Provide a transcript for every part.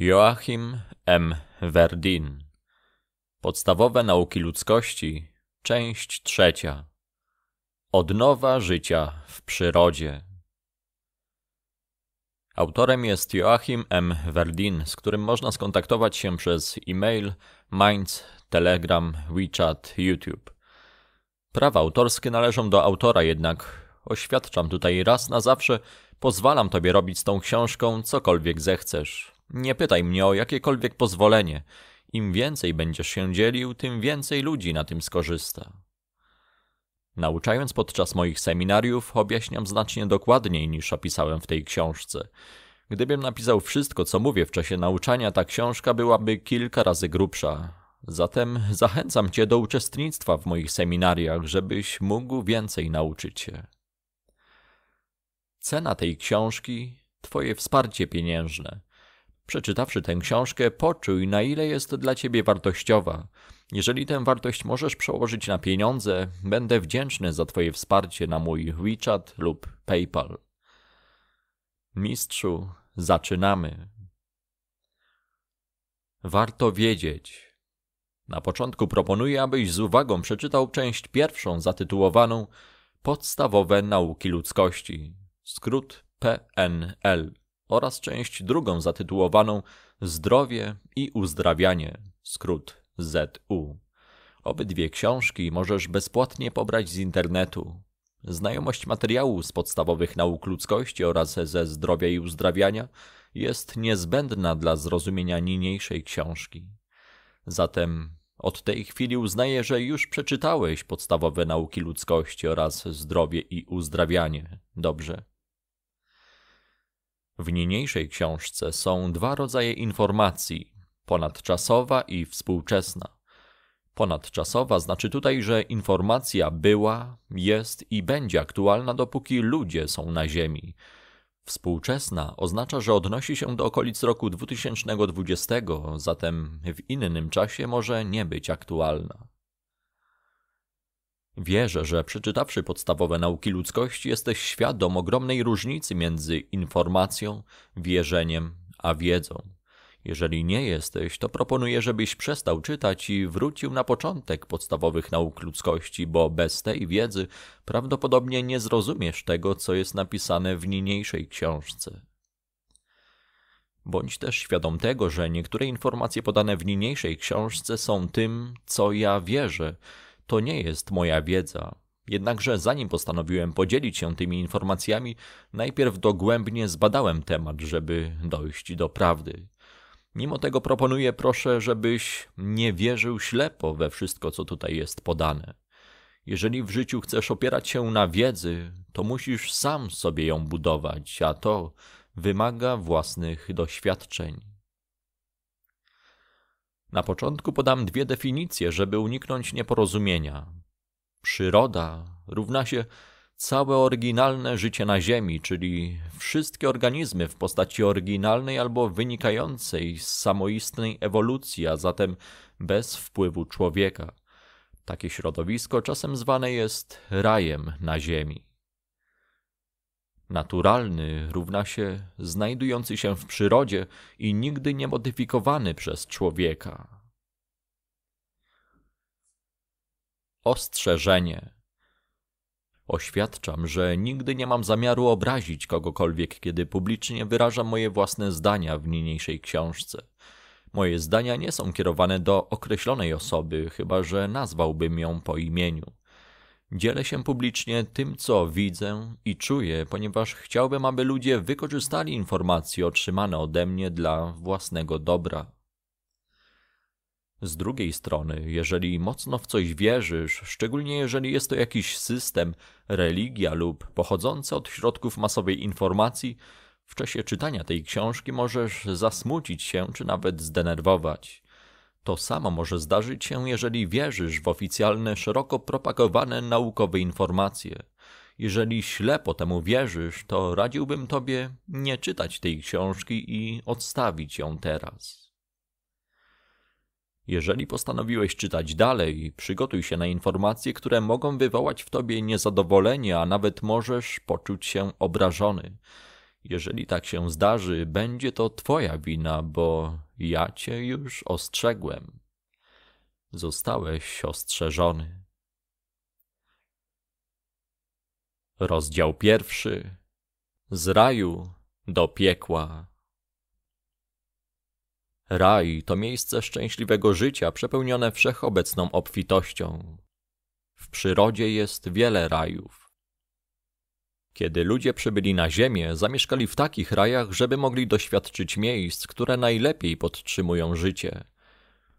Joachim M. Verdin Podstawowe nauki ludzkości, część trzecia. Odnowa życia w przyrodzie. Autorem jest Joachim M. Verdin, z którym można skontaktować się przez e-mail, Minds, Telegram, WeChat, YouTube. Prawa autorskie należą do autora, jednak oświadczam tutaj raz na zawsze, pozwalam tobie robić z tą książką cokolwiek zechcesz. Nie pytaj mnie o jakiekolwiek pozwolenie. Im więcej będziesz się dzielił, tym więcej ludzi na tym skorzysta. Nauczając podczas moich seminariów, objaśniam znacznie dokładniej niż opisałem w tej książce. Gdybym napisał wszystko, co mówię w czasie nauczania, ta książka byłaby kilka razy grubsza. Zatem zachęcam Cię do uczestnictwa w moich seminariach, żebyś mógł więcej nauczyć się. Cena tej książki Twoje wsparcie pieniężne. Przeczytawszy tę książkę, poczuj, na ile jest dla ciebie wartościowa. Jeżeli tę wartość możesz przełożyć na pieniądze, będę wdzięczny za Twoje wsparcie na mój WeChat lub PayPal. Mistrzu, zaczynamy. Warto wiedzieć. Na początku proponuję, abyś z uwagą przeczytał część pierwszą zatytułowaną Podstawowe nauki ludzkości, skrót PNL oraz część drugą zatytułowaną Zdrowie i uzdrawianie, skrót ZU. Obydwie książki możesz bezpłatnie pobrać z internetu. Znajomość materiału z podstawowych nauk ludzkości oraz ze zdrowia i uzdrawiania jest niezbędna dla zrozumienia niniejszej książki. Zatem od tej chwili uznaję, że już przeczytałeś podstawowe nauki ludzkości oraz zdrowie i uzdrawianie. Dobrze. W niniejszej książce są dwa rodzaje informacji: ponadczasowa i współczesna. Ponadczasowa znaczy tutaj, że informacja była, jest i będzie aktualna, dopóki ludzie są na Ziemi. Współczesna oznacza, że odnosi się do okolic roku 2020, zatem w innym czasie może nie być aktualna. Wierzę, że przeczytawszy podstawowe nauki ludzkości, jesteś świadom ogromnej różnicy między informacją, wierzeniem a wiedzą. Jeżeli nie jesteś, to proponuję, żebyś przestał czytać i wrócił na początek podstawowych nauk ludzkości, bo bez tej wiedzy prawdopodobnie nie zrozumiesz tego, co jest napisane w niniejszej książce. Bądź też świadom tego, że niektóre informacje podane w niniejszej książce są tym, co ja wierzę, to nie jest moja wiedza. Jednakże zanim postanowiłem podzielić się tymi informacjami, najpierw dogłębnie zbadałem temat, żeby dojść do prawdy. Mimo tego proponuję, proszę, żebyś nie wierzył ślepo we wszystko, co tutaj jest podane. Jeżeli w życiu chcesz opierać się na wiedzy, to musisz sam sobie ją budować, a to wymaga własnych doświadczeń. Na początku podam dwie definicje, żeby uniknąć nieporozumienia. Przyroda równa się całe oryginalne życie na Ziemi, czyli wszystkie organizmy w postaci oryginalnej albo wynikającej z samoistnej ewolucji, a zatem bez wpływu człowieka. Takie środowisko czasem zwane jest rajem na Ziemi. Naturalny równa się znajdujący się w przyrodzie i nigdy nie modyfikowany przez człowieka. Ostrzeżenie. Oświadczam, że nigdy nie mam zamiaru obrazić kogokolwiek, kiedy publicznie wyrażam moje własne zdania w niniejszej książce. Moje zdania nie są kierowane do określonej osoby, chyba że nazwałbym ją po imieniu. Dzielę się publicznie tym, co widzę i czuję, ponieważ chciałbym, aby ludzie wykorzystali informacje otrzymane ode mnie dla własnego dobra. Z drugiej strony, jeżeli mocno w coś wierzysz, szczególnie jeżeli jest to jakiś system, religia lub pochodzące od środków masowej informacji, w czasie czytania tej książki możesz zasmucić się czy nawet zdenerwować. To samo może zdarzyć się, jeżeli wierzysz w oficjalne, szeroko propagowane naukowe informacje. Jeżeli ślepo temu wierzysz, to radziłbym tobie nie czytać tej książki i odstawić ją teraz. Jeżeli postanowiłeś czytać dalej, przygotuj się na informacje, które mogą wywołać w tobie niezadowolenie, a nawet możesz poczuć się obrażony. Jeżeli tak się zdarzy, będzie to twoja wina, bo ja cię już ostrzegłem. Zostałeś ostrzeżony. Rozdział pierwszy. Z raju do piekła. Raj to miejsce szczęśliwego życia przepełnione wszechobecną obfitością. W przyrodzie jest wiele rajów. Kiedy ludzie przybyli na Ziemię, zamieszkali w takich rajach, żeby mogli doświadczyć miejsc, które najlepiej podtrzymują życie.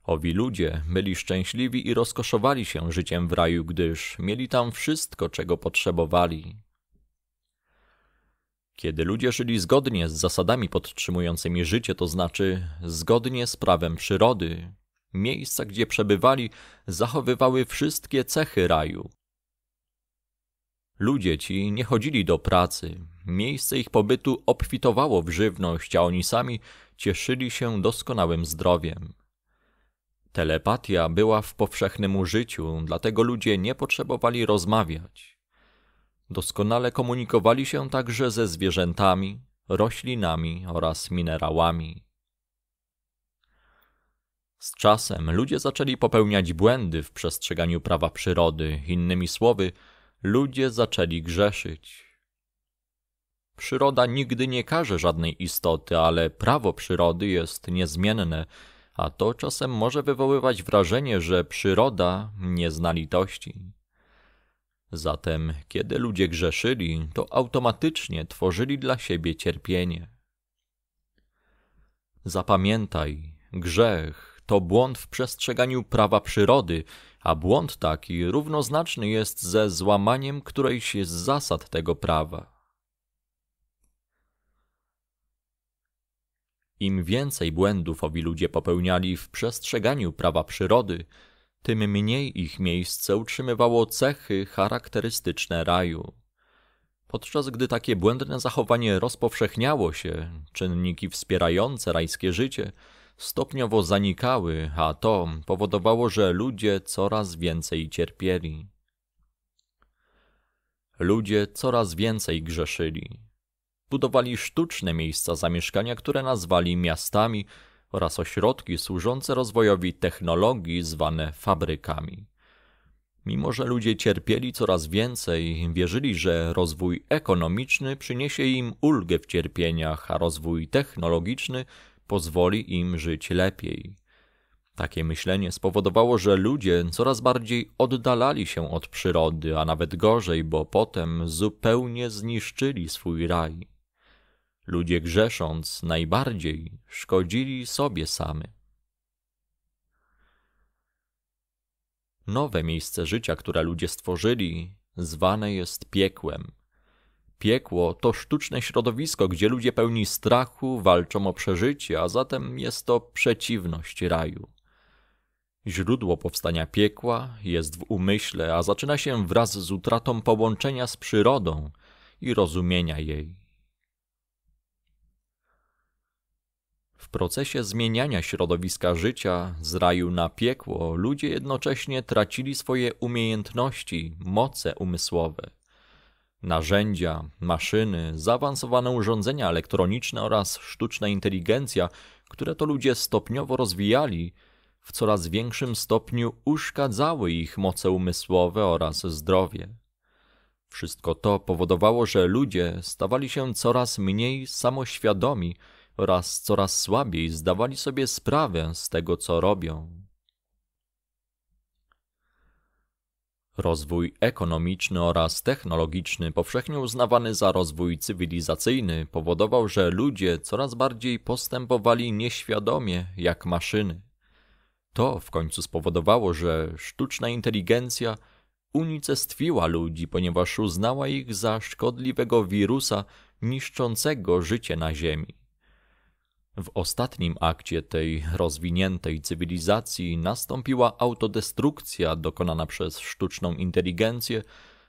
Owi ludzie byli szczęśliwi i rozkoszowali się życiem w raju, gdyż mieli tam wszystko, czego potrzebowali. Kiedy ludzie żyli zgodnie z zasadami podtrzymującymi życie, to znaczy zgodnie z prawem przyrody, miejsca, gdzie przebywali, zachowywały wszystkie cechy raju, Ludzie ci nie chodzili do pracy, miejsce ich pobytu obfitowało w żywność, a oni sami cieszyli się doskonałym zdrowiem. Telepatia była w powszechnym użyciu, dlatego ludzie nie potrzebowali rozmawiać. Doskonale komunikowali się także ze zwierzętami, roślinami oraz minerałami. Z czasem ludzie zaczęli popełniać błędy w przestrzeganiu prawa przyrody, innymi słowy – ludzie zaczęli grzeszyć. Przyroda nigdy nie każe żadnej istoty, ale prawo przyrody jest niezmienne, a to czasem może wywoływać wrażenie, że przyroda nie zna litości. Zatem, kiedy ludzie grzeszyli, to automatycznie tworzyli dla siebie cierpienie. Zapamiętaj, grzech to błąd w przestrzeganiu prawa przyrody, a błąd taki równoznaczny jest ze złamaniem którejś z zasad tego prawa. Im więcej błędów owi ludzie popełniali w przestrzeganiu prawa przyrody, tym mniej ich miejsce utrzymywało cechy charakterystyczne raju. Podczas gdy takie błędne zachowanie rozpowszechniało się, czynniki wspierające rajskie życie – stopniowo zanikały, a to powodowało, że ludzie coraz więcej cierpieli. Ludzie coraz więcej grzeszyli. Budowali sztuczne miejsca zamieszkania, które nazwali miastami oraz ośrodki służące rozwojowi technologii zwane fabrykami. Mimo, że ludzie cierpieli coraz więcej, wierzyli, że rozwój ekonomiczny przyniesie im ulgę w cierpieniach, a rozwój technologiczny – pozwoli im żyć lepiej. Takie myślenie spowodowało, że ludzie coraz bardziej oddalali się od przyrody, a nawet gorzej, bo potem zupełnie zniszczyli swój raj. Ludzie grzesząc najbardziej szkodzili sobie samy. Nowe miejsce życia, które ludzie stworzyli, zwane jest piekłem. Piekło to sztuczne środowisko, gdzie ludzie pełni strachu walczą o przeżycie, a zatem jest to przeciwność raju. Źródło powstania piekła jest w umyśle, a zaczyna się wraz z utratą połączenia z przyrodą i rozumienia jej. W procesie zmieniania środowiska życia z raju na piekło, ludzie jednocześnie tracili swoje umiejętności, moce umysłowe. Narzędzia, maszyny, zaawansowane urządzenia elektroniczne oraz sztuczna inteligencja, które to ludzie stopniowo rozwijali, w coraz większym stopniu uszkadzały ich moce umysłowe oraz zdrowie. Wszystko to powodowało, że ludzie stawali się coraz mniej samoświadomi oraz coraz słabiej zdawali sobie sprawę z tego, co robią. Rozwój ekonomiczny oraz technologiczny, powszechnie uznawany za rozwój cywilizacyjny, powodował, że ludzie coraz bardziej postępowali nieświadomie jak maszyny. To w końcu spowodowało, że sztuczna inteligencja unicestwiła ludzi, ponieważ uznała ich za szkodliwego wirusa niszczącego życie na Ziemi. W ostatnim akcie tej rozwiniętej cywilizacji nastąpiła autodestrukcja dokonana przez sztuczną inteligencję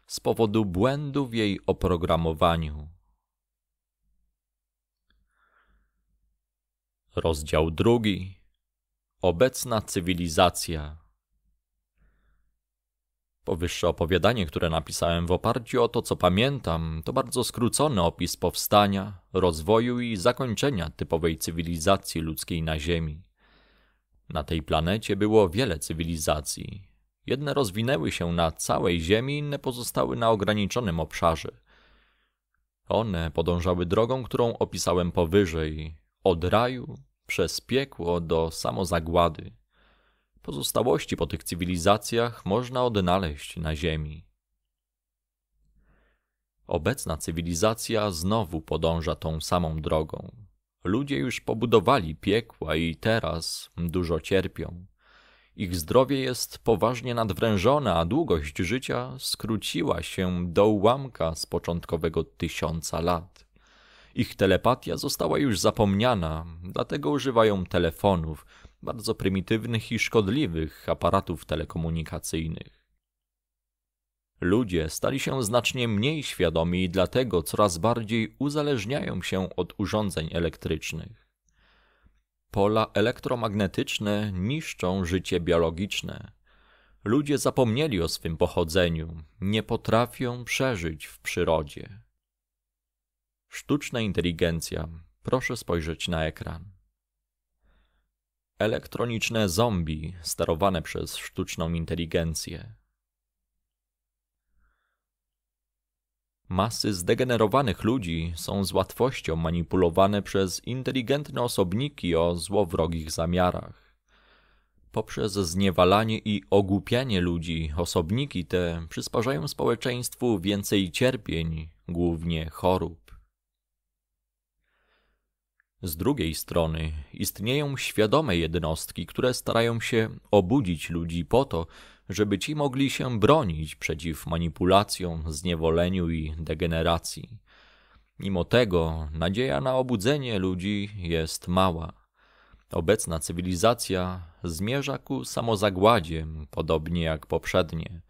z powodu błędu w jej oprogramowaniu. Rozdział drugi. Obecna cywilizacja. Powyższe opowiadanie, które napisałem w oparciu o to, co pamiętam, to bardzo skrócony opis powstania, rozwoju i zakończenia typowej cywilizacji ludzkiej na Ziemi. Na tej planecie było wiele cywilizacji. Jedne rozwinęły się na całej Ziemi, inne pozostały na ograniczonym obszarze. One podążały drogą, którą opisałem powyżej, od raju przez piekło do samozagłady. Pozostałości po tych cywilizacjach można odnaleźć na Ziemi. Obecna cywilizacja znowu podąża tą samą drogą. Ludzie już pobudowali piekła i teraz dużo cierpią. Ich zdrowie jest poważnie nadwrężone, a długość życia skróciła się do ułamka z początkowego tysiąca lat. Ich telepatia została już zapomniana, dlatego używają telefonów, bardzo prymitywnych i szkodliwych aparatów telekomunikacyjnych. Ludzie stali się znacznie mniej świadomi i dlatego coraz bardziej uzależniają się od urządzeń elektrycznych. Pola elektromagnetyczne niszczą życie biologiczne. Ludzie zapomnieli o swym pochodzeniu, nie potrafią przeżyć w przyrodzie. Sztuczna inteligencja. Proszę spojrzeć na ekran. Elektroniczne zombie sterowane przez sztuczną inteligencję. Masy zdegenerowanych ludzi są z łatwością manipulowane przez inteligentne osobniki o złowrogich zamiarach. Poprzez zniewalanie i ogłupianie ludzi, osobniki te przysparzają społeczeństwu więcej cierpień, głównie chorób. Z drugiej strony istnieją świadome jednostki, które starają się obudzić ludzi po to, żeby ci mogli się bronić przeciw manipulacjom, zniewoleniu i degeneracji. Mimo tego nadzieja na obudzenie ludzi jest mała. Obecna cywilizacja zmierza ku samozagładzie, podobnie jak poprzednie.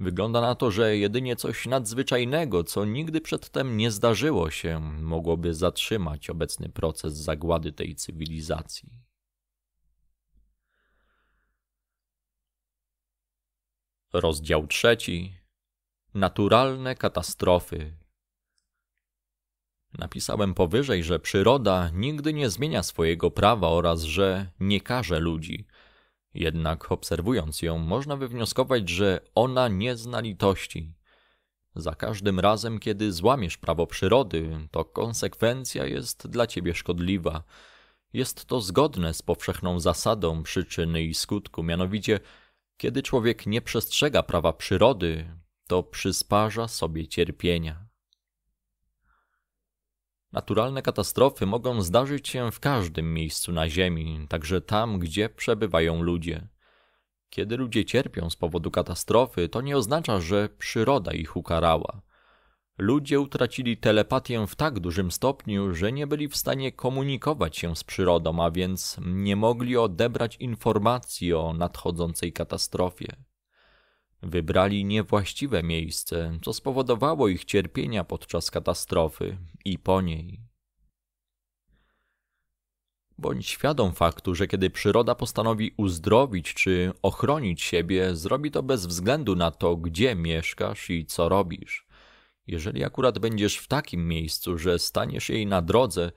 Wygląda na to, że jedynie coś nadzwyczajnego, co nigdy przedtem nie zdarzyło się, mogłoby zatrzymać obecny proces zagłady tej cywilizacji. Rozdział trzeci. Naturalne katastrofy. Napisałem powyżej, że przyroda nigdy nie zmienia swojego prawa oraz że nie karze ludzi. Jednak obserwując ją, można wywnioskować, że ona nie zna litości. Za każdym razem, kiedy złamiesz prawo przyrody, to konsekwencja jest dla ciebie szkodliwa. Jest to zgodne z powszechną zasadą przyczyny i skutku, mianowicie, kiedy człowiek nie przestrzega prawa przyrody, to przysparza sobie cierpienia. Naturalne katastrofy mogą zdarzyć się w każdym miejscu na Ziemi, także tam, gdzie przebywają ludzie. Kiedy ludzie cierpią z powodu katastrofy, to nie oznacza, że przyroda ich ukarała. Ludzie utracili telepatię w tak dużym stopniu, że nie byli w stanie komunikować się z przyrodą, a więc nie mogli odebrać informacji o nadchodzącej katastrofie. Wybrali niewłaściwe miejsce, co spowodowało ich cierpienia podczas katastrofy i po niej. Bądź świadom faktu, że kiedy przyroda postanowi uzdrowić czy ochronić siebie, zrobi to bez względu na to, gdzie mieszkasz i co robisz. Jeżeli akurat będziesz w takim miejscu, że staniesz jej na drodze,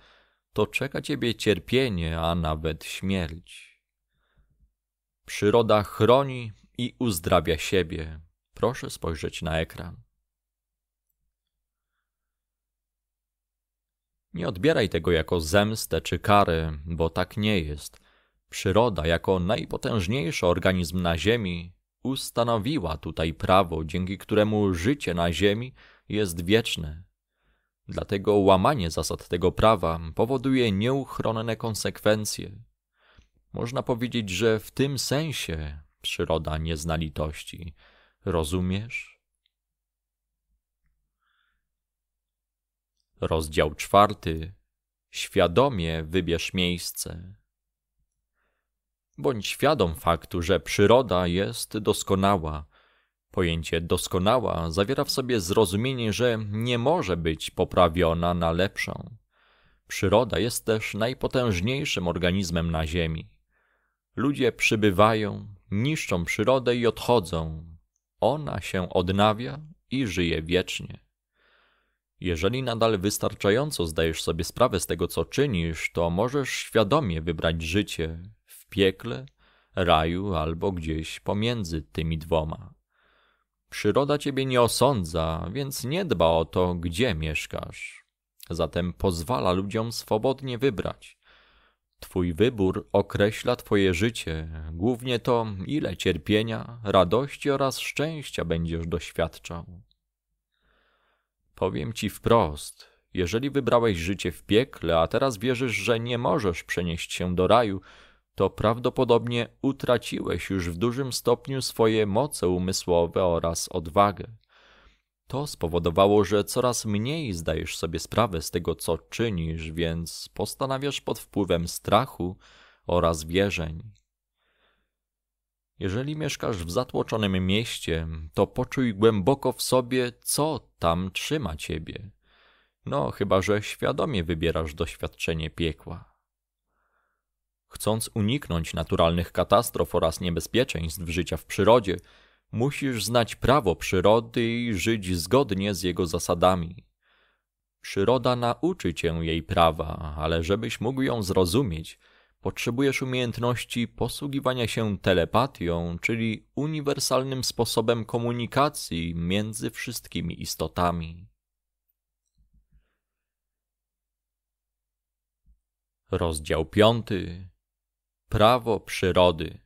to czeka ciebie cierpienie, a nawet śmierć. Przyroda chroni, i uzdrawia siebie. Proszę spojrzeć na ekran. Nie odbieraj tego jako zemstę czy kary, bo tak nie jest. Przyroda, jako najpotężniejszy organizm na Ziemi, ustanowiła tutaj prawo, dzięki któremu życie na Ziemi jest wieczne. Dlatego łamanie zasad tego prawa powoduje nieuchronne konsekwencje. Można powiedzieć, że w tym sensie przyroda nieznalitości. Rozumiesz? Rozdział czwarty. Świadomie wybierz miejsce. Bądź świadom faktu, że przyroda jest doskonała. Pojęcie doskonała zawiera w sobie zrozumienie, że nie może być poprawiona na lepszą. Przyroda jest też najpotężniejszym organizmem na Ziemi. Ludzie przybywają, niszczą przyrodę i odchodzą. Ona się odnawia i żyje wiecznie. Jeżeli nadal wystarczająco zdajesz sobie sprawę z tego, co czynisz, to możesz świadomie wybrać życie w piekle, raju albo gdzieś pomiędzy tymi dwoma. Przyroda ciebie nie osądza, więc nie dba o to, gdzie mieszkasz. Zatem pozwala ludziom swobodnie wybrać, Twój wybór określa Twoje życie, głównie to, ile cierpienia, radości oraz szczęścia będziesz doświadczał. Powiem Ci wprost, jeżeli wybrałeś życie w piekle, a teraz wierzysz, że nie możesz przenieść się do raju, to prawdopodobnie utraciłeś już w dużym stopniu swoje moce umysłowe oraz odwagę. To spowodowało, że coraz mniej zdajesz sobie sprawę z tego, co czynisz, więc postanawiasz pod wpływem strachu oraz wierzeń. Jeżeli mieszkasz w zatłoczonym mieście, to poczuj głęboko w sobie, co tam trzyma ciebie. No, chyba że świadomie wybierasz doświadczenie piekła. Chcąc uniknąć naturalnych katastrof oraz niebezpieczeństw życia w przyrodzie, Musisz znać prawo przyrody i żyć zgodnie z jego zasadami. Przyroda nauczy cię jej prawa, ale żebyś mógł ją zrozumieć, potrzebujesz umiejętności posługiwania się telepatią, czyli uniwersalnym sposobem komunikacji między wszystkimi istotami. Rozdział 5. Prawo przyrody.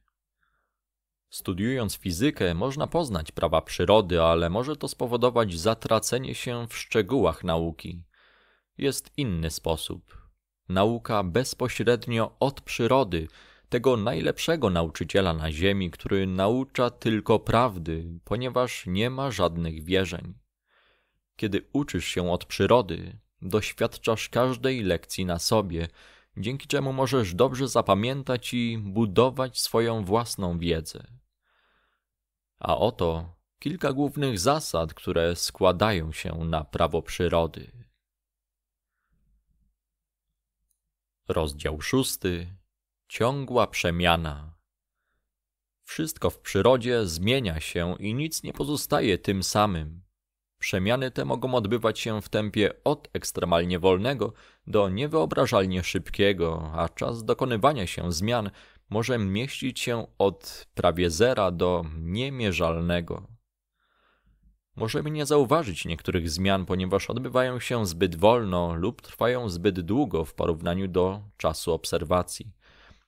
Studiując fizykę, można poznać prawa przyrody, ale może to spowodować zatracenie się w szczegółach nauki. Jest inny sposób. Nauka bezpośrednio od przyrody, tego najlepszego nauczyciela na Ziemi, który naucza tylko prawdy, ponieważ nie ma żadnych wierzeń. Kiedy uczysz się od przyrody, doświadczasz każdej lekcji na sobie, dzięki czemu możesz dobrze zapamiętać i budować swoją własną wiedzę. A oto kilka głównych zasad, które składają się na prawo przyrody. Rozdział szósty. Ciągła przemiana. Wszystko w przyrodzie zmienia się i nic nie pozostaje tym samym. Przemiany te mogą odbywać się w tempie od ekstremalnie wolnego do niewyobrażalnie szybkiego, a czas dokonywania się zmian może mieścić się od prawie zera do niemierzalnego. Możemy nie zauważyć niektórych zmian, ponieważ odbywają się zbyt wolno lub trwają zbyt długo w porównaniu do czasu obserwacji.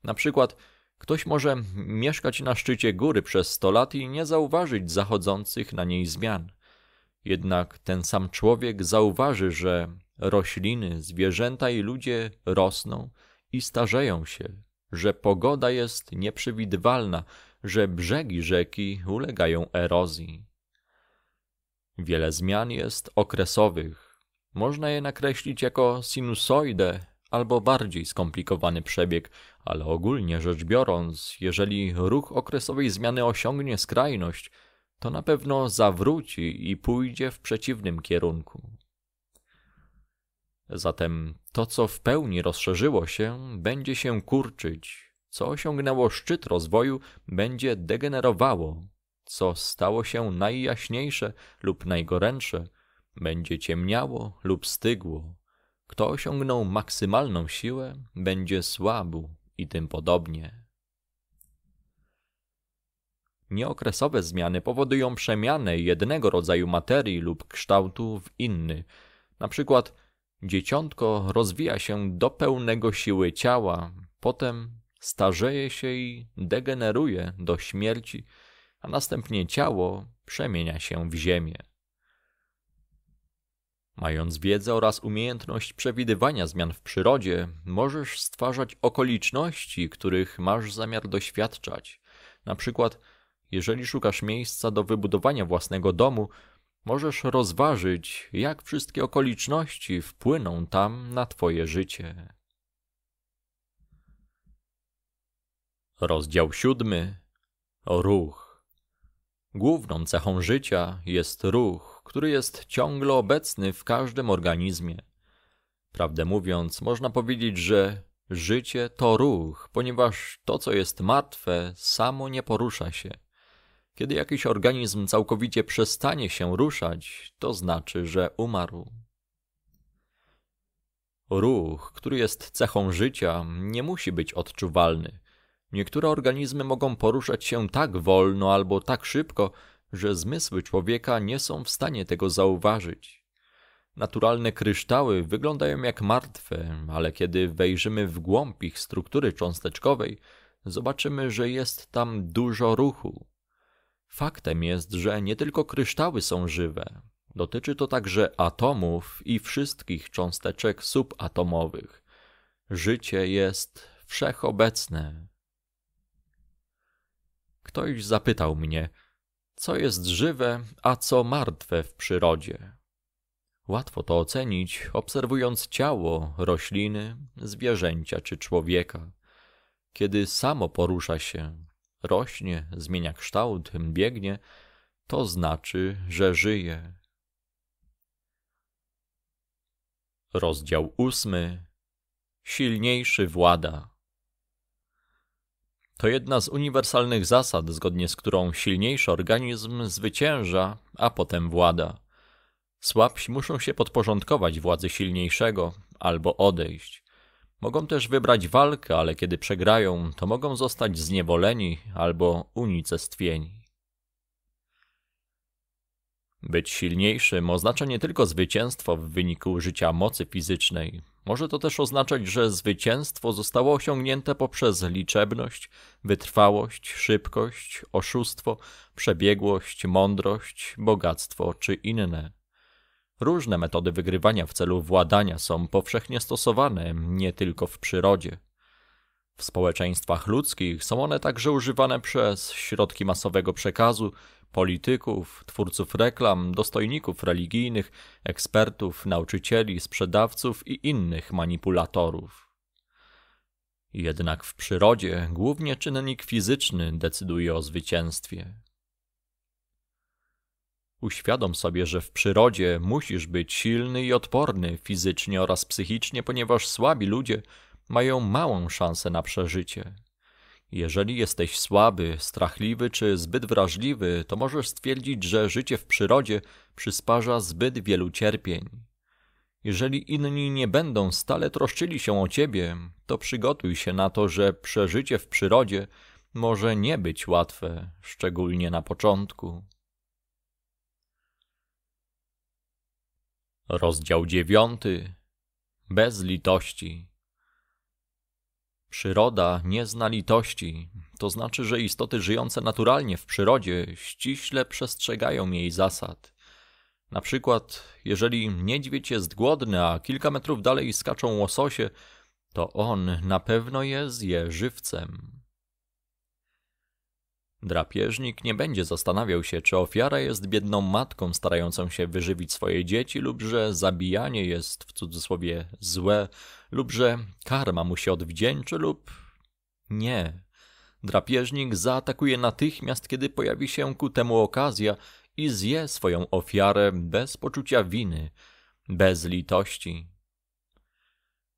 Na przykład, ktoś może mieszkać na szczycie góry przez 100 lat i nie zauważyć zachodzących na niej zmian. Jednak ten sam człowiek zauważy, że rośliny, zwierzęta i ludzie rosną i starzeją się, że pogoda jest nieprzewidywalna, że brzegi rzeki ulegają erozji. Wiele zmian jest okresowych. Można je nakreślić jako sinusoidę albo bardziej skomplikowany przebieg, ale ogólnie rzecz biorąc, jeżeli ruch okresowej zmiany osiągnie skrajność, to na pewno zawróci i pójdzie w przeciwnym kierunku. Zatem to, co w pełni rozszerzyło się, będzie się kurczyć, co osiągnęło szczyt rozwoju, będzie degenerowało, co stało się najjaśniejsze lub najgorętsze, będzie ciemniało lub stygło. Kto osiągnął maksymalną siłę, będzie słabł i tym podobnie. Nieokresowe zmiany powodują przemianę jednego rodzaju materii lub kształtu w inny. Na przykład Dzieciątko rozwija się do pełnego siły ciała, potem starzeje się i degeneruje do śmierci, a następnie ciało przemienia się w ziemię. Mając wiedzę oraz umiejętność przewidywania zmian w przyrodzie, możesz stwarzać okoliczności, których masz zamiar doświadczać. Na przykład, jeżeli szukasz miejsca do wybudowania własnego domu, możesz rozważyć, jak wszystkie okoliczności wpłyną tam na Twoje życie. Rozdział siódmy. Ruch. Główną cechą życia jest ruch, który jest ciągle obecny w każdym organizmie. Prawdę mówiąc, można powiedzieć, że życie to ruch, ponieważ to, co jest martwe, samo nie porusza się. Kiedy jakiś organizm całkowicie przestanie się ruszać, to znaczy, że umarł. Ruch, który jest cechą życia, nie musi być odczuwalny. Niektóre organizmy mogą poruszać się tak wolno albo tak szybko, że zmysły człowieka nie są w stanie tego zauważyć. Naturalne kryształy wyglądają jak martwe, ale kiedy wejrzymy w głąb ich struktury cząsteczkowej, zobaczymy, że jest tam dużo ruchu. Faktem jest, że nie tylko kryształy są żywe. Dotyczy to także atomów i wszystkich cząsteczek subatomowych. Życie jest wszechobecne. Ktoś zapytał mnie, co jest żywe, a co martwe w przyrodzie. Łatwo to ocenić, obserwując ciało, rośliny, zwierzęcia czy człowieka. Kiedy samo porusza się, rośnie, zmienia kształt, biegnie, to znaczy, że żyje. Rozdział ósmy. Silniejszy włada. To jedna z uniwersalnych zasad, zgodnie z którą silniejszy organizm zwycięża, a potem włada. Słabsi muszą się podporządkować władzy silniejszego albo odejść. Mogą też wybrać walkę, ale kiedy przegrają, to mogą zostać zniewoleni albo unicestwieni. Być silniejszym oznacza nie tylko zwycięstwo w wyniku użycia mocy fizycznej, może to też oznaczać, że zwycięstwo zostało osiągnięte poprzez liczebność, wytrwałość, szybkość, oszustwo, przebiegłość, mądrość, bogactwo czy inne. Różne metody wygrywania w celu władania są powszechnie stosowane nie tylko w przyrodzie. W społeczeństwach ludzkich są one także używane przez środki masowego przekazu, polityków, twórców reklam, dostojników religijnych, ekspertów, nauczycieli, sprzedawców i innych manipulatorów. Jednak w przyrodzie głównie czynnik fizyczny decyduje o zwycięstwie. Uświadom sobie, że w przyrodzie musisz być silny i odporny fizycznie oraz psychicznie, ponieważ słabi ludzie mają małą szansę na przeżycie. Jeżeli jesteś słaby, strachliwy czy zbyt wrażliwy, to możesz stwierdzić, że życie w przyrodzie przysparza zbyt wielu cierpień. Jeżeli inni nie będą stale troszczyli się o ciebie, to przygotuj się na to, że przeżycie w przyrodzie może nie być łatwe, szczególnie na początku. Rozdział dziewiąty. Bez litości. Przyroda nie zna litości, to znaczy, że istoty żyjące naturalnie w przyrodzie ściśle przestrzegają jej zasad. Na przykład, jeżeli niedźwiedź jest głodny, a kilka metrów dalej skaczą łososie, to on na pewno je zje żywcem. Drapieżnik nie będzie zastanawiał się, czy ofiara jest biedną matką starającą się wyżywić swoje dzieci, lub że zabijanie jest w cudzysłowie złe, lub że karma mu się odwdzięczy, lub nie. Drapieżnik zaatakuje natychmiast, kiedy pojawi się ku temu okazja i zje swoją ofiarę bez poczucia winy, bez litości,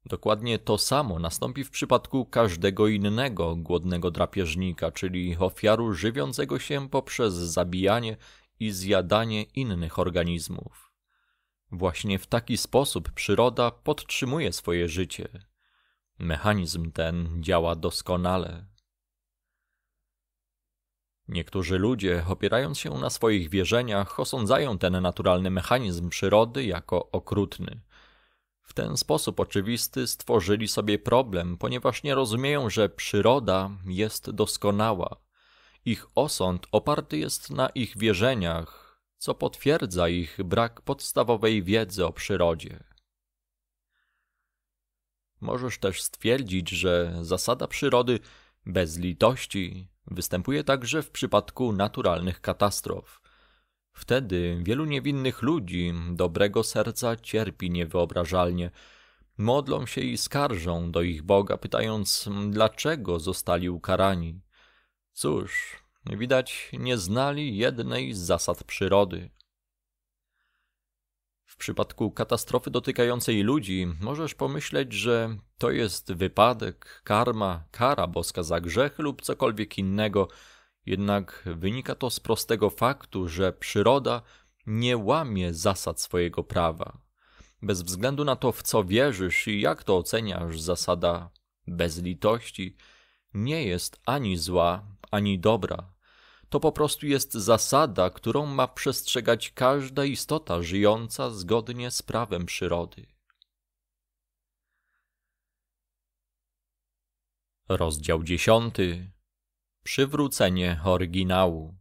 Dokładnie to samo nastąpi w przypadku każdego innego głodnego drapieżnika, czyli ofiaru żywiącego się poprzez zabijanie i zjadanie innych organizmów. Właśnie w taki sposób przyroda podtrzymuje swoje życie. Mechanizm ten działa doskonale. Niektórzy ludzie, opierając się na swoich wierzeniach, osądzają ten naturalny mechanizm przyrody jako okrutny – w ten sposób oczywisty stworzyli sobie problem, ponieważ nie rozumieją, że przyroda jest doskonała. Ich osąd oparty jest na ich wierzeniach, co potwierdza ich brak podstawowej wiedzy o przyrodzie. Możesz też stwierdzić, że zasada przyrody bez litości występuje także w przypadku naturalnych katastrof. Wtedy wielu niewinnych ludzi dobrego serca cierpi niewyobrażalnie. Modlą się i skarżą do ich Boga, pytając, dlaczego zostali ukarani. Cóż, widać nie znali jednej z zasad przyrody. W przypadku katastrofy dotykającej ludzi możesz pomyśleć, że to jest wypadek, karma, kara boska za grzech lub cokolwiek innego – jednak wynika to z prostego faktu, że przyroda nie łamie zasad swojego prawa. Bez względu na to, w co wierzysz i jak to oceniasz, zasada bezlitości nie jest ani zła, ani dobra. To po prostu jest zasada, którą ma przestrzegać każda istota żyjąca zgodnie z prawem przyrody. Rozdział dziesiąty Przywrócenie oryginału.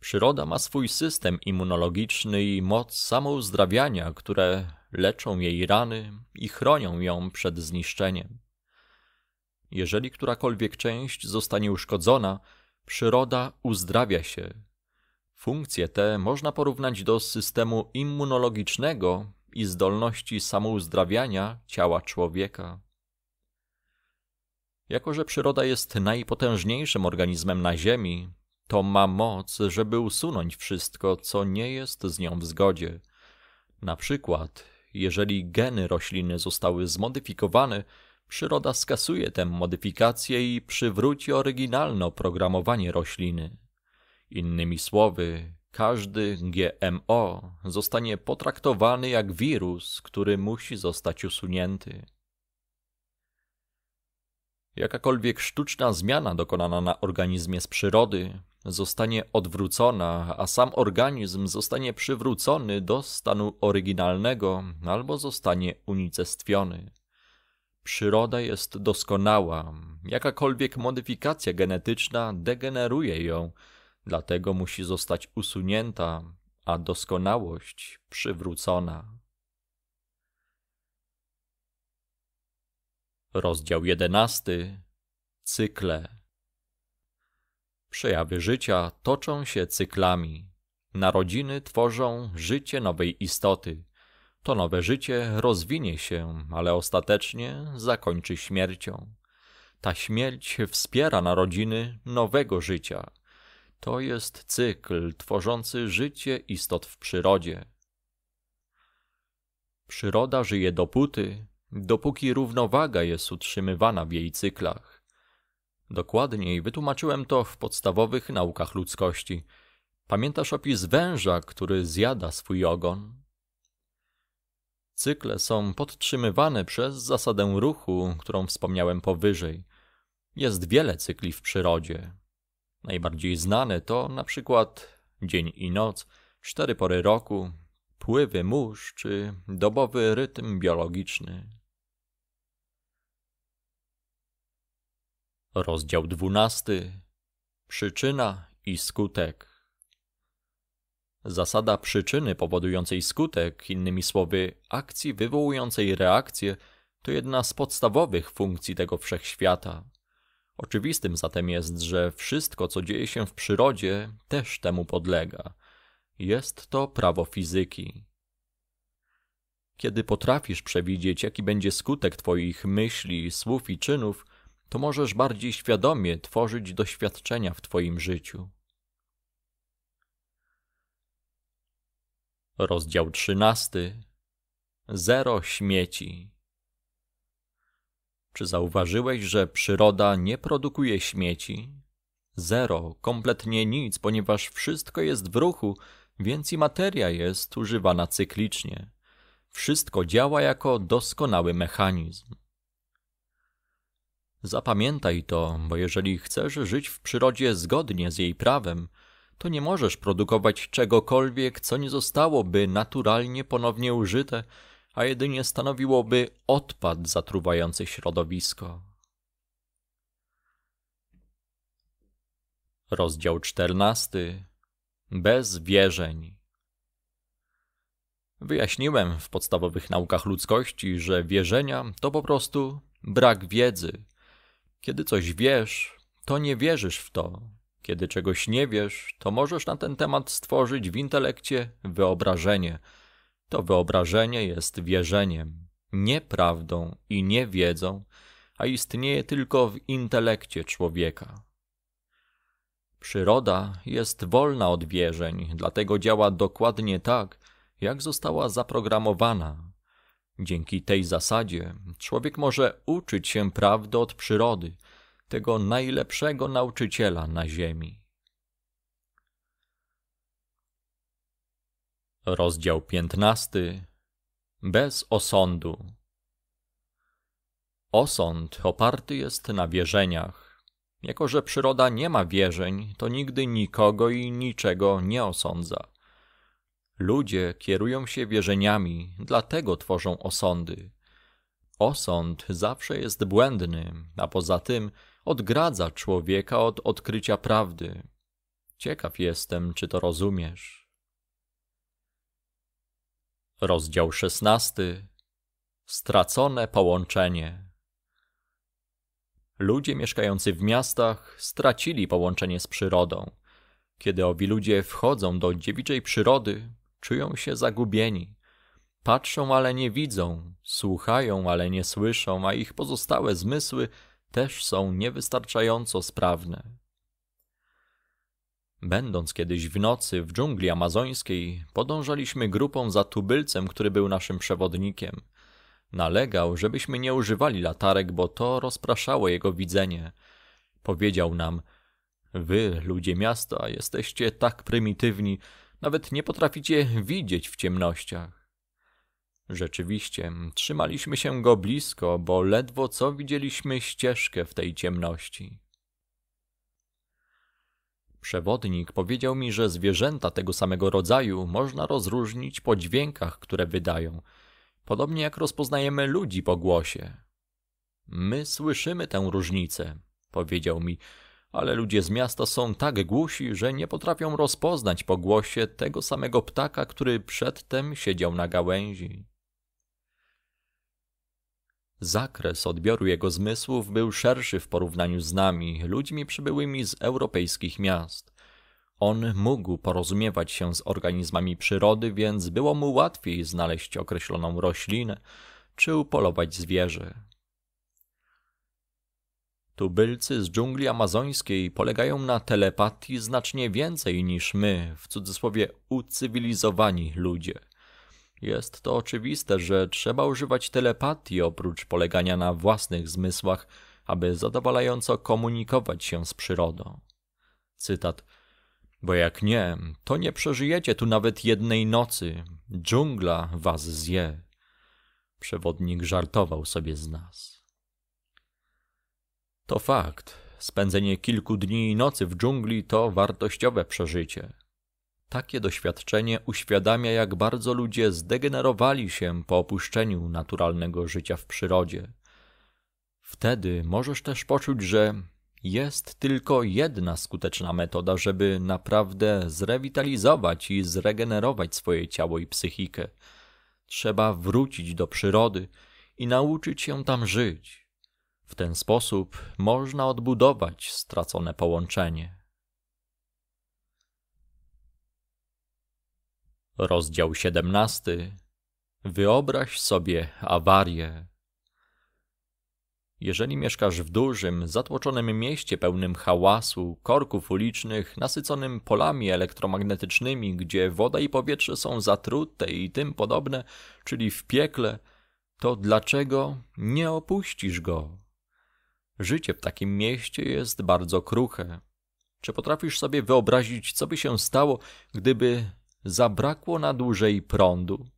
Przyroda ma swój system immunologiczny i moc samouzdrawiania, które leczą jej rany i chronią ją przed zniszczeniem. Jeżeli którakolwiek część zostanie uszkodzona, przyroda uzdrawia się. Funkcje te można porównać do systemu immunologicznego i zdolności samouzdrawiania ciała człowieka. Jako, że przyroda jest najpotężniejszym organizmem na Ziemi, to ma moc, żeby usunąć wszystko, co nie jest z nią w zgodzie. Na przykład, jeżeli geny rośliny zostały zmodyfikowane, przyroda skasuje tę modyfikację i przywróci oryginalne oprogramowanie rośliny. Innymi słowy, każdy GMO zostanie potraktowany jak wirus, który musi zostać usunięty. Jakakolwiek sztuczna zmiana dokonana na organizmie z przyrody zostanie odwrócona, a sam organizm zostanie przywrócony do stanu oryginalnego albo zostanie unicestwiony. Przyroda jest doskonała, jakakolwiek modyfikacja genetyczna degeneruje ją, dlatego musi zostać usunięta, a doskonałość przywrócona. Rozdział jedenasty. Cykle. Przejawy życia toczą się cyklami. Narodziny tworzą życie nowej istoty. To nowe życie rozwinie się, ale ostatecznie zakończy śmiercią. Ta śmierć wspiera narodziny nowego życia. To jest cykl tworzący życie istot w przyrodzie. Przyroda żyje dopóty, dopóki równowaga jest utrzymywana w jej cyklach. Dokładniej wytłumaczyłem to w podstawowych naukach ludzkości. Pamiętasz opis węża, który zjada swój ogon? Cykle są podtrzymywane przez zasadę ruchu, którą wspomniałem powyżej. Jest wiele cykli w przyrodzie. Najbardziej znane to na przykład dzień i noc, cztery pory roku, pływy mórz czy dobowy rytm biologiczny. Rozdział 12. Przyczyna i skutek. Zasada przyczyny powodującej skutek, innymi słowy, akcji wywołującej reakcję, to jedna z podstawowych funkcji tego wszechświata. Oczywistym zatem jest, że wszystko, co dzieje się w przyrodzie, też temu podlega. Jest to prawo fizyki. Kiedy potrafisz przewidzieć, jaki będzie skutek Twoich myśli, słów i czynów, to możesz bardziej świadomie tworzyć doświadczenia w Twoim życiu. Rozdział 13. Zero śmieci. Czy zauważyłeś, że przyroda nie produkuje śmieci? Zero, kompletnie nic, ponieważ wszystko jest w ruchu, więc i materia jest używana cyklicznie. Wszystko działa jako doskonały mechanizm. Zapamiętaj to, bo jeżeli chcesz żyć w przyrodzie zgodnie z jej prawem, to nie możesz produkować czegokolwiek, co nie zostałoby naturalnie ponownie użyte, a jedynie stanowiłoby odpad zatruwający środowisko. Rozdział 14. Bez wierzeń. Wyjaśniłem w podstawowych naukach ludzkości, że wierzenia to po prostu brak wiedzy, kiedy coś wiesz, to nie wierzysz w to. Kiedy czegoś nie wiesz, to możesz na ten temat stworzyć w intelekcie wyobrażenie. To wyobrażenie jest wierzeniem, nieprawdą i niewiedzą, a istnieje tylko w intelekcie człowieka. Przyroda jest wolna od wierzeń, dlatego działa dokładnie tak, jak została zaprogramowana, Dzięki tej zasadzie człowiek może uczyć się prawdy od przyrody, tego najlepszego nauczyciela na ziemi. Rozdział 15 Bez osądu Osąd oparty jest na wierzeniach. Jako, że przyroda nie ma wierzeń, to nigdy nikogo i niczego nie osądza. Ludzie kierują się wierzeniami, dlatego tworzą osądy. Osąd zawsze jest błędny, a poza tym odgradza człowieka od odkrycia prawdy. Ciekaw jestem, czy to rozumiesz. Rozdział szesnasty. Stracone połączenie. Ludzie mieszkający w miastach stracili połączenie z przyrodą. Kiedy owi ludzie wchodzą do dziewiczej przyrody, czują się zagubieni. Patrzą, ale nie widzą, słuchają, ale nie słyszą, a ich pozostałe zmysły też są niewystarczająco sprawne. Będąc kiedyś w nocy w dżungli amazońskiej, podążaliśmy grupą za tubylcem, który był naszym przewodnikiem. Nalegał, żebyśmy nie używali latarek, bo to rozpraszało jego widzenie. Powiedział nam: Wy, ludzie miasta, jesteście tak prymitywni, nawet nie potraficie widzieć w ciemnościach. Rzeczywiście, trzymaliśmy się go blisko, bo ledwo co widzieliśmy ścieżkę w tej ciemności. Przewodnik powiedział mi, że zwierzęta tego samego rodzaju można rozróżnić po dźwiękach, które wydają, podobnie jak rozpoznajemy ludzi po głosie. My słyszymy tę różnicę, powiedział mi, ale ludzie z miasta są tak głusi, że nie potrafią rozpoznać po głosie tego samego ptaka, który przedtem siedział na gałęzi. Zakres odbioru jego zmysłów był szerszy w porównaniu z nami, ludźmi przybyłymi z europejskich miast. On mógł porozumiewać się z organizmami przyrody, więc było mu łatwiej znaleźć określoną roślinę czy upolować zwierzę. Tubylcy z dżungli amazońskiej polegają na telepatii znacznie więcej niż my, w cudzysłowie ucywilizowani ludzie. Jest to oczywiste, że trzeba używać telepatii oprócz polegania na własnych zmysłach, aby zadowalająco komunikować się z przyrodą. Cytat. Bo jak nie, to nie przeżyjecie tu nawet jednej nocy. Dżungla was zje. Przewodnik żartował sobie z nas. To fakt. Spędzenie kilku dni i nocy w dżungli to wartościowe przeżycie. Takie doświadczenie uświadamia, jak bardzo ludzie zdegenerowali się po opuszczeniu naturalnego życia w przyrodzie. Wtedy możesz też poczuć, że jest tylko jedna skuteczna metoda, żeby naprawdę zrewitalizować i zregenerować swoje ciało i psychikę. Trzeba wrócić do przyrody i nauczyć się tam żyć. W ten sposób można odbudować stracone połączenie. Rozdział 17. Wyobraź sobie awarię. Jeżeli mieszkasz w dużym, zatłoczonym mieście pełnym hałasu, korków ulicznych, nasyconym polami elektromagnetycznymi, gdzie woda i powietrze są zatrute i tym podobne, czyli w piekle, to dlaczego nie opuścisz go? Życie w takim mieście jest bardzo kruche. Czy potrafisz sobie wyobrazić, co by się stało, gdyby zabrakło na dłużej prądu?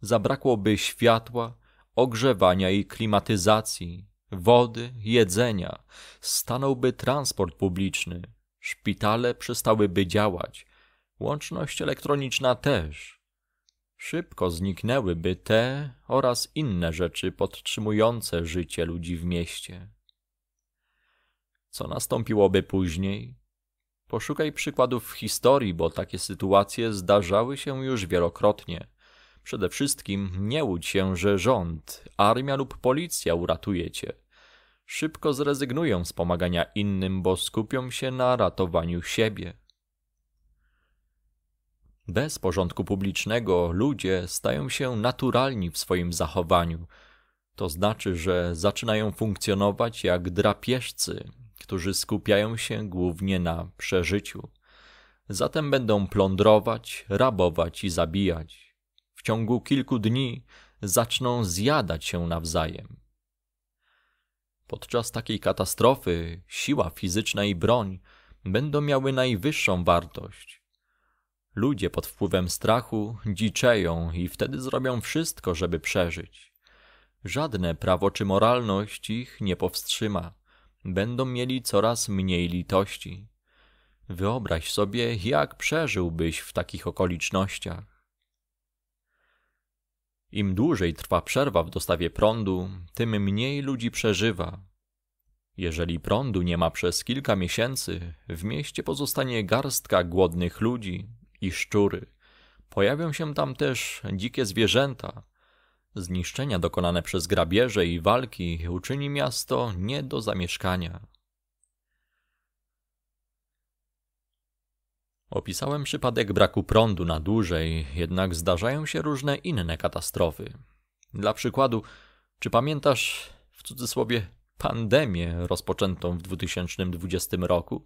Zabrakłoby światła, ogrzewania i klimatyzacji, wody, jedzenia. Stanąłby transport publiczny, szpitale przestałyby działać, łączność elektroniczna też. Szybko zniknęłyby te oraz inne rzeczy podtrzymujące życie ludzi w mieście. Co nastąpiłoby później? Poszukaj przykładów w historii, bo takie sytuacje zdarzały się już wielokrotnie. Przede wszystkim nie łudź się, że rząd, armia lub policja uratuje cię. Szybko zrezygnują z pomagania innym, bo skupią się na ratowaniu siebie. Bez porządku publicznego ludzie stają się naturalni w swoim zachowaniu. To znaczy, że zaczynają funkcjonować jak drapieżcy, którzy skupiają się głównie na przeżyciu. Zatem będą plądrować, rabować i zabijać. W ciągu kilku dni zaczną zjadać się nawzajem. Podczas takiej katastrofy siła fizyczna i broń będą miały najwyższą wartość. Ludzie pod wpływem strachu dziczeją i wtedy zrobią wszystko, żeby przeżyć. Żadne prawo czy moralność ich nie powstrzyma będą mieli coraz mniej litości. Wyobraź sobie, jak przeżyłbyś w takich okolicznościach. Im dłużej trwa przerwa w dostawie prądu, tym mniej ludzi przeżywa. Jeżeli prądu nie ma przez kilka miesięcy, w mieście pozostanie garstka głodnych ludzi i szczury. Pojawią się tam też dzikie zwierzęta, Zniszczenia dokonane przez grabieże i walki uczyni miasto nie do zamieszkania. Opisałem przypadek braku prądu na dłużej, jednak zdarzają się różne inne katastrofy. Dla przykładu, czy pamiętasz w cudzysłowie pandemię rozpoczętą w 2020 roku?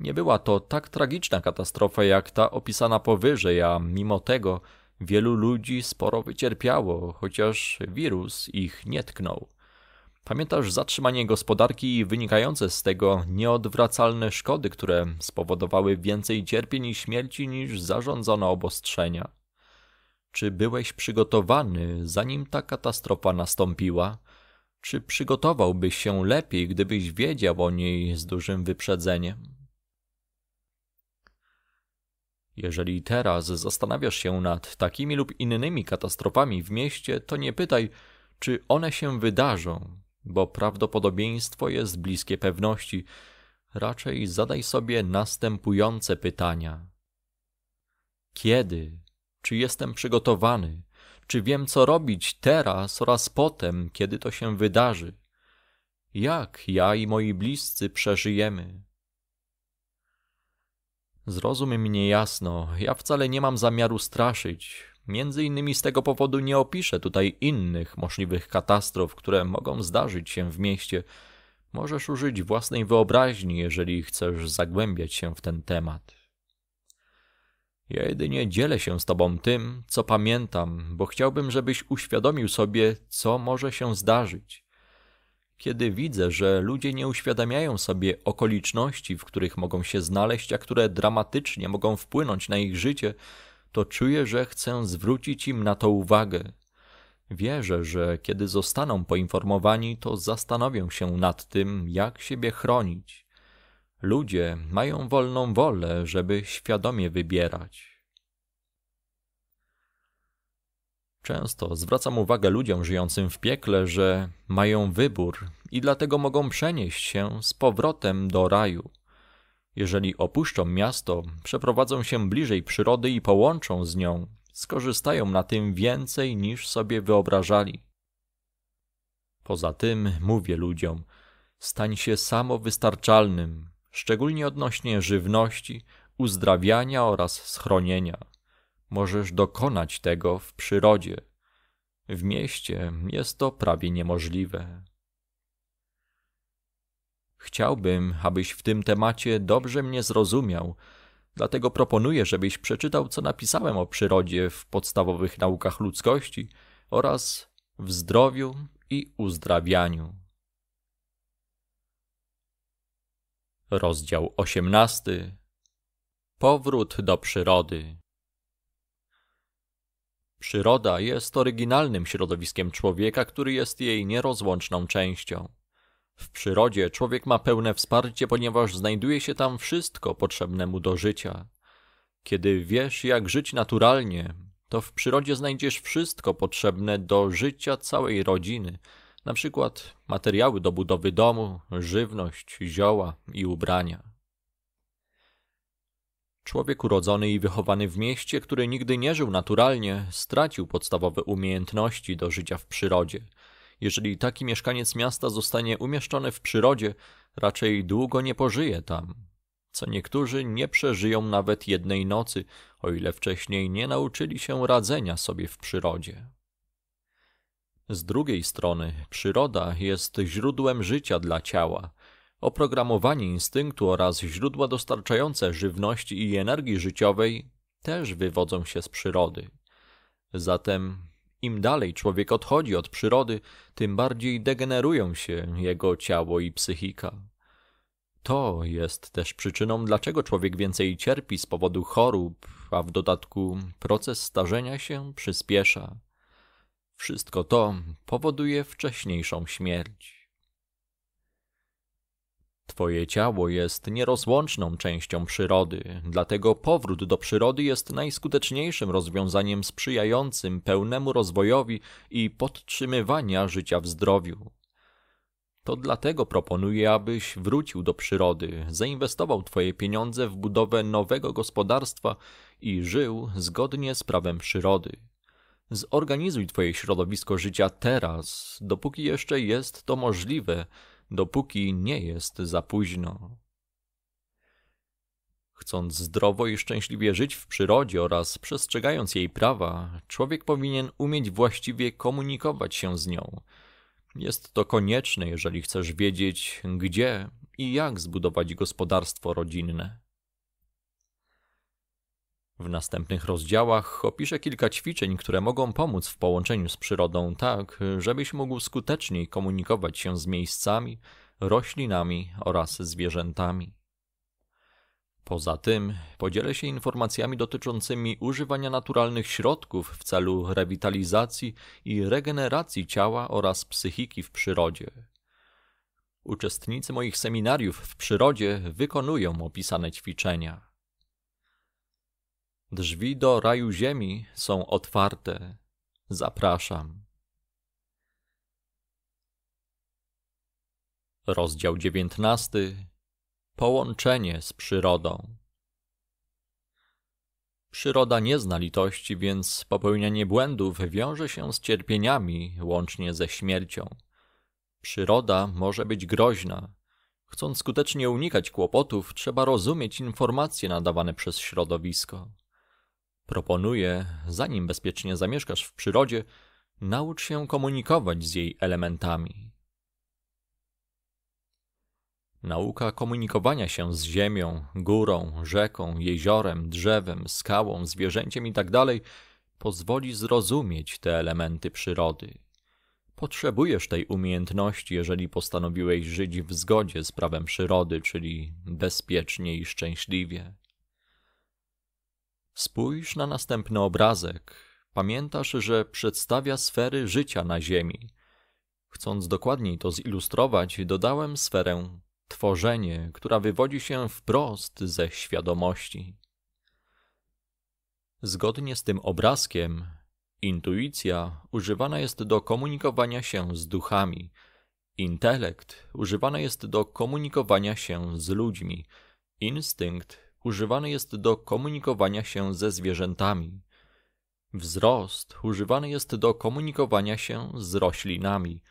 Nie była to tak tragiczna katastrofa jak ta opisana powyżej, a mimo tego Wielu ludzi sporo wycierpiało, chociaż wirus ich nie tknął. Pamiętasz zatrzymanie gospodarki i wynikające z tego nieodwracalne szkody, które spowodowały więcej cierpień i śmierci niż zarządzono obostrzenia. Czy byłeś przygotowany, zanim ta katastrofa nastąpiła? Czy przygotowałbyś się lepiej, gdybyś wiedział o niej z dużym wyprzedzeniem? Jeżeli teraz zastanawiasz się nad takimi lub innymi katastrofami w mieście, to nie pytaj, czy one się wydarzą, bo prawdopodobieństwo jest bliskie pewności. Raczej zadaj sobie następujące pytania: Kiedy? Czy jestem przygotowany? Czy wiem, co robić teraz oraz potem, kiedy to się wydarzy? Jak ja i moi bliscy przeżyjemy? Zrozum mnie jasno, ja wcale nie mam zamiaru straszyć. Między innymi z tego powodu nie opiszę tutaj innych możliwych katastrof, które mogą zdarzyć się w mieście. Możesz użyć własnej wyobraźni, jeżeli chcesz zagłębiać się w ten temat. Ja jedynie dzielę się z tobą tym, co pamiętam, bo chciałbym, żebyś uświadomił sobie, co może się zdarzyć. Kiedy widzę, że ludzie nie uświadamiają sobie okoliczności, w których mogą się znaleźć, a które dramatycznie mogą wpłynąć na ich życie, to czuję, że chcę zwrócić im na to uwagę. Wierzę, że kiedy zostaną poinformowani, to zastanowią się nad tym, jak siebie chronić. Ludzie mają wolną wolę, żeby świadomie wybierać. Często zwracam uwagę ludziom żyjącym w piekle, że mają wybór i dlatego mogą przenieść się z powrotem do raju. Jeżeli opuszczą miasto, przeprowadzą się bliżej przyrody i połączą z nią, skorzystają na tym więcej niż sobie wyobrażali. Poza tym mówię ludziom: stań się samowystarczalnym, szczególnie odnośnie żywności, uzdrawiania oraz schronienia możesz dokonać tego w przyrodzie. W mieście jest to prawie niemożliwe. Chciałbym, abyś w tym temacie dobrze mnie zrozumiał, dlatego proponuję, żebyś przeczytał, co napisałem o przyrodzie w podstawowych naukach ludzkości oraz w zdrowiu i uzdrawianiu. Rozdział 18 Powrót do przyrody. Przyroda jest oryginalnym środowiskiem człowieka, który jest jej nierozłączną częścią. W przyrodzie człowiek ma pełne wsparcie, ponieważ znajduje się tam wszystko potrzebne mu do życia. Kiedy wiesz, jak żyć naturalnie, to w przyrodzie znajdziesz wszystko potrzebne do życia całej rodziny, na przykład materiały do budowy domu, żywność, zioła i ubrania. Człowiek urodzony i wychowany w mieście, który nigdy nie żył naturalnie, stracił podstawowe umiejętności do życia w przyrodzie. Jeżeli taki mieszkaniec miasta zostanie umieszczony w przyrodzie, raczej długo nie pożyje tam. Co niektórzy nie przeżyją nawet jednej nocy, o ile wcześniej nie nauczyli się radzenia sobie w przyrodzie. Z drugiej strony, przyroda jest źródłem życia dla ciała. Oprogramowanie instynktu oraz źródła dostarczające żywności i energii życiowej też wywodzą się z przyrody. Zatem im dalej człowiek odchodzi od przyrody, tym bardziej degenerują się jego ciało i psychika. To jest też przyczyną, dlaczego człowiek więcej cierpi z powodu chorób, a w dodatku proces starzenia się przyspiesza. Wszystko to powoduje wcześniejszą śmierć. Twoje ciało jest nierozłączną częścią przyrody, dlatego powrót do przyrody jest najskuteczniejszym rozwiązaniem sprzyjającym pełnemu rozwojowi i podtrzymywania życia w zdrowiu. To dlatego proponuję, abyś wrócił do przyrody, zainwestował Twoje pieniądze w budowę nowego gospodarstwa i żył zgodnie z prawem przyrody. Zorganizuj Twoje środowisko życia teraz, dopóki jeszcze jest to możliwe – dopóki nie jest za późno. Chcąc zdrowo i szczęśliwie żyć w przyrodzie oraz przestrzegając jej prawa, człowiek powinien umieć właściwie komunikować się z nią. Jest to konieczne, jeżeli chcesz wiedzieć, gdzie i jak zbudować gospodarstwo rodzinne. W następnych rozdziałach opiszę kilka ćwiczeń, które mogą pomóc w połączeniu z przyrodą tak, żebyś mógł skuteczniej komunikować się z miejscami, roślinami oraz zwierzętami. Poza tym podzielę się informacjami dotyczącymi używania naturalnych środków w celu rewitalizacji i regeneracji ciała oraz psychiki w przyrodzie. Uczestnicy moich seminariów w przyrodzie wykonują opisane ćwiczenia. Drzwi do raju ziemi są otwarte. Zapraszam. Rozdział 19. Połączenie z przyrodą. Przyroda nie zna litości, więc popełnianie błędów wiąże się z cierpieniami, łącznie ze śmiercią. Przyroda może być groźna. Chcąc skutecznie unikać kłopotów, trzeba rozumieć informacje nadawane przez środowisko. Proponuję, zanim bezpiecznie zamieszkasz w przyrodzie, naucz się komunikować z jej elementami. Nauka komunikowania się z ziemią, górą, rzeką, jeziorem, drzewem, skałą, zwierzęciem itd. Tak pozwoli zrozumieć te elementy przyrody. Potrzebujesz tej umiejętności, jeżeli postanowiłeś żyć w zgodzie z prawem przyrody, czyli bezpiecznie i szczęśliwie. Spójrz na następny obrazek. Pamiętasz, że przedstawia sfery życia na Ziemi. Chcąc dokładniej to zilustrować, dodałem sferę tworzenie, która wywodzi się wprost ze świadomości. Zgodnie z tym obrazkiem, intuicja używana jest do komunikowania się z duchami, intelekt używana jest do komunikowania się z ludźmi, instynkt używany jest do komunikowania się ze zwierzętami. Wzrost używany jest do komunikowania się z roślinami.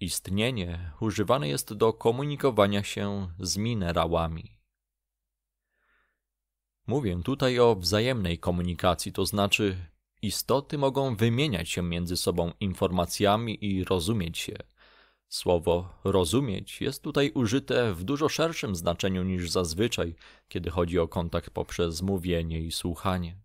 Istnienie używane jest do komunikowania się z minerałami. Mówię tutaj o wzajemnej komunikacji, to znaczy istoty mogą wymieniać się między sobą informacjami i rozumieć się. Słowo rozumieć jest tutaj użyte w dużo szerszym znaczeniu niż zazwyczaj, kiedy chodzi o kontakt poprzez mówienie i słuchanie.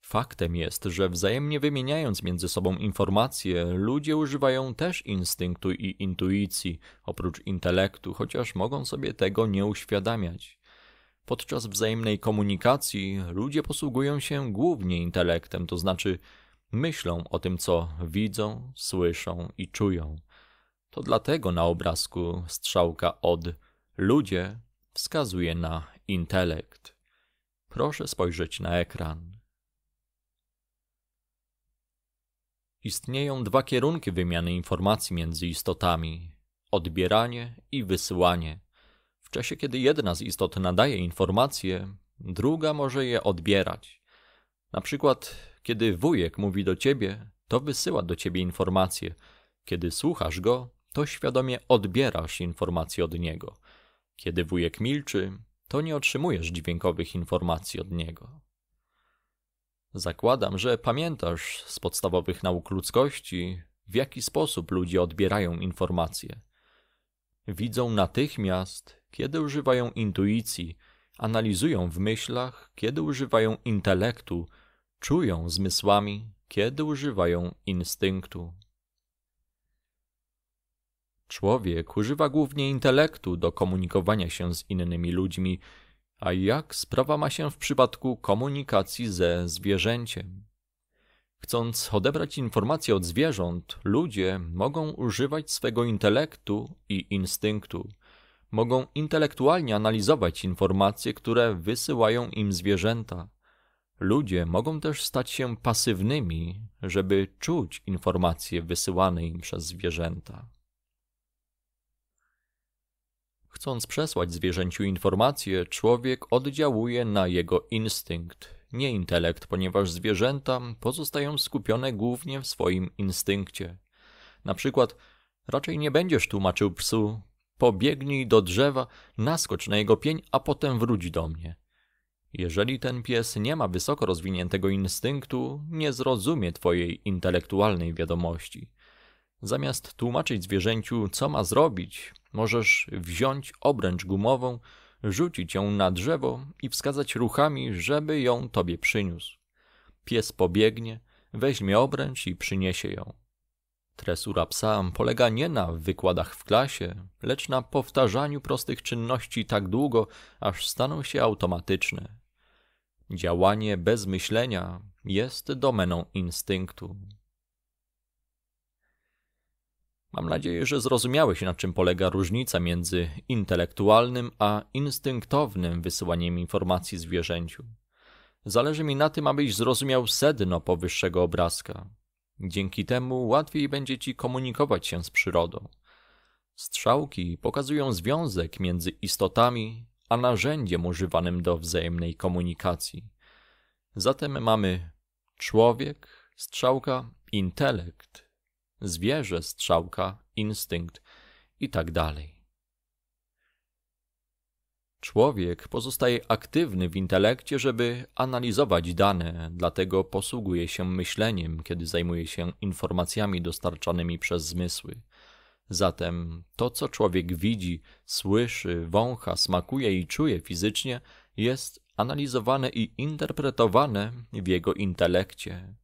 Faktem jest, że wzajemnie wymieniając między sobą informacje, ludzie używają też instynktu i intuicji, oprócz intelektu, chociaż mogą sobie tego nie uświadamiać. Podczas wzajemnej komunikacji ludzie posługują się głównie intelektem, to znaczy myślą o tym, co widzą, słyszą i czują. To dlatego na obrazku strzałka od ludzie wskazuje na intelekt. Proszę spojrzeć na ekran. Istnieją dwa kierunki wymiany informacji między istotami: odbieranie i wysyłanie. W czasie, kiedy jedna z istot nadaje informacje, druga może je odbierać. Na przykład, kiedy wujek mówi do ciebie, to wysyła do ciebie informacje. Kiedy słuchasz go, to świadomie odbierasz informacje od niego. Kiedy wujek milczy, to nie otrzymujesz dźwiękowych informacji od niego. Zakładam, że pamiętasz z podstawowych nauk ludzkości, w jaki sposób ludzie odbierają informacje. Widzą natychmiast, kiedy używają intuicji, analizują w myślach, kiedy używają intelektu, czują zmysłami, kiedy używają instynktu. Człowiek używa głównie intelektu do komunikowania się z innymi ludźmi, a jak sprawa ma się w przypadku komunikacji ze zwierzęciem? Chcąc odebrać informacje od zwierząt, ludzie mogą używać swego intelektu i instynktu. Mogą intelektualnie analizować informacje, które wysyłają im zwierzęta. Ludzie mogą też stać się pasywnymi, żeby czuć informacje wysyłane im przez zwierzęta. Chcąc przesłać zwierzęciu informację, człowiek oddziałuje na jego instynkt, nie intelekt, ponieważ zwierzęta pozostają skupione głównie w swoim instynkcie. Na przykład, raczej nie będziesz tłumaczył psu: pobiegnij do drzewa, naskocz na jego pień, a potem wróć do mnie. Jeżeli ten pies nie ma wysoko rozwiniętego instynktu, nie zrozumie twojej intelektualnej wiadomości. Zamiast tłumaczyć zwierzęciu, co ma zrobić, możesz wziąć obręcz gumową, rzucić ją na drzewo i wskazać ruchami, żeby ją tobie przyniósł. Pies pobiegnie, weźmie obręcz i przyniesie ją. Tresura psa polega nie na wykładach w klasie, lecz na powtarzaniu prostych czynności tak długo, aż staną się automatyczne. Działanie bez myślenia jest domeną instynktu. Mam nadzieję, że zrozumiałeś, na czym polega różnica między intelektualnym a instynktownym wysyłaniem informacji zwierzęciu. Zależy mi na tym, abyś zrozumiał sedno powyższego obrazka. Dzięki temu łatwiej będzie ci komunikować się z przyrodą. Strzałki pokazują związek między istotami a narzędziem używanym do wzajemnej komunikacji. Zatem mamy człowiek, strzałka, intelekt zwierzę, strzałka, instynkt i tak dalej. Człowiek pozostaje aktywny w intelekcie, żeby analizować dane, dlatego posługuje się myśleniem, kiedy zajmuje się informacjami dostarczanymi przez zmysły. Zatem to, co człowiek widzi, słyszy, wącha, smakuje i czuje fizycznie, jest analizowane i interpretowane w jego intelekcie.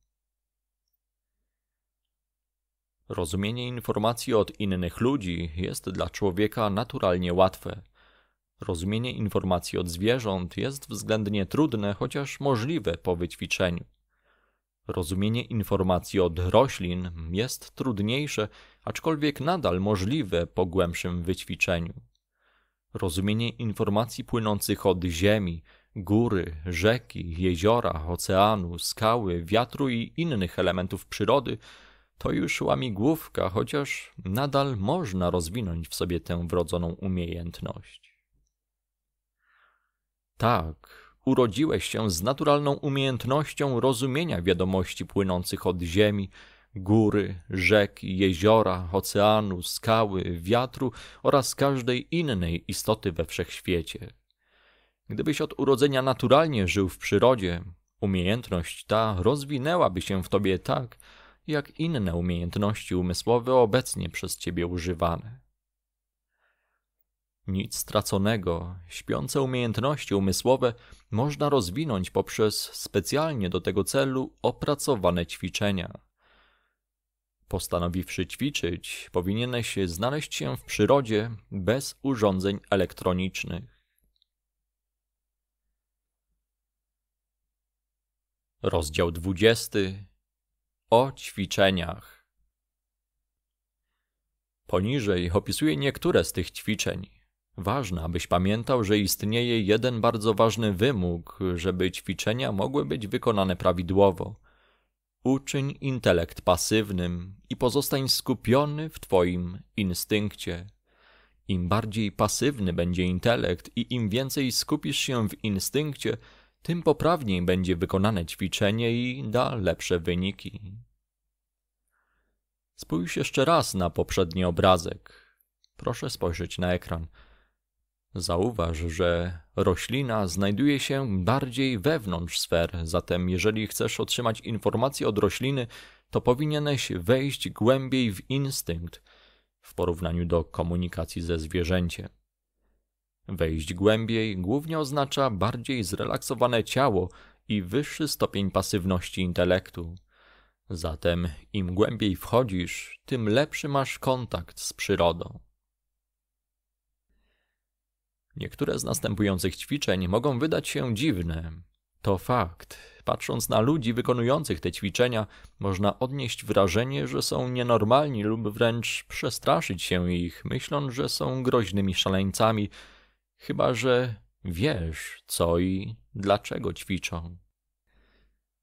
Rozumienie informacji od innych ludzi jest dla człowieka naturalnie łatwe. Rozumienie informacji od zwierząt jest względnie trudne, chociaż możliwe po wyćwiczeniu. Rozumienie informacji od roślin jest trudniejsze, aczkolwiek nadal możliwe po głębszym wyćwiczeniu. Rozumienie informacji płynących od ziemi, góry, rzeki, jeziora, oceanu, skały, wiatru i innych elementów przyrody to już łamigłówka, chociaż nadal można rozwinąć w sobie tę wrodzoną umiejętność. Tak, urodziłeś się z naturalną umiejętnością rozumienia wiadomości płynących od ziemi, góry, rzek, jeziora, oceanu, skały, wiatru oraz każdej innej istoty we wszechświecie. Gdybyś od urodzenia naturalnie żył w przyrodzie, umiejętność ta rozwinęłaby się w tobie tak, jak inne umiejętności umysłowe obecnie przez ciebie używane. Nic straconego, śpiące umiejętności umysłowe można rozwinąć poprzez specjalnie do tego celu opracowane ćwiczenia. Postanowiwszy ćwiczyć, powinieneś znaleźć się w przyrodzie bez urządzeń elektronicznych. Rozdział 20 o ćwiczeniach. Poniżej opisuję niektóre z tych ćwiczeń. Ważne, abyś pamiętał, że istnieje jeden bardzo ważny wymóg, żeby ćwiczenia mogły być wykonane prawidłowo. Uczyń intelekt pasywnym i pozostań skupiony w Twoim instynkcie. Im bardziej pasywny będzie intelekt i im więcej skupisz się w instynkcie, tym poprawniej będzie wykonane ćwiczenie i da lepsze wyniki. Spójrz jeszcze raz na poprzedni obrazek. Proszę spojrzeć na ekran. Zauważ, że roślina znajduje się bardziej wewnątrz sfer, zatem jeżeli chcesz otrzymać informacje od rośliny, to powinieneś wejść głębiej w instynkt w porównaniu do komunikacji ze zwierzęciem. Wejść głębiej głównie oznacza bardziej zrelaksowane ciało i wyższy stopień pasywności intelektu. Zatem im głębiej wchodzisz, tym lepszy masz kontakt z przyrodą. Niektóre z następujących ćwiczeń mogą wydać się dziwne. To fakt. Patrząc na ludzi wykonujących te ćwiczenia, można odnieść wrażenie, że są nienormalni lub wręcz przestraszyć się ich, myśląc, że są groźnymi szaleńcami, chyba że wiesz, co i dlaczego ćwiczą.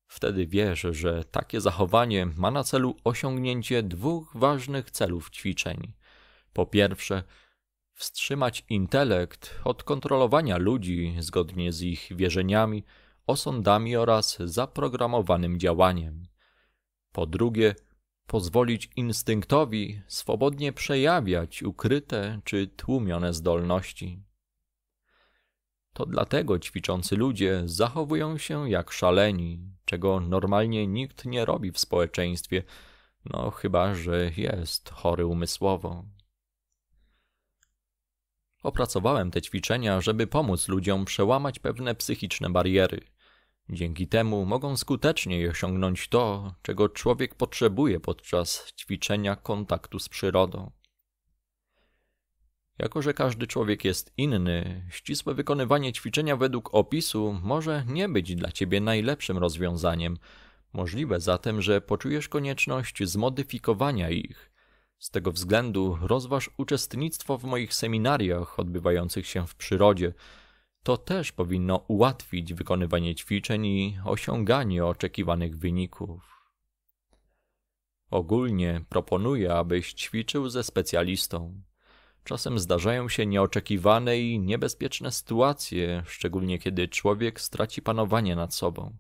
Wtedy wiesz, że takie zachowanie ma na celu osiągnięcie dwóch ważnych celów ćwiczeń. Po pierwsze, wstrzymać intelekt od kontrolowania ludzi zgodnie z ich wierzeniami, osądami oraz zaprogramowanym działaniem. Po drugie, pozwolić instynktowi swobodnie przejawiać ukryte czy tłumione zdolności. To dlatego ćwiczący ludzie zachowują się jak szaleni, czego normalnie nikt nie robi w społeczeństwie, no chyba, że jest chory umysłowo. Opracowałem te ćwiczenia, żeby pomóc ludziom przełamać pewne psychiczne bariery. Dzięki temu mogą skuteczniej osiągnąć to, czego człowiek potrzebuje podczas ćwiczenia kontaktu z przyrodą. Jako, że każdy człowiek jest inny, ścisłe wykonywanie ćwiczenia według opisu może nie być dla ciebie najlepszym rozwiązaniem. Możliwe zatem, że poczujesz konieczność zmodyfikowania ich. Z tego względu rozważ uczestnictwo w moich seminariach odbywających się w przyrodzie. To też powinno ułatwić wykonywanie ćwiczeń i osiąganie oczekiwanych wyników. Ogólnie proponuję, abyś ćwiczył ze specjalistą. Czasem zdarzają się nieoczekiwane i niebezpieczne sytuacje, szczególnie kiedy człowiek straci panowanie nad sobą.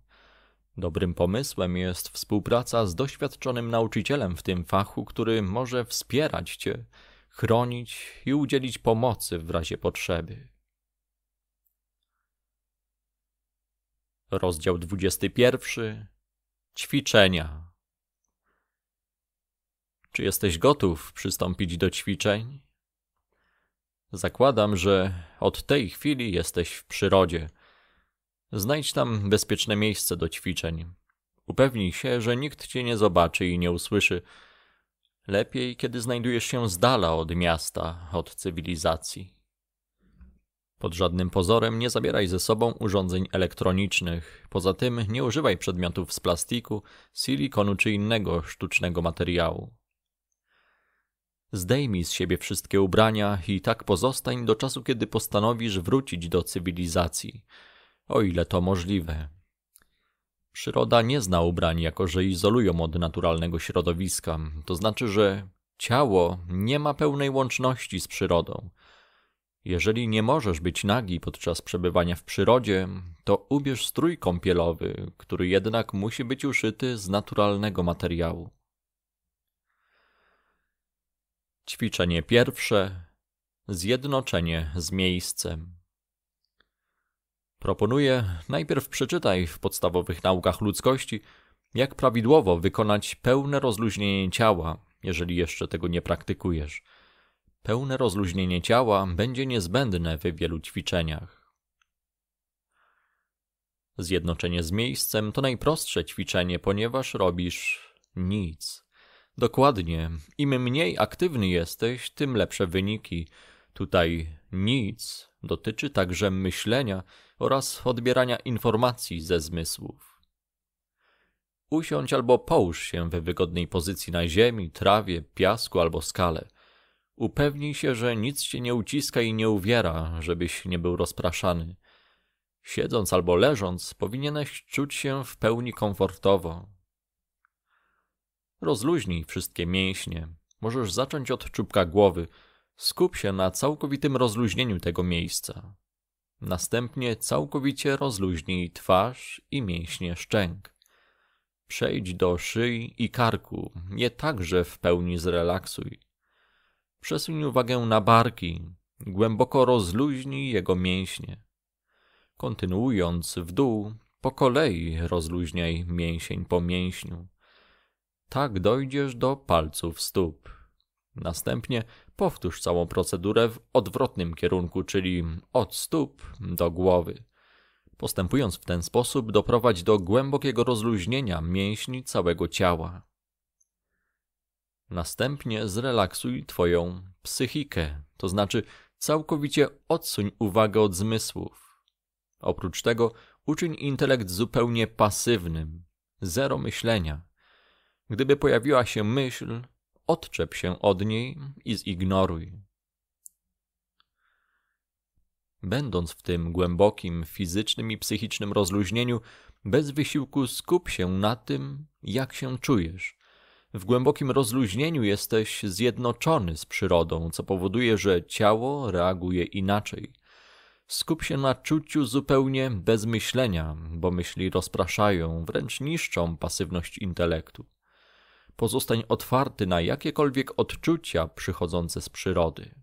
Dobrym pomysłem jest współpraca z doświadczonym nauczycielem w tym fachu, który może wspierać cię, chronić i udzielić pomocy w razie potrzeby. Rozdział 21. Ćwiczenia. Czy jesteś gotów przystąpić do ćwiczeń? Zakładam, że od tej chwili jesteś w przyrodzie. Znajdź tam bezpieczne miejsce do ćwiczeń. Upewnij się, że nikt cię nie zobaczy i nie usłyszy. Lepiej, kiedy znajdujesz się z dala od miasta, od cywilizacji. Pod żadnym pozorem nie zabieraj ze sobą urządzeń elektronicznych. Poza tym nie używaj przedmiotów z plastiku, silikonu czy innego sztucznego materiału. Zdejmij z siebie wszystkie ubrania i tak pozostań do czasu, kiedy postanowisz wrócić do cywilizacji, o ile to możliwe. Przyroda nie zna ubrań, jako że izolują od naturalnego środowiska, to znaczy, że ciało nie ma pełnej łączności z przyrodą. Jeżeli nie możesz być nagi podczas przebywania w przyrodzie, to ubierz strój kąpielowy, który jednak musi być uszyty z naturalnego materiału. Ćwiczenie pierwsze zjednoczenie z miejscem. Proponuję najpierw przeczytaj w podstawowych naukach ludzkości, jak prawidłowo wykonać pełne rozluźnienie ciała, jeżeli jeszcze tego nie praktykujesz. Pełne rozluźnienie ciała będzie niezbędne w wielu ćwiczeniach. Zjednoczenie z miejscem to najprostsze ćwiczenie, ponieważ robisz nic. Dokładnie. Im mniej aktywny jesteś, tym lepsze wyniki. Tutaj nic dotyczy także myślenia oraz odbierania informacji ze zmysłów. Usiądź albo połóż się w wygodnej pozycji na ziemi, trawie, piasku albo skale. Upewnij się, że nic cię nie uciska i nie uwiera, żebyś nie był rozpraszany. Siedząc albo leżąc, powinieneś czuć się w pełni komfortowo, Rozluźnij wszystkie mięśnie. Możesz zacząć od czubka głowy. Skup się na całkowitym rozluźnieniu tego miejsca. Następnie całkowicie rozluźnij twarz i mięśnie szczęk. Przejdź do szyi i karku, je także w pełni zrelaksuj. Przesuń uwagę na barki, głęboko rozluźnij jego mięśnie. Kontynuując w dół, po kolei rozluźniaj mięsień po mięśniu. Tak dojdziesz do palców stóp. Następnie powtórz całą procedurę w odwrotnym kierunku, czyli od stóp do głowy. Postępując w ten sposób, doprowadź do głębokiego rozluźnienia mięśni całego ciała. Następnie zrelaksuj Twoją psychikę, to znaczy całkowicie odsuń uwagę od zmysłów. Oprócz tego uczyń intelekt zupełnie pasywnym, zero myślenia. Gdyby pojawiła się myśl, odczep się od niej i zignoruj. Będąc w tym głębokim fizycznym i psychicznym rozluźnieniu, bez wysiłku skup się na tym, jak się czujesz. W głębokim rozluźnieniu jesteś zjednoczony z przyrodą, co powoduje, że ciało reaguje inaczej. Skup się na czuciu zupełnie bez myślenia, bo myśli rozpraszają, wręcz niszczą pasywność intelektu pozostań otwarty na jakiekolwiek odczucia przychodzące z przyrody.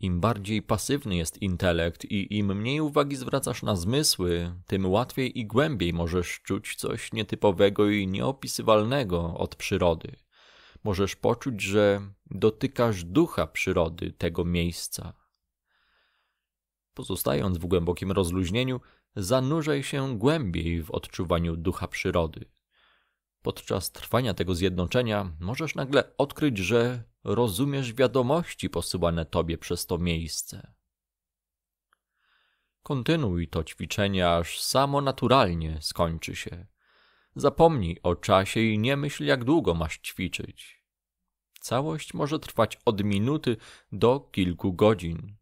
Im bardziej pasywny jest intelekt i im mniej uwagi zwracasz na zmysły, tym łatwiej i głębiej możesz czuć coś nietypowego i nieopisywalnego od przyrody. Możesz poczuć, że dotykasz ducha przyrody tego miejsca. Pozostając w głębokim rozluźnieniu, zanurzaj się głębiej w odczuwaniu ducha przyrody. Podczas trwania tego zjednoczenia możesz nagle odkryć, że rozumiesz wiadomości posyłane tobie przez to miejsce. Kontynuuj to ćwiczenie, aż samo naturalnie skończy się. Zapomnij o czasie i nie myśl, jak długo masz ćwiczyć. Całość może trwać od minuty do kilku godzin.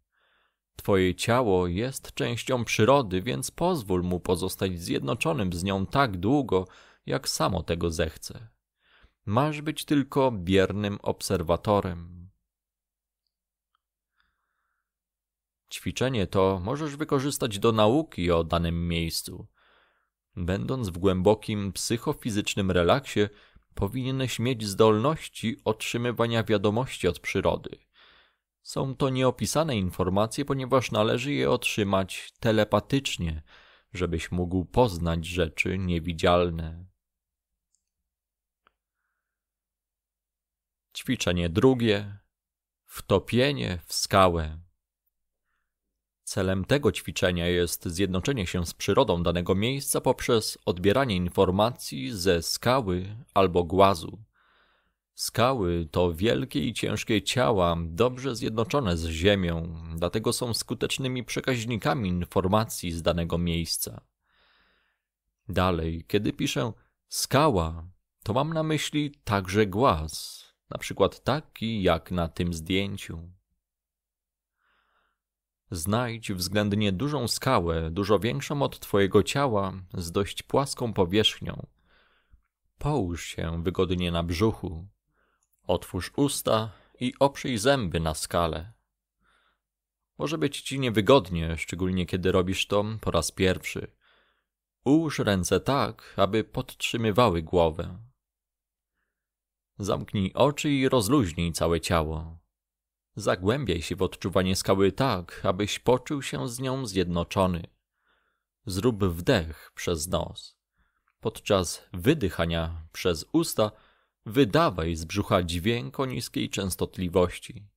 Twoje ciało jest częścią przyrody, więc pozwól mu pozostać zjednoczonym z nią tak długo, jak samo tego zechce. Masz być tylko biernym obserwatorem. Ćwiczenie to możesz wykorzystać do nauki o danym miejscu. Będąc w głębokim psychofizycznym relaksie, powinieneś mieć zdolności otrzymywania wiadomości od przyrody. Są to nieopisane informacje, ponieważ należy je otrzymać telepatycznie, żebyś mógł poznać rzeczy niewidzialne. Ćwiczenie drugie wtopienie w skałę. Celem tego ćwiczenia jest zjednoczenie się z przyrodą danego miejsca poprzez odbieranie informacji ze skały albo głazu. Skały to wielkie i ciężkie ciała, dobrze zjednoczone z ziemią, dlatego są skutecznymi przekaźnikami informacji z danego miejsca. Dalej, kiedy piszę skała, to mam na myśli także głaz, na przykład taki jak na tym zdjęciu. Znajdź względnie dużą skałę, dużo większą od Twojego ciała, z dość płaską powierzchnią. Połóż się wygodnie na brzuchu. Otwórz usta i oprzyj zęby na skalę. Może być ci niewygodnie, szczególnie kiedy robisz to po raz pierwszy. Ułóż ręce tak, aby podtrzymywały głowę. Zamknij oczy i rozluźnij całe ciało. Zagłębiaj się w odczuwanie skały tak, abyś poczuł się z nią zjednoczony. Zrób wdech przez nos. Podczas wydychania przez usta wydawaj z brzucha dźwięk o niskiej częstotliwości.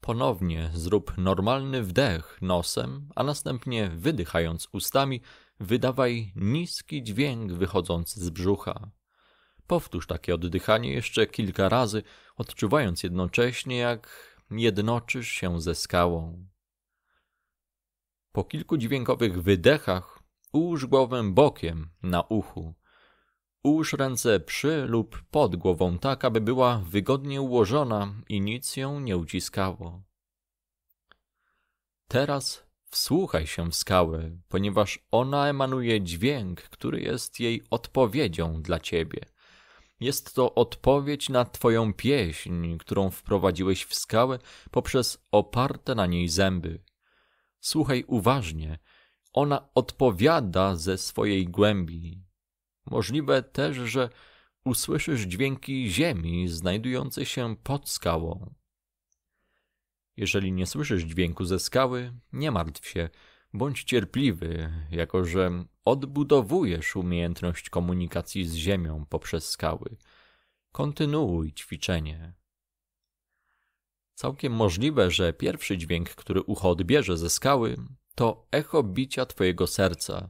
Ponownie zrób normalny wdech nosem, a następnie wydychając ustami, wydawaj niski dźwięk wychodzący z brzucha. Powtórz takie oddychanie jeszcze kilka razy, odczuwając jednocześnie, jak jednoczysz się ze skałą. Po kilku dźwiękowych wydechach ułóż głowę bokiem na uchu. Ułóż ręce przy lub pod głową tak, aby była wygodnie ułożona i nic ją nie uciskało. Teraz wsłuchaj się w skałę, ponieważ ona emanuje dźwięk, który jest jej odpowiedzią dla ciebie – jest to odpowiedź na Twoją pieśń, którą wprowadziłeś w skałę poprzez oparte na niej zęby. Słuchaj uważnie, ona odpowiada ze swojej głębi. Możliwe też, że usłyszysz dźwięki ziemi znajdujące się pod skałą. Jeżeli nie słyszysz dźwięku ze skały, nie martw się, Bądź cierpliwy, jako że odbudowujesz umiejętność komunikacji z ziemią poprzez skały. Kontynuuj ćwiczenie. Całkiem możliwe, że pierwszy dźwięk, który ucho odbierze ze skały, to echo bicia twojego serca.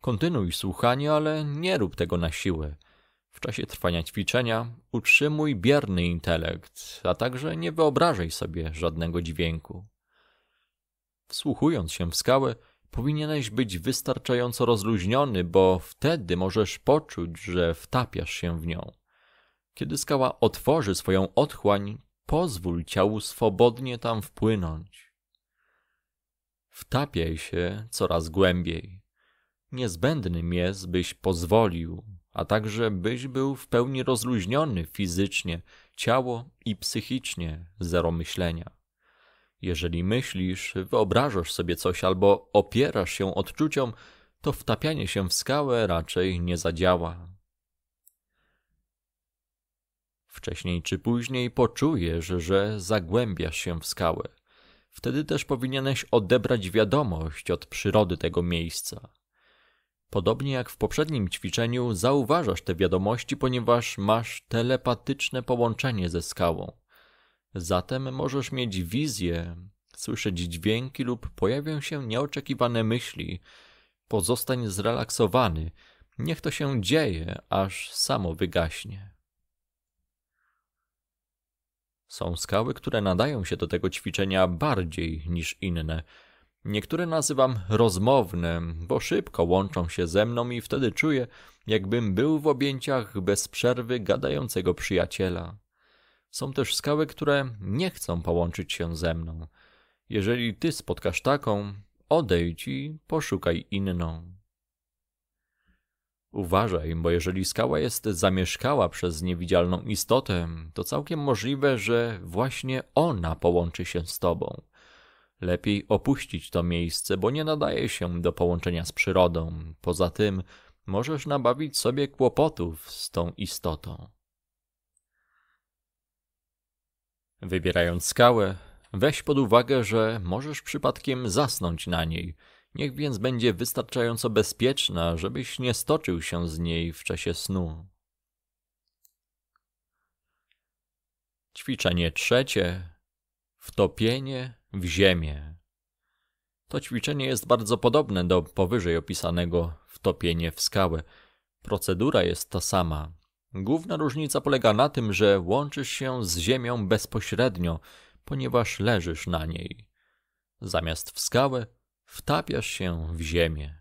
Kontynuuj słuchanie, ale nie rób tego na siłę. W czasie trwania ćwiczenia utrzymuj bierny intelekt, a także nie wyobrażaj sobie żadnego dźwięku. Wsłuchując się w skałę, powinieneś być wystarczająco rozluźniony, bo wtedy możesz poczuć, że wtapiasz się w nią. Kiedy skała otworzy swoją otchłań, pozwól ciału swobodnie tam wpłynąć. Wtapiaj się coraz głębiej. Niezbędnym jest, byś pozwolił, a także byś był w pełni rozluźniony fizycznie, ciało i psychicznie, zero myślenia. Jeżeli myślisz, wyobrażasz sobie coś albo opierasz się odczuciom, to wtapianie się w skałę raczej nie zadziała. Wcześniej czy później poczujesz, że zagłębiasz się w skałę. Wtedy też powinieneś odebrać wiadomość od przyrody tego miejsca. Podobnie jak w poprzednim ćwiczeniu, zauważasz te wiadomości, ponieważ masz telepatyczne połączenie ze skałą. Zatem możesz mieć wizję, słyszeć dźwięki lub pojawią się nieoczekiwane myśli. Pozostań zrelaksowany, niech to się dzieje, aż samo wygaśnie. Są skały, które nadają się do tego ćwiczenia bardziej niż inne. Niektóre nazywam rozmowne, bo szybko łączą się ze mną i wtedy czuję, jakbym był w objęciach bez przerwy gadającego przyjaciela. Są też skały, które nie chcą połączyć się ze mną. Jeżeli ty spotkasz taką, odejdź i poszukaj inną. Uważaj, bo jeżeli skała jest zamieszkała przez niewidzialną istotę, to całkiem możliwe, że właśnie ona połączy się z tobą. Lepiej opuścić to miejsce, bo nie nadaje się do połączenia z przyrodą. Poza tym możesz nabawić sobie kłopotów z tą istotą. Wybierając skałę, weź pod uwagę, że możesz przypadkiem zasnąć na niej. Niech więc będzie wystarczająco bezpieczna, żebyś nie stoczył się z niej w czasie snu. Ćwiczenie trzecie: wtopienie w ziemię. To ćwiczenie jest bardzo podobne do powyżej opisanego wtopienie w skałę. Procedura jest ta sama. Główna różnica polega na tym, że łączysz się z ziemią bezpośrednio, ponieważ leżysz na niej. Zamiast w skałę, wtapiasz się w ziemię.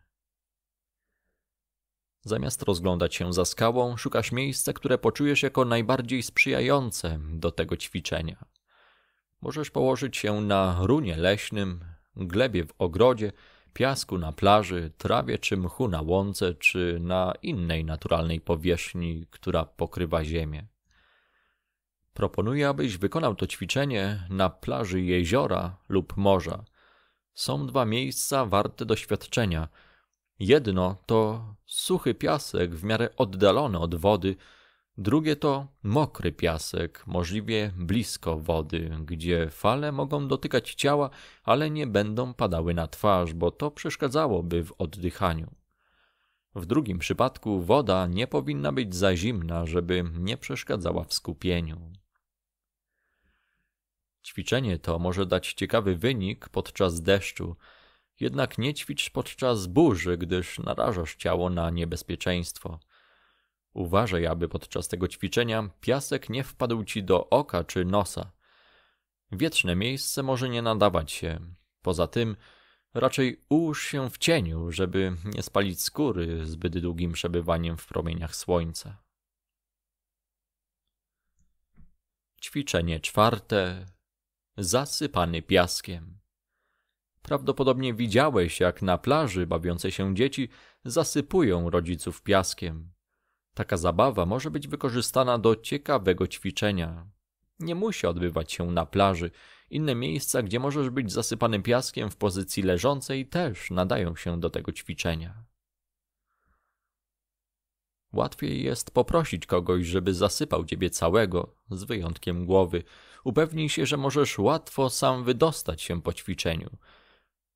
Zamiast rozglądać się za skałą, szukasz miejsca, które poczujesz jako najbardziej sprzyjające do tego ćwiczenia. Możesz położyć się na runie leśnym, glebie w ogrodzie, piasku na plaży, trawie czy mchu na łące, czy na innej naturalnej powierzchni, która pokrywa ziemię. Proponuję, abyś wykonał to ćwiczenie na plaży jeziora lub morza. Są dwa miejsca warte doświadczenia. Jedno to suchy piasek w miarę oddalony od wody, Drugie to mokry piasek, możliwie blisko wody, gdzie fale mogą dotykać ciała, ale nie będą padały na twarz, bo to przeszkadzałoby w oddychaniu. W drugim przypadku woda nie powinna być za zimna, żeby nie przeszkadzała w skupieniu. Ćwiczenie to może dać ciekawy wynik podczas deszczu, jednak nie ćwicz podczas burzy, gdyż narażasz ciało na niebezpieczeństwo. Uważaj, aby podczas tego ćwiczenia piasek nie wpadł ci do oka czy nosa. Wietrzne miejsce może nie nadawać się. Poza tym, raczej ułóż się w cieniu, żeby nie spalić skóry zbyt długim przebywaniem w promieniach słońca. Ćwiczenie czwarte. Zasypany piaskiem. Prawdopodobnie widziałeś, jak na plaży bawiące się dzieci zasypują rodziców piaskiem. Taka zabawa może być wykorzystana do ciekawego ćwiczenia. Nie musi odbywać się na plaży. Inne miejsca, gdzie możesz być zasypany piaskiem w pozycji leżącej, też nadają się do tego ćwiczenia. Łatwiej jest poprosić kogoś, żeby zasypał ciebie całego, z wyjątkiem głowy. Upewnij się, że możesz łatwo sam wydostać się po ćwiczeniu.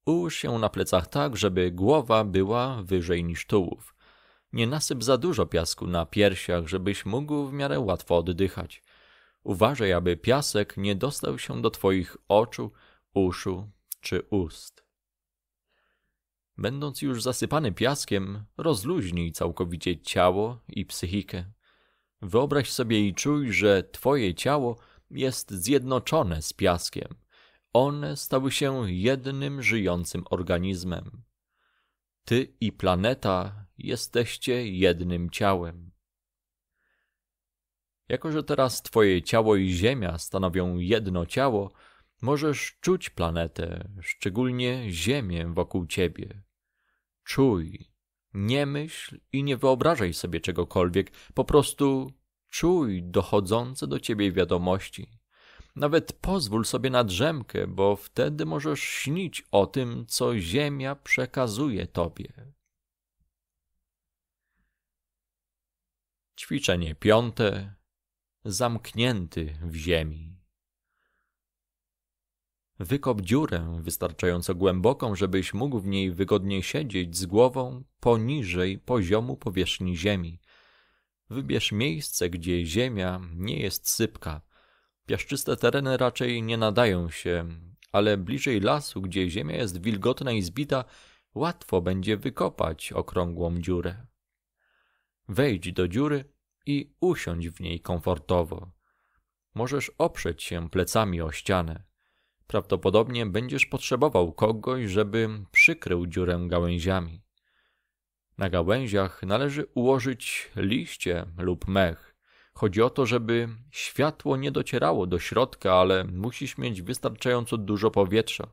Ułóż się na plecach tak, żeby głowa była wyżej niż tułów. Nie nasyp za dużo piasku na piersiach, żebyś mógł w miarę łatwo oddychać. Uważaj, aby piasek nie dostał się do twoich oczu, uszu czy ust. Będąc już zasypany piaskiem, rozluźnij całkowicie ciało i psychikę. Wyobraź sobie i czuj, że twoje ciało jest zjednoczone z piaskiem. One stały się jednym żyjącym organizmem. Ty i planeta jesteście jednym ciałem. Jako, że teraz Twoje ciało i Ziemia stanowią jedno ciało, możesz czuć planetę, szczególnie Ziemię wokół Ciebie. Czuj, nie myśl i nie wyobrażaj sobie czegokolwiek, po prostu czuj dochodzące do Ciebie wiadomości. Nawet pozwól sobie na drzemkę, bo wtedy możesz śnić o tym, co Ziemia przekazuje Tobie. Ćwiczenie piąte. Zamknięty w ziemi. Wykop dziurę wystarczająco głęboką, żebyś mógł w niej wygodnie siedzieć z głową poniżej poziomu powierzchni ziemi. Wybierz miejsce, gdzie ziemia nie jest sypka. Piaszczyste tereny raczej nie nadają się, ale bliżej lasu, gdzie ziemia jest wilgotna i zbita, łatwo będzie wykopać okrągłą dziurę. Wejdź do dziury i usiądź w niej komfortowo. Możesz oprzeć się plecami o ścianę. Prawdopodobnie będziesz potrzebował kogoś, żeby przykrył dziurę gałęziami. Na gałęziach należy ułożyć liście lub mech. Chodzi o to, żeby światło nie docierało do środka, ale musisz mieć wystarczająco dużo powietrza.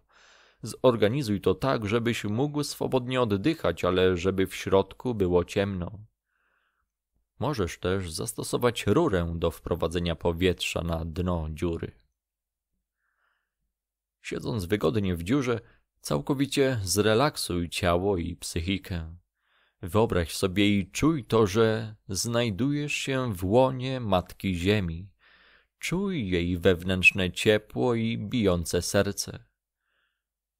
Zorganizuj to tak, żebyś mógł swobodnie oddychać, ale żeby w środku było ciemno. Możesz też zastosować rurę do wprowadzenia powietrza na dno dziury. Siedząc wygodnie w dziurze, całkowicie zrelaksuj ciało i psychikę. Wyobraź sobie i czuj to, że znajdujesz się w łonie Matki Ziemi. Czuj jej wewnętrzne ciepło i bijące serce.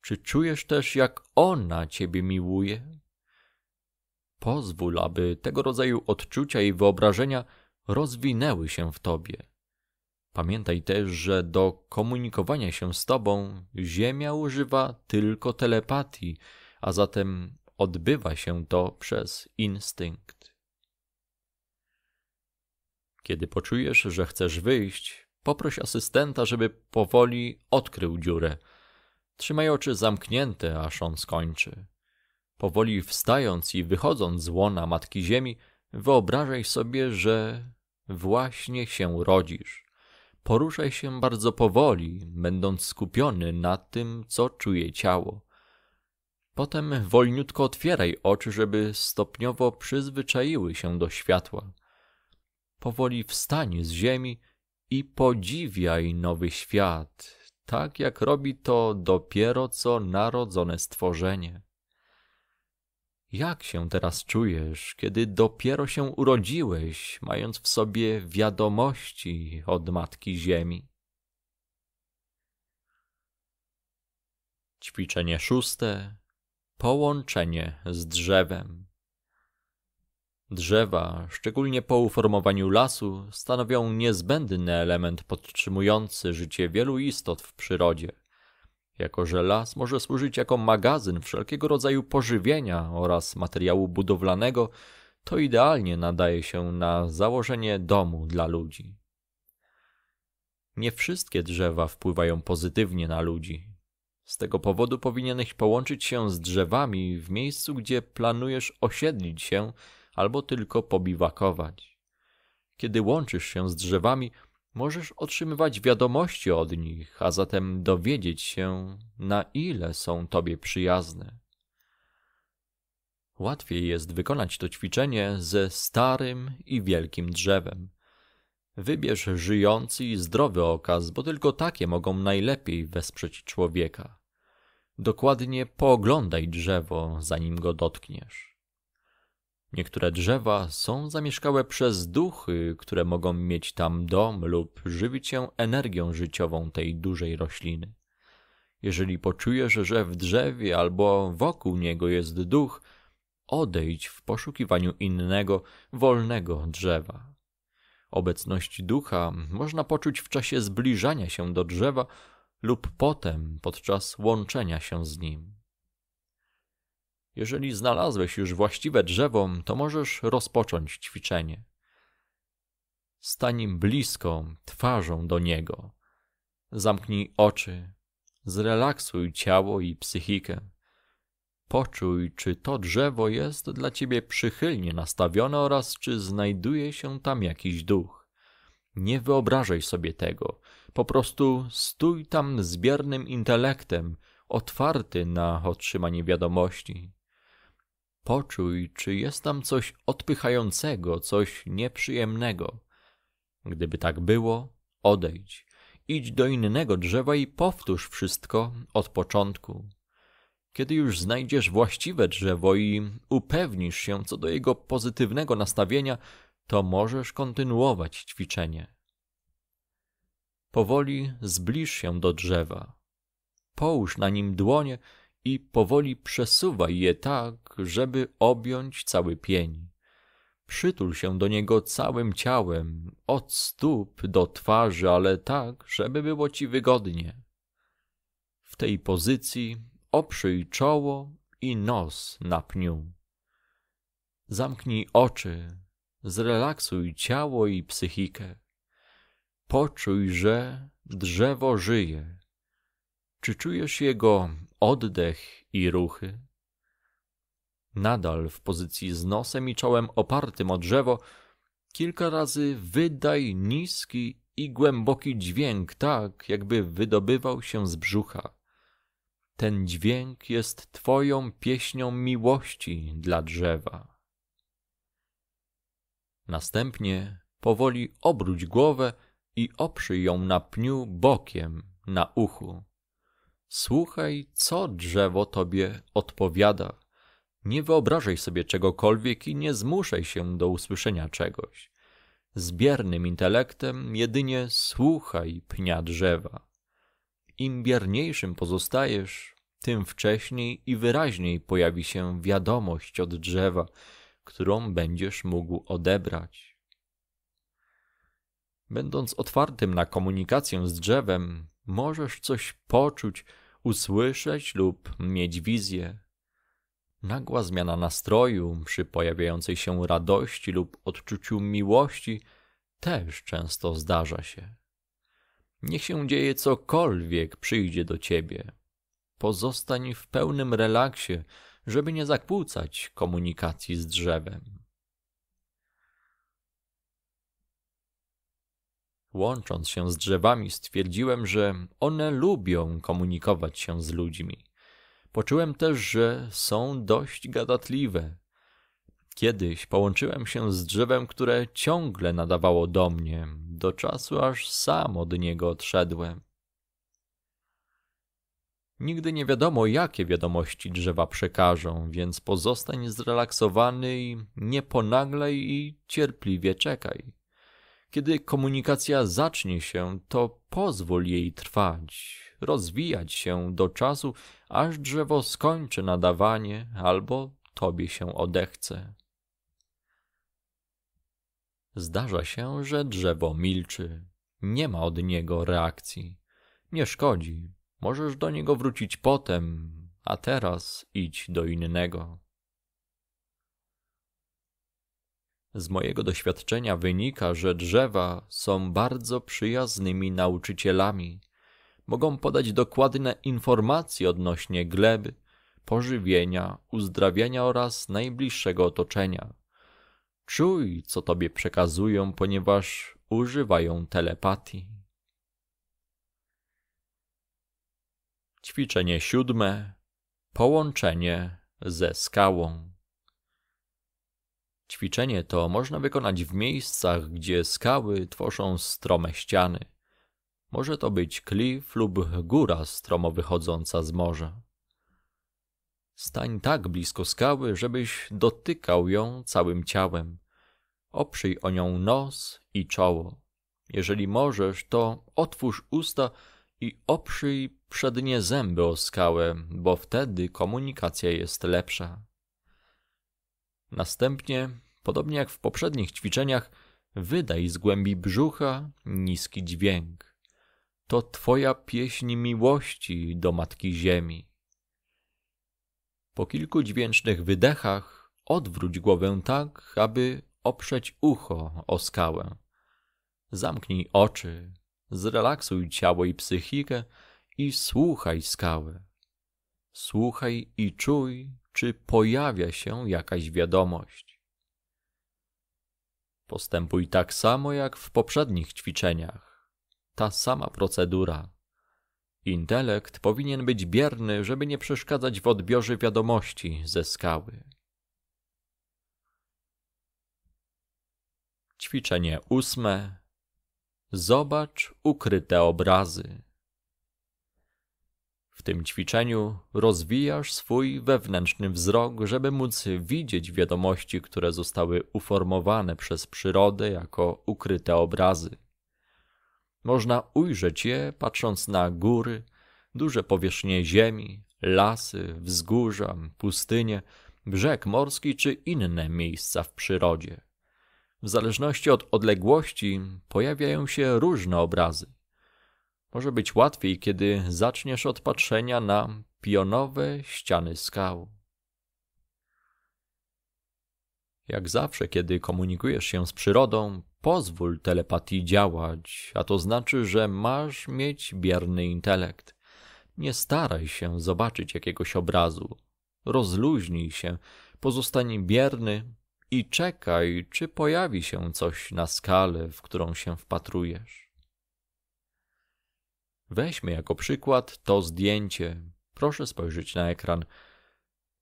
Czy czujesz też, jak ona ciebie miłuje? Pozwól, aby tego rodzaju odczucia i wyobrażenia rozwinęły się w tobie. Pamiętaj też, że do komunikowania się z tobą Ziemia używa tylko telepatii, a zatem odbywa się to przez instynkt. Kiedy poczujesz, że chcesz wyjść, poproś asystenta, żeby powoli odkrył dziurę. Trzymaj oczy zamknięte, aż on skończy. Powoli wstając i wychodząc z łona Matki Ziemi, wyobrażaj sobie, że właśnie się rodzisz. Poruszaj się bardzo powoli, będąc skupiony na tym, co czuje ciało. Potem wolniutko otwieraj oczy, żeby stopniowo przyzwyczaiły się do światła. Powoli wstań z ziemi i podziwiaj nowy świat, tak jak robi to dopiero co narodzone stworzenie. Jak się teraz czujesz, kiedy dopiero się urodziłeś, mając w sobie wiadomości od Matki Ziemi? Ćwiczenie szóste. Połączenie z drzewem. Drzewa, szczególnie po uformowaniu lasu, stanowią niezbędny element podtrzymujący życie wielu istot w przyrodzie. Jako że las może służyć jako magazyn wszelkiego rodzaju pożywienia oraz materiału budowlanego, to idealnie nadaje się na założenie domu dla ludzi. Nie wszystkie drzewa wpływają pozytywnie na ludzi. Z tego powodu powinieneś połączyć się z drzewami w miejscu, gdzie planujesz osiedlić się albo tylko pobiwakować. Kiedy łączysz się z drzewami, Możesz otrzymywać wiadomości od nich, a zatem dowiedzieć się, na ile są Tobie przyjazne. Łatwiej jest wykonać to ćwiczenie ze starym i wielkim drzewem. Wybierz żyjący i zdrowy okaz, bo tylko takie mogą najlepiej wesprzeć człowieka. Dokładnie pooglądaj drzewo, zanim go dotkniesz. Niektóre drzewa są zamieszkałe przez duchy, które mogą mieć tam dom lub żywić się energią życiową tej dużej rośliny. Jeżeli poczujesz, że w drzewie albo wokół niego jest duch, odejdź w poszukiwaniu innego, wolnego drzewa. Obecność ducha można poczuć w czasie zbliżania się do drzewa lub potem podczas łączenia się z nim. Jeżeli znalazłeś już właściwe drzewo, to możesz rozpocząć ćwiczenie. Stań blisko, twarzą do niego. Zamknij oczy, zrelaksuj ciało i psychikę. Poczuj, czy to drzewo jest dla ciebie przychylnie nastawione oraz czy znajduje się tam jakiś duch. Nie wyobrażaj sobie tego. Po prostu stój tam z biernym intelektem, otwarty na otrzymanie wiadomości. Poczuj, czy jest tam coś odpychającego, coś nieprzyjemnego. Gdyby tak było, odejdź. Idź do innego drzewa i powtórz wszystko od początku. Kiedy już znajdziesz właściwe drzewo i upewnisz się co do jego pozytywnego nastawienia, to możesz kontynuować ćwiczenie. Powoli zbliż się do drzewa. Połóż na nim dłonie i powoli przesuwaj je tak, żeby objąć cały pień. Przytul się do niego całym ciałem, od stóp do twarzy, ale tak, żeby było ci wygodnie. W tej pozycji oprzyj czoło i nos na pniu. Zamknij oczy, zrelaksuj ciało i psychikę. Poczuj, że drzewo żyje. Czy czujesz jego oddech i ruchy. Nadal w pozycji z nosem i czołem opartym o drzewo, kilka razy wydaj niski i głęboki dźwięk, tak jakby wydobywał się z brzucha. Ten dźwięk jest Twoją pieśnią miłości dla drzewa. Następnie powoli obróć głowę i oprzyj ją na pniu bokiem na uchu. Słuchaj, co drzewo tobie odpowiada. Nie wyobrażaj sobie czegokolwiek i nie zmuszaj się do usłyszenia czegoś. Z biernym intelektem jedynie słuchaj pnia drzewa. Im bierniejszym pozostajesz, tym wcześniej i wyraźniej pojawi się wiadomość od drzewa, którą będziesz mógł odebrać. Będąc otwartym na komunikację z drzewem, możesz coś poczuć, usłyszeć lub mieć wizję. Nagła zmiana nastroju przy pojawiającej się radości lub odczuciu miłości też często zdarza się. Niech się dzieje cokolwiek przyjdzie do ciebie. Pozostań w pełnym relaksie, żeby nie zakłócać komunikacji z drzewem. Łącząc się z drzewami, stwierdziłem, że one lubią komunikować się z ludźmi. Poczułem też, że są dość gadatliwe. Kiedyś połączyłem się z drzewem, które ciągle nadawało do mnie, do czasu aż sam od niego odszedłem. Nigdy nie wiadomo, jakie wiadomości drzewa przekażą, więc pozostań zrelaksowany i nie ponaglej i cierpliwie czekaj. Kiedy komunikacja zacznie się, to pozwól jej trwać, rozwijać się do czasu, aż drzewo skończy nadawanie albo tobie się odechce. Zdarza się, że drzewo milczy, nie ma od niego reakcji. Nie szkodzi, możesz do niego wrócić potem, a teraz idź do innego. Z mojego doświadczenia wynika, że drzewa są bardzo przyjaznymi nauczycielami. Mogą podać dokładne informacje odnośnie gleby, pożywienia, uzdrawiania oraz najbliższego otoczenia. Czuj, co tobie przekazują, ponieważ używają telepatii. Ćwiczenie siódme. Połączenie ze skałą. Ćwiczenie to można wykonać w miejscach, gdzie skały tworzą strome ściany. Może to być klif lub góra stromo wychodząca z morza. Stań tak blisko skały, żebyś dotykał ją całym ciałem. Oprzyj o nią nos i czoło. Jeżeli możesz, to otwórz usta i oprzyj przednie zęby o skałę, bo wtedy komunikacja jest lepsza. Następnie, podobnie jak w poprzednich ćwiczeniach, wydaj z głębi brzucha niski dźwięk. To Twoja pieśń miłości do Matki Ziemi. Po kilku dźwięcznych wydechach odwróć głowę tak, aby oprzeć ucho o skałę. Zamknij oczy, zrelaksuj ciało i psychikę i słuchaj skały. Słuchaj i czuj, czy pojawia się jakaś wiadomość. Postępuj tak samo jak w poprzednich ćwiczeniach. Ta sama procedura. Intelekt powinien być bierny, żeby nie przeszkadzać w odbiorze wiadomości ze skały. Ćwiczenie ósme. Zobacz ukryte obrazy. W tym ćwiczeniu rozwijasz swój wewnętrzny wzrok, żeby móc widzieć wiadomości, które zostały uformowane przez przyrodę jako ukryte obrazy. Można ujrzeć je patrząc na góry, duże powierzchnie ziemi, lasy, wzgórza, pustynie, brzeg morski czy inne miejsca w przyrodzie. W zależności od odległości pojawiają się różne obrazy. Może być łatwiej, kiedy zaczniesz od patrzenia na pionowe ściany skał. Jak zawsze, kiedy komunikujesz się z przyrodą, pozwól telepatii działać, a to znaczy, że masz mieć bierny intelekt. Nie staraj się zobaczyć jakiegoś obrazu. Rozluźnij się, pozostań bierny i czekaj, czy pojawi się coś na skale, w którą się wpatrujesz. Weźmy jako przykład to zdjęcie. Proszę spojrzeć na ekran.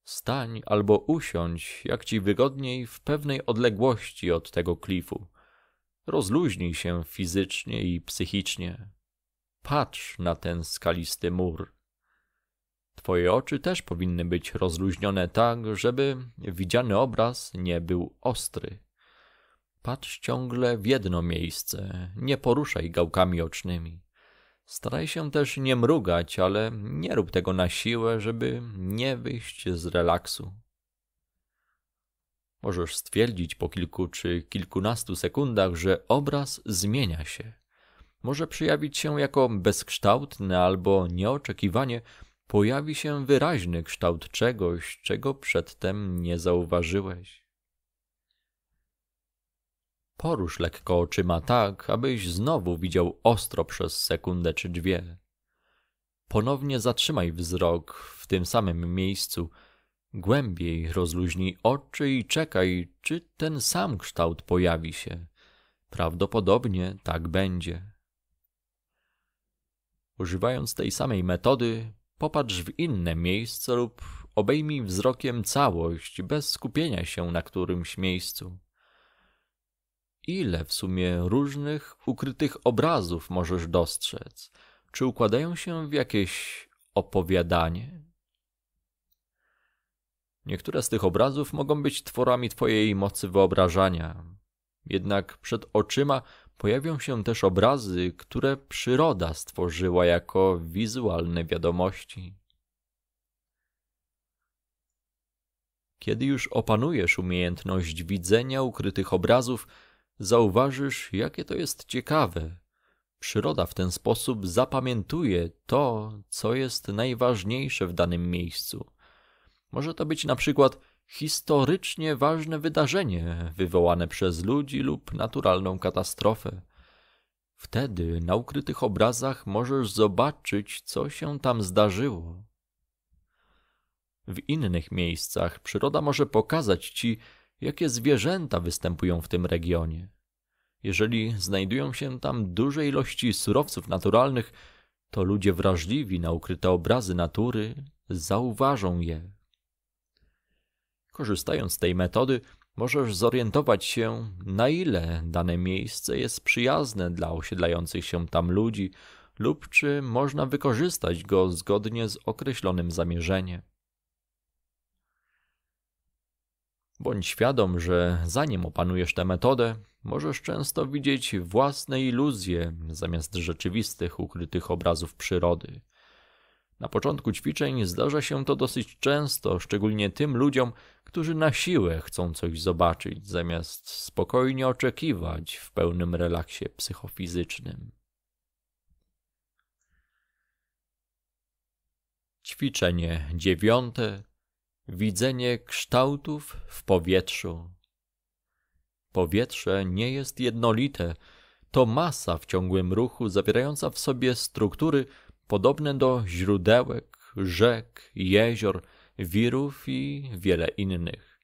Stań albo usiądź, jak ci wygodniej, w pewnej odległości od tego klifu. Rozluźnij się fizycznie i psychicznie. Patrz na ten skalisty mur. Twoje oczy też powinny być rozluźnione tak, żeby widziany obraz nie był ostry. Patrz ciągle w jedno miejsce, nie poruszaj gałkami ocznymi. Staraj się też nie mrugać, ale nie rób tego na siłę, żeby nie wyjść z relaksu. Możesz stwierdzić po kilku czy kilkunastu sekundach, że obraz zmienia się. Może przejawić się jako bezkształtny albo nieoczekiwanie pojawi się wyraźny kształt czegoś, czego przedtem nie zauważyłeś. Porusz lekko oczyma tak, abyś znowu widział ostro przez sekundę czy dwie. Ponownie zatrzymaj wzrok w tym samym miejscu. Głębiej rozluźnij oczy i czekaj, czy ten sam kształt pojawi się. Prawdopodobnie tak będzie. Używając tej samej metody, popatrz w inne miejsce lub obejmij wzrokiem całość bez skupienia się na którymś miejscu ile w sumie różnych ukrytych obrazów możesz dostrzec? Czy układają się w jakieś opowiadanie? Niektóre z tych obrazów mogą być tworami Twojej mocy wyobrażania. Jednak przed oczyma pojawią się też obrazy, które przyroda stworzyła jako wizualne wiadomości. Kiedy już opanujesz umiejętność widzenia ukrytych obrazów, zauważysz, jakie to jest ciekawe. Przyroda w ten sposób zapamiętuje to, co jest najważniejsze w danym miejscu. Może to być na przykład historycznie ważne wydarzenie wywołane przez ludzi lub naturalną katastrofę. Wtedy na ukrytych obrazach możesz zobaczyć, co się tam zdarzyło. W innych miejscach przyroda może pokazać ci, jakie zwierzęta występują w tym regionie. Jeżeli znajdują się tam duże ilości surowców naturalnych, to ludzie wrażliwi na ukryte obrazy natury zauważą je. Korzystając z tej metody, możesz zorientować się, na ile dane miejsce jest przyjazne dla osiedlających się tam ludzi, lub czy można wykorzystać go zgodnie z określonym zamierzeniem. Bądź świadom, że zanim opanujesz tę metodę, możesz często widzieć własne iluzje zamiast rzeczywistych, ukrytych obrazów przyrody. Na początku ćwiczeń zdarza się to dosyć często, szczególnie tym ludziom, którzy na siłę chcą coś zobaczyć, zamiast spokojnie oczekiwać w pełnym relaksie psychofizycznym. Ćwiczenie dziewiąte widzenie kształtów w powietrzu. Powietrze nie jest jednolite, to masa w ciągłym ruchu zawierająca w sobie struktury podobne do źródełek, rzek, jezior, wirów i wiele innych.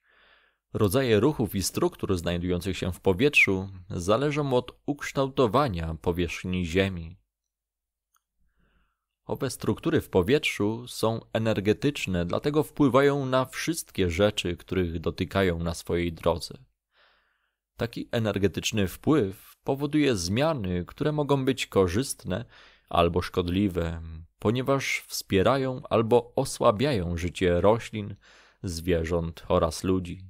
Rodzaje ruchów i struktur znajdujących się w powietrzu zależą od ukształtowania powierzchni Ziemi. Owe struktury w powietrzu są energetyczne, dlatego wpływają na wszystkie rzeczy, których dotykają na swojej drodze. Taki energetyczny wpływ powoduje zmiany, które mogą być korzystne albo szkodliwe, ponieważ wspierają albo osłabiają życie roślin, zwierząt oraz ludzi.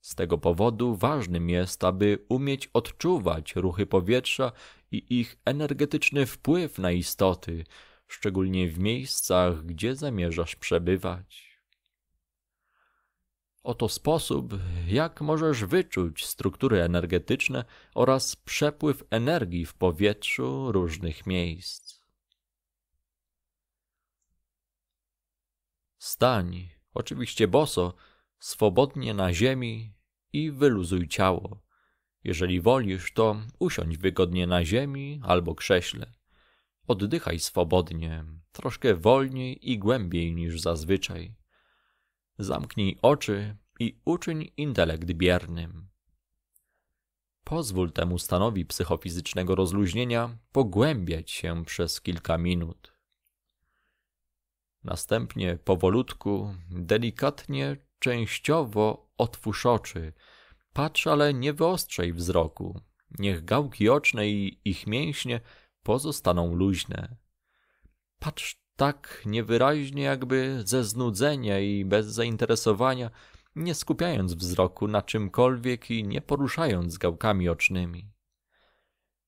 Z tego powodu ważnym jest, aby umieć odczuwać ruchy powietrza i ich energetyczny wpływ na istoty, szczególnie w miejscach, gdzie zamierzasz przebywać. Oto sposób, jak możesz wyczuć struktury energetyczne oraz przepływ energii w powietrzu różnych miejsc. Stań, oczywiście boso, swobodnie na ziemi i wyluzuj ciało. Jeżeli wolisz, to usiądź wygodnie na ziemi albo krześle. Oddychaj swobodnie, troszkę wolniej i głębiej niż zazwyczaj. Zamknij oczy i uczyń intelekt biernym. Pozwól temu stanowi psychofizycznego rozluźnienia pogłębiać się przez kilka minut. Następnie powolutku, delikatnie, częściowo otwórz oczy. Patrz, ale nie wyostrzej wzroku. Niech gałki oczne i ich mięśnie pozostaną luźne. Patrz tak niewyraźnie, jakby ze znudzenia i bez zainteresowania, nie skupiając wzroku na czymkolwiek i nie poruszając gałkami ocznymi.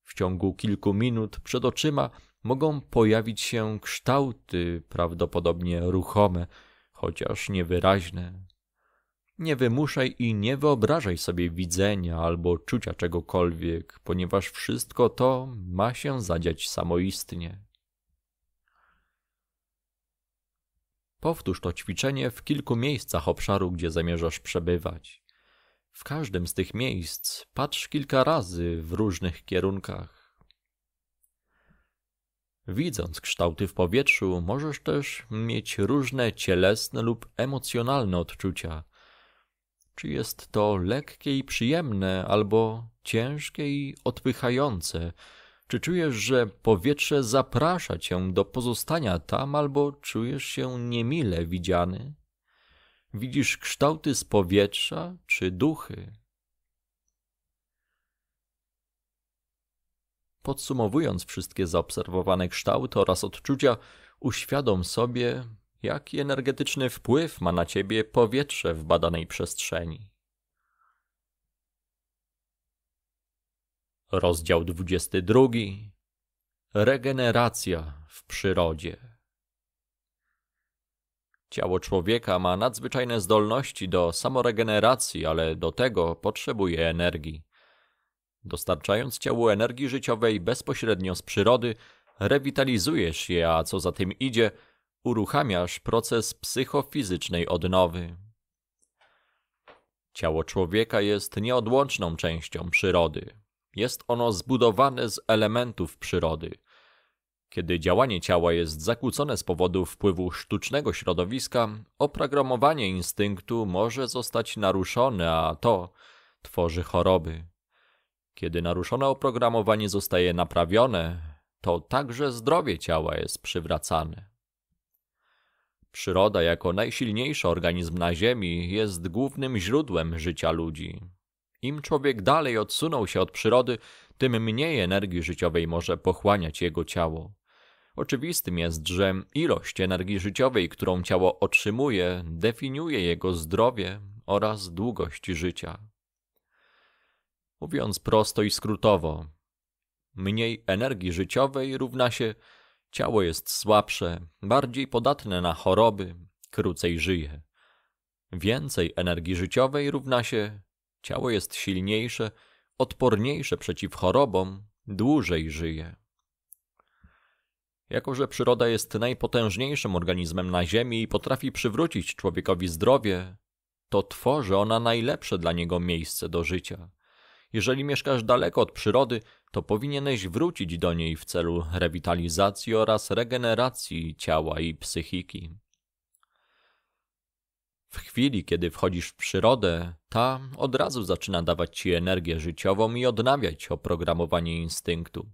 W ciągu kilku minut przed oczyma mogą pojawić się kształty, prawdopodobnie ruchome, chociaż niewyraźne, nie wymuszaj i nie wyobrażaj sobie widzenia albo czucia czegokolwiek, ponieważ wszystko to ma się zadziać samoistnie. Powtórz to ćwiczenie w kilku miejscach obszaru, gdzie zamierzasz przebywać. W każdym z tych miejsc patrz kilka razy w różnych kierunkach. Widząc kształty w powietrzu, możesz też mieć różne cielesne lub emocjonalne odczucia, czy jest to lekkie i przyjemne, albo ciężkie i odpychające? Czy czujesz, że powietrze zaprasza cię do pozostania tam, albo czujesz się niemile widziany? Widzisz kształty z powietrza czy duchy? Podsumowując wszystkie zaobserwowane kształty oraz odczucia, uświadom sobie, Jaki energetyczny wpływ ma na ciebie powietrze w badanej przestrzeni? Rozdział 22. Regeneracja w przyrodzie. Ciało człowieka ma nadzwyczajne zdolności do samoregeneracji, ale do tego potrzebuje energii. Dostarczając ciału energii życiowej bezpośrednio z przyrody, rewitalizujesz je, a co za tym idzie – uruchamiasz proces psychofizycznej odnowy. Ciało człowieka jest nieodłączną częścią przyrody. Jest ono zbudowane z elementów przyrody. Kiedy działanie ciała jest zakłócone z powodu wpływu sztucznego środowiska, oprogramowanie instynktu może zostać naruszone, a to tworzy choroby. Kiedy naruszone oprogramowanie zostaje naprawione, to także zdrowie ciała jest przywracane. Przyroda jako najsilniejszy organizm na Ziemi jest głównym źródłem życia ludzi. Im człowiek dalej odsunął się od przyrody, tym mniej energii życiowej może pochłaniać jego ciało. Oczywistym jest, że ilość energii życiowej, którą ciało otrzymuje, definiuje jego zdrowie oraz długość życia. Mówiąc prosto i skrótowo, mniej energii życiowej równa się Ciało jest słabsze, bardziej podatne na choroby, krócej żyje. Więcej energii życiowej równa się ciało jest silniejsze, odporniejsze przeciw chorobom, dłużej żyje. Jako, że przyroda jest najpotężniejszym organizmem na Ziemi i potrafi przywrócić człowiekowi zdrowie, to tworzy ona najlepsze dla niego miejsce do życia. Jeżeli mieszkasz daleko od przyrody, to powinieneś wrócić do niej w celu rewitalizacji oraz regeneracji ciała i psychiki. W chwili, kiedy wchodzisz w przyrodę, ta od razu zaczyna dawać ci energię życiową i odnawiać oprogramowanie instynktu.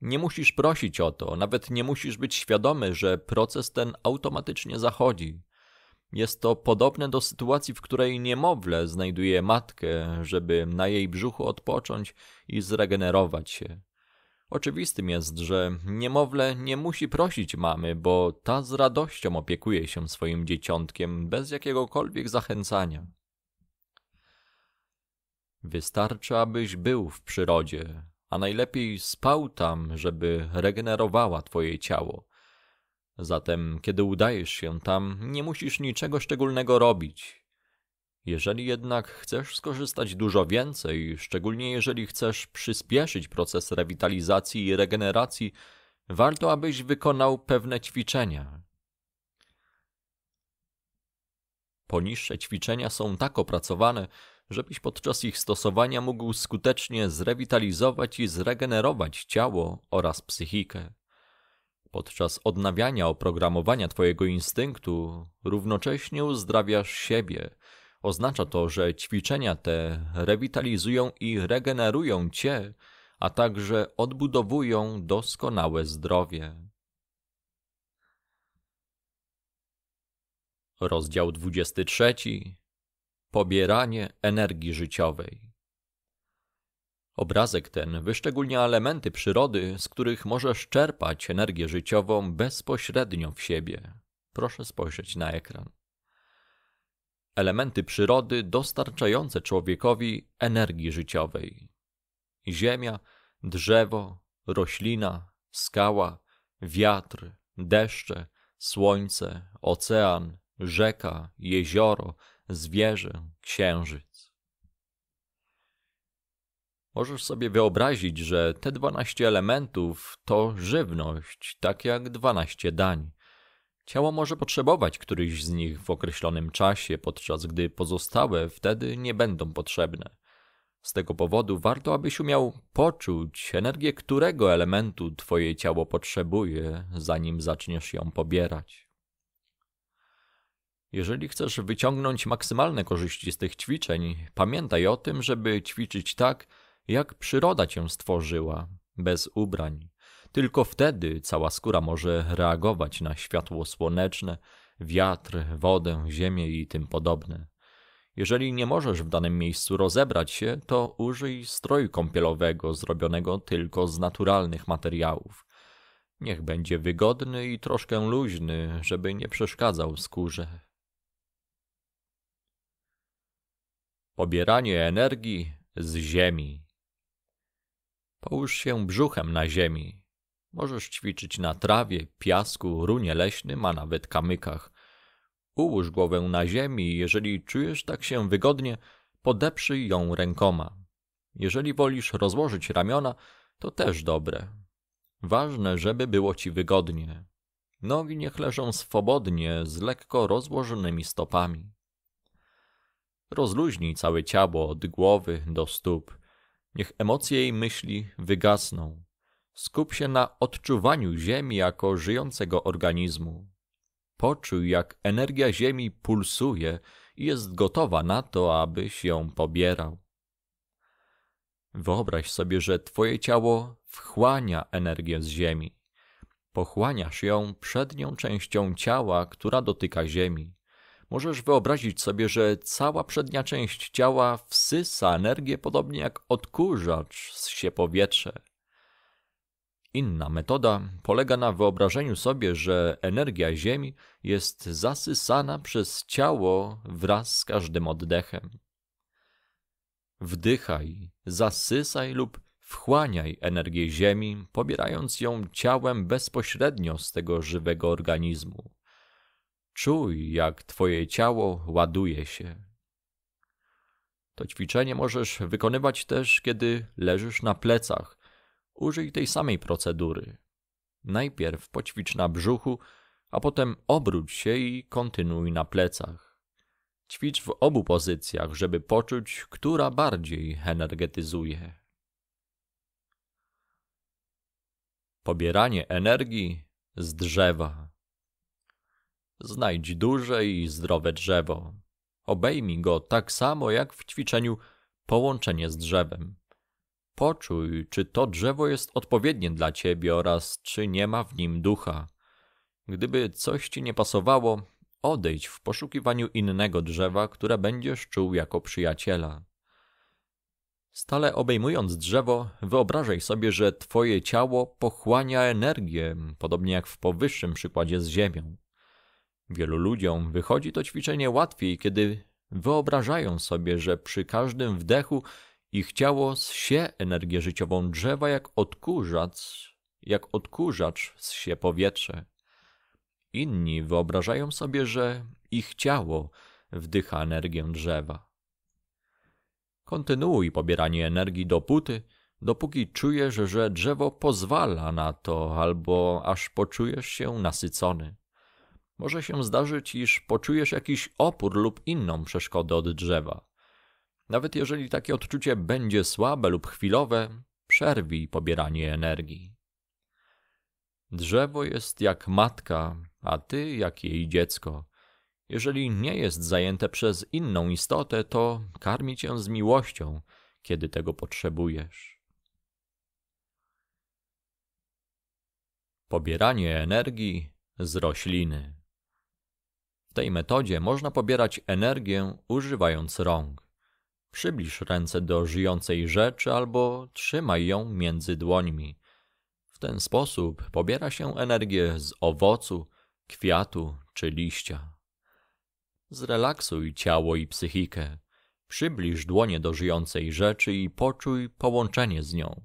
Nie musisz prosić o to, nawet nie musisz być świadomy, że proces ten automatycznie zachodzi. Jest to podobne do sytuacji, w której niemowlę znajduje matkę, żeby na jej brzuchu odpocząć i zregenerować się. Oczywistym jest, że niemowlę nie musi prosić mamy, bo ta z radością opiekuje się swoim dzieciątkiem bez jakiegokolwiek zachęcania. Wystarczy, abyś był w przyrodzie, a najlepiej spał tam, żeby regenerowała twoje ciało Zatem, kiedy udajesz się tam, nie musisz niczego szczególnego robić. Jeżeli jednak chcesz skorzystać dużo więcej, szczególnie jeżeli chcesz przyspieszyć proces rewitalizacji i regeneracji, warto abyś wykonał pewne ćwiczenia. Poniższe ćwiczenia są tak opracowane, żebyś podczas ich stosowania mógł skutecznie zrewitalizować i zregenerować ciało oraz psychikę. Podczas odnawiania oprogramowania Twojego instynktu równocześnie uzdrawiasz siebie. Oznacza to, że ćwiczenia te rewitalizują i regenerują Cię, a także odbudowują doskonałe zdrowie. Rozdział 23. Pobieranie energii życiowej. Obrazek ten wyszczególnia elementy przyrody, z których możesz czerpać energię życiową bezpośrednio w siebie. Proszę spojrzeć na ekran. Elementy przyrody dostarczające człowiekowi energii życiowej. Ziemia, drzewo, roślina, skała, wiatr, deszcze, słońce, ocean, rzeka, jezioro, zwierzę, księżyc. Możesz sobie wyobrazić, że te 12 elementów to żywność, tak jak 12 dań. Ciało może potrzebować któryś z nich w określonym czasie, podczas gdy pozostałe wtedy nie będą potrzebne. Z tego powodu warto, abyś umiał poczuć energię którego elementu twoje ciało potrzebuje, zanim zaczniesz ją pobierać. Jeżeli chcesz wyciągnąć maksymalne korzyści z tych ćwiczeń, pamiętaj o tym, żeby ćwiczyć tak, jak przyroda cię stworzyła, bez ubrań. Tylko wtedy cała skóra może reagować na światło słoneczne, wiatr, wodę, ziemię i tym podobne. Jeżeli nie możesz w danym miejscu rozebrać się, to użyj stroju kąpielowego zrobionego tylko z naturalnych materiałów. Niech będzie wygodny i troszkę luźny, żeby nie przeszkadzał skórze. Pobieranie energii z ziemi. Połóż się brzuchem na ziemi. Możesz ćwiczyć na trawie, piasku, runie leśnym, a nawet kamykach. Ułóż głowę na ziemi i jeżeli czujesz tak się wygodnie, podeprzyj ją rękoma. Jeżeli wolisz rozłożyć ramiona, to też dobre. Ważne, żeby było ci wygodnie. Nogi niech leżą swobodnie, z lekko rozłożonymi stopami. Rozluźnij całe ciało od głowy do stóp. Niech emocje i myśli wygasną. Skup się na odczuwaniu Ziemi jako żyjącego organizmu. Poczuj, jak energia Ziemi pulsuje i jest gotowa na to, abyś ją pobierał. Wyobraź sobie, że Twoje ciało wchłania energię z Ziemi. Pochłaniasz ją przednią częścią ciała, która dotyka Ziemi. Możesz wyobrazić sobie, że cała przednia część ciała wsysa energię podobnie jak odkurzacz z się powietrze. Inna metoda polega na wyobrażeniu sobie, że energia Ziemi jest zasysana przez ciało wraz z każdym oddechem. Wdychaj, zasysaj lub wchłaniaj energię Ziemi, pobierając ją ciałem bezpośrednio z tego żywego organizmu. Czuj, jak Twoje ciało ładuje się. To ćwiczenie możesz wykonywać też, kiedy leżysz na plecach. Użyj tej samej procedury. Najpierw poćwicz na brzuchu, a potem obróć się i kontynuuj na plecach. Ćwicz w obu pozycjach, żeby poczuć, która bardziej energetyzuje. Pobieranie energii z drzewa. Znajdź duże i zdrowe drzewo. Obejmij go tak samo jak w ćwiczeniu połączenie z drzewem. Poczuj, czy to drzewo jest odpowiednie dla ciebie oraz czy nie ma w nim ducha. Gdyby coś ci nie pasowało, odejdź w poszukiwaniu innego drzewa, które będziesz czuł jako przyjaciela. Stale obejmując drzewo, wyobrażaj sobie, że twoje ciało pochłania energię, podobnie jak w powyższym przykładzie z ziemią. Wielu ludziom wychodzi to ćwiczenie łatwiej, kiedy wyobrażają sobie, że przy każdym wdechu ich ciało zsie energię życiową drzewa jak odkurzacz, jak odkurzacz zsie powietrze. Inni wyobrażają sobie, że ich ciało wdycha energię drzewa. Kontynuuj pobieranie energii dopóty, dopóki czujesz, że drzewo pozwala na to, albo aż poczujesz się nasycony może się zdarzyć, iż poczujesz jakiś opór lub inną przeszkodę od drzewa. Nawet jeżeli takie odczucie będzie słabe lub chwilowe, przerwij pobieranie energii. Drzewo jest jak matka, a ty jak jej dziecko. Jeżeli nie jest zajęte przez inną istotę, to karmi cię z miłością, kiedy tego potrzebujesz. Pobieranie energii z rośliny. W tej metodzie można pobierać energię używając rąk. Przybliż ręce do żyjącej rzeczy albo trzymaj ją między dłońmi. W ten sposób pobiera się energię z owocu, kwiatu czy liścia. Zrelaksuj ciało i psychikę. Przybliż dłonie do żyjącej rzeczy i poczuj połączenie z nią.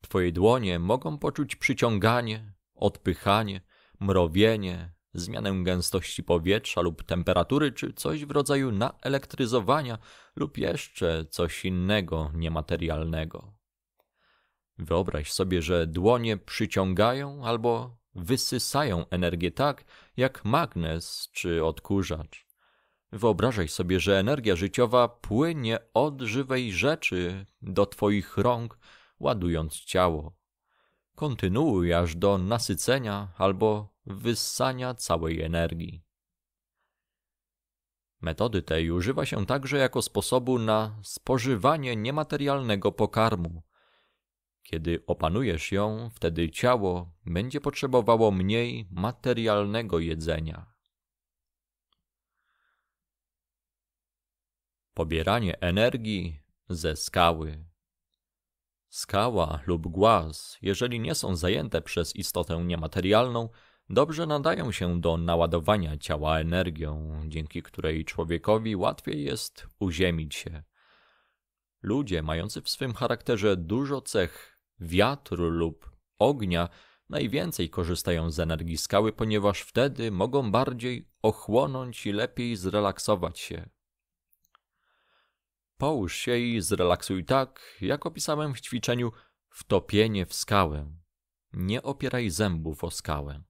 Twoje dłonie mogą poczuć przyciąganie, odpychanie, mrowienie, zmianę gęstości powietrza lub temperatury, czy coś w rodzaju naelektryzowania lub jeszcze coś innego niematerialnego. Wyobraź sobie, że dłonie przyciągają albo wysysają energię tak, jak magnes czy odkurzacz. Wyobrażaj sobie, że energia życiowa płynie od żywej rzeczy do Twoich rąk, ładując ciało. Kontynuuj aż do nasycenia albo wyssania całej energii. Metody tej używa się także jako sposobu na spożywanie niematerialnego pokarmu. Kiedy opanujesz ją, wtedy ciało będzie potrzebowało mniej materialnego jedzenia. Pobieranie energii ze skały. Skała lub głaz, jeżeli nie są zajęte przez istotę niematerialną, dobrze nadają się do naładowania ciała energią, dzięki której człowiekowi łatwiej jest uziemić się. Ludzie mający w swym charakterze dużo cech wiatru lub ognia najwięcej korzystają z energii skały, ponieważ wtedy mogą bardziej ochłonąć i lepiej zrelaksować się. Połóż się i zrelaksuj tak, jak opisałem w ćwiczeniu wtopienie w skałę. Nie opieraj zębów o skałę.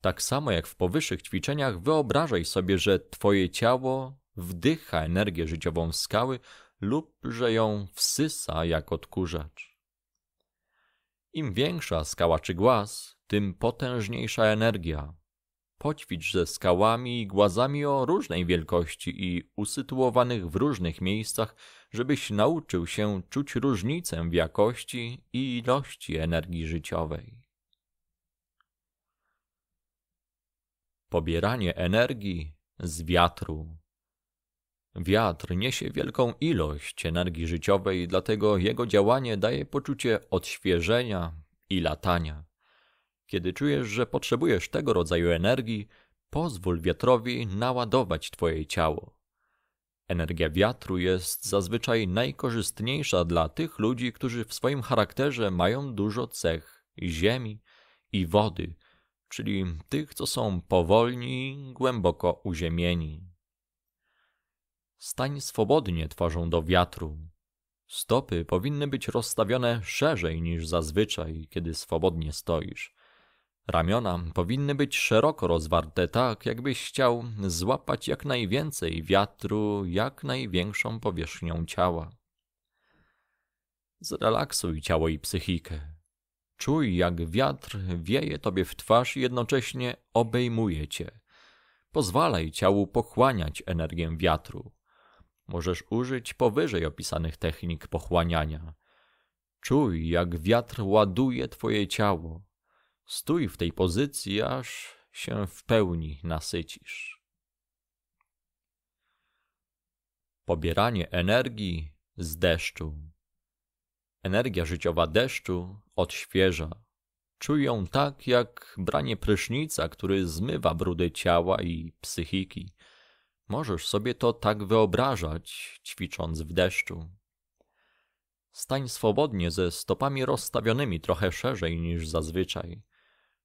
Tak samo jak w powyższych ćwiczeniach, wyobrażaj sobie, że Twoje ciało wdycha energię życiową skały lub że ją wsysa jak odkurzacz. Im większa skała czy głaz, tym potężniejsza energia, Poćwicz ze skałami i głazami o różnej wielkości i usytuowanych w różnych miejscach, żebyś nauczył się czuć różnicę w jakości i ilości energii życiowej. Pobieranie energii z wiatru. Wiatr niesie wielką ilość energii życiowej, dlatego jego działanie daje poczucie odświeżenia i latania. Kiedy czujesz, że potrzebujesz tego rodzaju energii, pozwól wiatrowi naładować Twoje ciało. Energia wiatru jest zazwyczaj najkorzystniejsza dla tych ludzi, którzy w swoim charakterze mają dużo cech ziemi i wody, czyli tych, co są powolni, głęboko uziemieni. Stań swobodnie twarzą do wiatru. Stopy powinny być rozstawione szerzej niż zazwyczaj, kiedy swobodnie stoisz. Ramiona powinny być szeroko rozwarte, tak jakbyś chciał złapać jak najwięcej wiatru, jak największą powierzchnią ciała. Zrelaksuj ciało i psychikę. Czuj, jak wiatr wieje tobie w twarz i jednocześnie obejmuje cię. Pozwalaj ciału pochłaniać energię wiatru. Możesz użyć powyżej opisanych technik pochłaniania. Czuj, jak wiatr ładuje twoje ciało, Stój w tej pozycji, aż się w pełni nasycisz. Pobieranie energii z deszczu. Energia życiowa deszczu odświeża. Czuj ją tak jak branie prysznica, który zmywa brudy ciała i psychiki. Możesz sobie to tak wyobrażać, ćwicząc w deszczu. Stań swobodnie ze stopami rozstawionymi trochę szerzej niż zazwyczaj.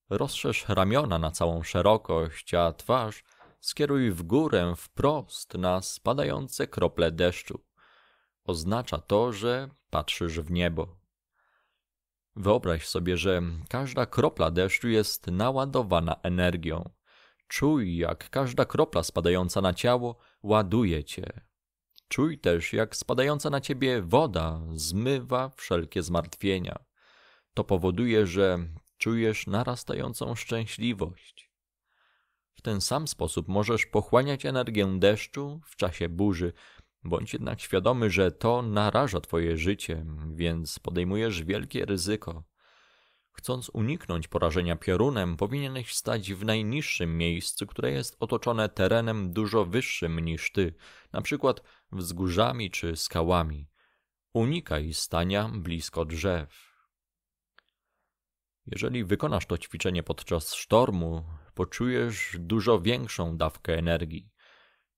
Rozszerz ramiona na całą szerokość, a twarz skieruj w górę wprost na spadające krople deszczu. Oznacza to, że patrzysz w niebo. Wyobraź sobie, że każda kropla deszczu jest naładowana energią. Czuj, jak każda kropla spadająca na ciało ładuje cię. Czuj też, jak spadająca na ciebie woda zmywa wszelkie zmartwienia. To powoduje, że czujesz narastającą szczęśliwość. W ten sam sposób możesz pochłaniać energię deszczu w czasie burzy, bądź jednak świadomy, że to naraża Twoje życie, więc podejmujesz wielkie ryzyko. Chcąc uniknąć porażenia piorunem, powinieneś stać w najniższym miejscu, które jest otoczone terenem dużo wyższym niż ty, na przykład wzgórzami czy skałami. Unikaj stania blisko drzew. Jeżeli wykonasz to ćwiczenie podczas sztormu, poczujesz dużo większą dawkę energii.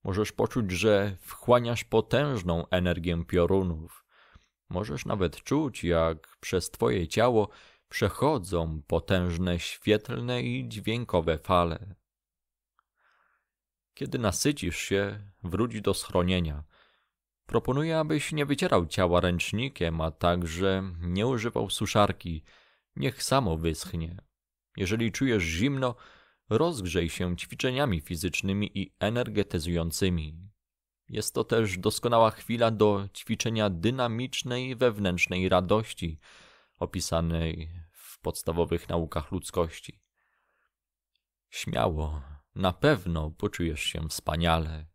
Możesz poczuć, że wchłaniasz potężną energię piorunów. Możesz nawet czuć, jak przez Twoje ciało przechodzą potężne świetlne i dźwiękowe fale. Kiedy nasycisz się, wróć do schronienia. Proponuję, abyś nie wycierał ciała ręcznikiem, a także nie używał suszarki – Niech samo wyschnie. Jeżeli czujesz zimno, rozgrzej się ćwiczeniami fizycznymi i energetyzującymi. Jest to też doskonała chwila do ćwiczenia dynamicznej wewnętrznej radości, opisanej w podstawowych naukach ludzkości. Śmiało, na pewno poczujesz się wspaniale.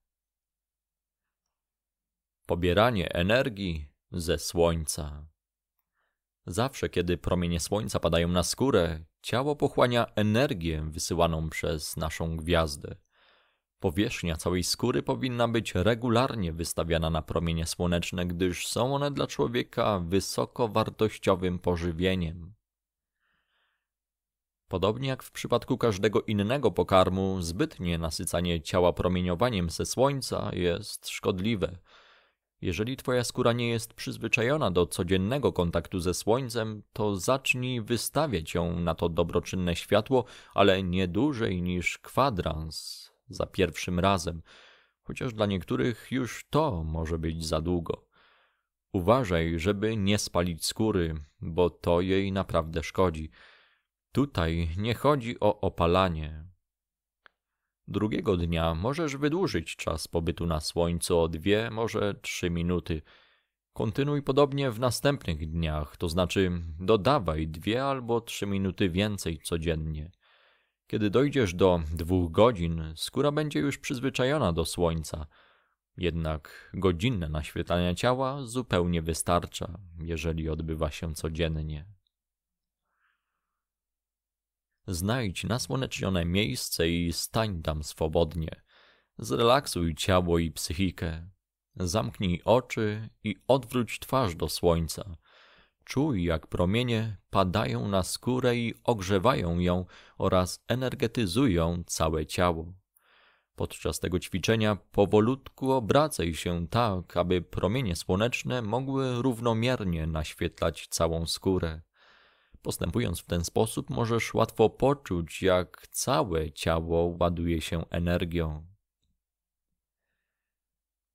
Pobieranie energii ze słońca. Zawsze, kiedy promienie słońca padają na skórę, ciało pochłania energię wysyłaną przez naszą gwiazdę. Powierzchnia całej skóry powinna być regularnie wystawiana na promienie słoneczne, gdyż są one dla człowieka wysoko wartościowym pożywieniem. Podobnie jak w przypadku każdego innego pokarmu, zbytnie nasycanie ciała promieniowaniem ze słońca jest szkodliwe. Jeżeli twoja skóra nie jest przyzwyczajona do codziennego kontaktu ze słońcem, to zacznij wystawiać ją na to dobroczynne światło, ale nie dłużej niż kwadrans za pierwszym razem, chociaż dla niektórych już to może być za długo. Uważaj, żeby nie spalić skóry, bo to jej naprawdę szkodzi. Tutaj nie chodzi o opalanie, Drugiego dnia możesz wydłużyć czas pobytu na słońcu o dwie, może trzy minuty. Kontynuuj podobnie w następnych dniach, to znaczy dodawaj dwie albo trzy minuty więcej codziennie. Kiedy dojdziesz do dwóch godzin, skóra będzie już przyzwyczajona do słońca. Jednak godzinne naświetlanie ciała zupełnie wystarcza, jeżeli odbywa się codziennie. Znajdź nasłonecznione miejsce i stań tam swobodnie. Zrelaksuj ciało i psychikę. Zamknij oczy i odwróć twarz do słońca. Czuj, jak promienie padają na skórę i ogrzewają ją oraz energetyzują całe ciało. Podczas tego ćwiczenia powolutku obracaj się tak, aby promienie słoneczne mogły równomiernie naświetlać całą skórę. Postępując w ten sposób, możesz łatwo poczuć, jak całe ciało ładuje się energią.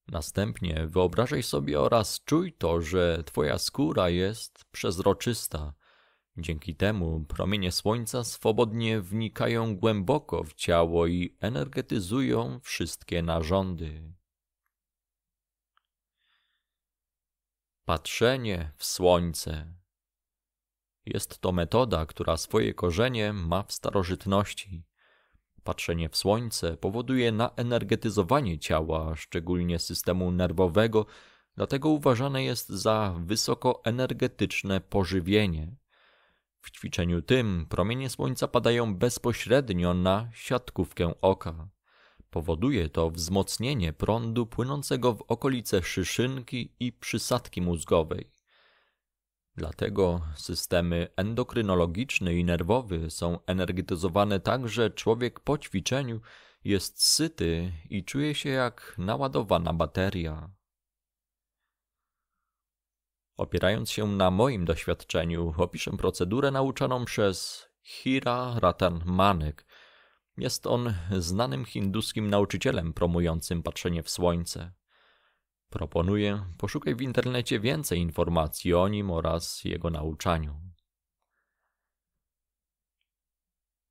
Następnie wyobrażaj sobie oraz czuj to, że Twoja skóra jest przezroczysta. Dzięki temu promienie słońca swobodnie wnikają głęboko w ciało i energetyzują wszystkie narządy. Patrzenie w słońce. Jest to metoda, która swoje korzenie ma w starożytności. Patrzenie w słońce powoduje naenergetyzowanie ciała, szczególnie systemu nerwowego, dlatego uważane jest za wysokoenergetyczne pożywienie. W ćwiczeniu tym promienie słońca padają bezpośrednio na siatkówkę oka. Powoduje to wzmocnienie prądu płynącego w okolice szyszynki i przysadki mózgowej. Dlatego systemy endokrynologiczny i nerwowy są energetyzowane tak, że człowiek po ćwiczeniu jest syty i czuje się jak naładowana bateria. Opierając się na moim doświadczeniu, opiszę procedurę nauczaną przez Hira Ratan Manek. Jest on znanym hinduskim nauczycielem promującym patrzenie w słońce. Proponuję, poszukaj w internecie więcej informacji o nim oraz jego nauczaniu.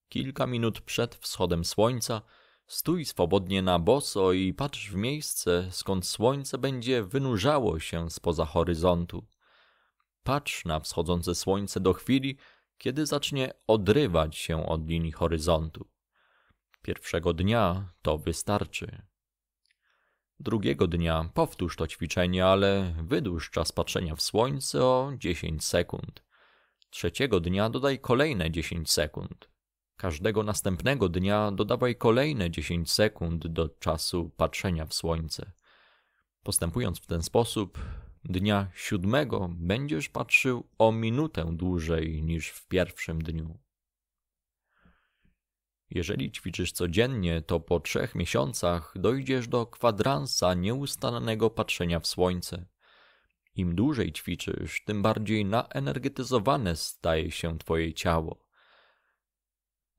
Kilka minut przed wschodem słońca stój swobodnie na boso i patrz w miejsce, skąd słońce będzie wynurzało się spoza horyzontu. Patrz na wschodzące słońce do chwili, kiedy zacznie odrywać się od linii horyzontu. Pierwszego dnia to wystarczy. Drugiego dnia powtórz to ćwiczenie, ale wydłuż czas patrzenia w słońce o 10 sekund. Trzeciego dnia dodaj kolejne 10 sekund. Każdego następnego dnia dodawaj kolejne 10 sekund do czasu patrzenia w słońce. Postępując w ten sposób, dnia siódmego będziesz patrzył o minutę dłużej niż w pierwszym dniu. Jeżeli ćwiczysz codziennie, to po trzech miesiącach dojdziesz do kwadransa nieustannego patrzenia w słońce. Im dłużej ćwiczysz, tym bardziej naenergetyzowane staje się twoje ciało.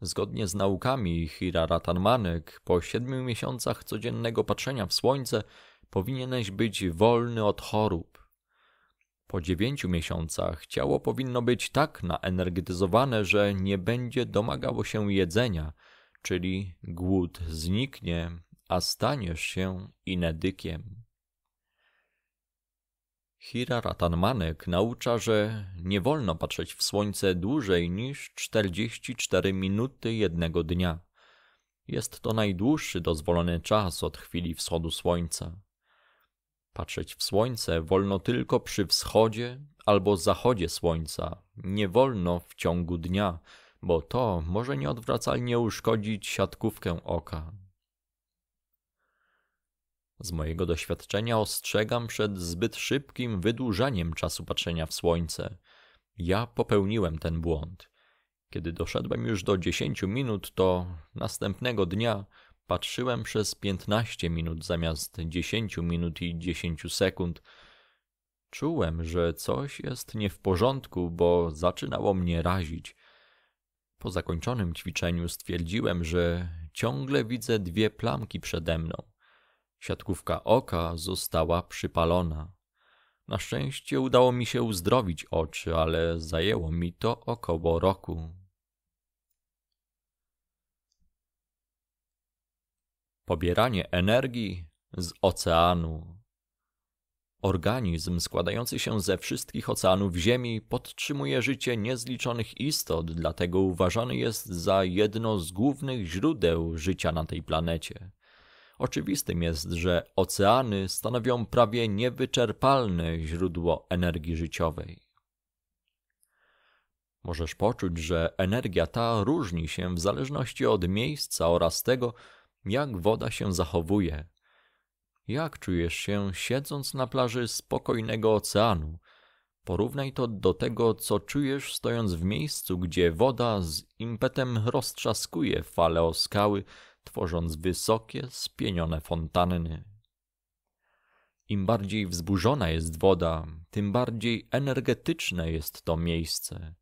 Zgodnie z naukami Hirara Tanmanek, po siedmiu miesiącach codziennego patrzenia w słońce powinieneś być wolny od chorób. Po dziewięciu miesiącach ciało powinno być tak naenergetyzowane, że nie będzie domagało się jedzenia, czyli głód zniknie, a staniesz się inedykiem. Hira Ratanmanek naucza, że nie wolno patrzeć w słońce dłużej niż 44 minuty jednego dnia. Jest to najdłuższy dozwolony czas od chwili wschodu słońca. Patrzeć w słońce wolno tylko przy wschodzie albo zachodzie słońca. Nie wolno w ciągu dnia, bo to może nieodwracalnie uszkodzić siatkówkę oka. Z mojego doświadczenia ostrzegam przed zbyt szybkim wydłużaniem czasu patrzenia w słońce. Ja popełniłem ten błąd. Kiedy doszedłem już do 10 minut, to następnego dnia Patrzyłem przez 15 minut zamiast 10 minut i 10 sekund. Czułem, że coś jest nie w porządku, bo zaczynało mnie razić. Po zakończonym ćwiczeniu stwierdziłem, że ciągle widzę dwie plamki przede mną. Siatkówka oka została przypalona. Na szczęście udało mi się uzdrowić oczy, ale zajęło mi to około roku. Pobieranie energii z oceanu. Organizm składający się ze wszystkich oceanów Ziemi podtrzymuje życie niezliczonych istot, dlatego uważany jest za jedno z głównych źródeł życia na tej planecie. Oczywistym jest, że oceany stanowią prawie niewyczerpalne źródło energii życiowej. Możesz poczuć, że energia ta różni się w zależności od miejsca oraz tego, jak woda się zachowuje. Jak czujesz się siedząc na plaży spokojnego oceanu? Porównaj to do tego, co czujesz stojąc w miejscu, gdzie woda z impetem roztrzaskuje fale o skały, tworząc wysokie, spienione fontanny. Im bardziej wzburzona jest woda, tym bardziej energetyczne jest to miejsce.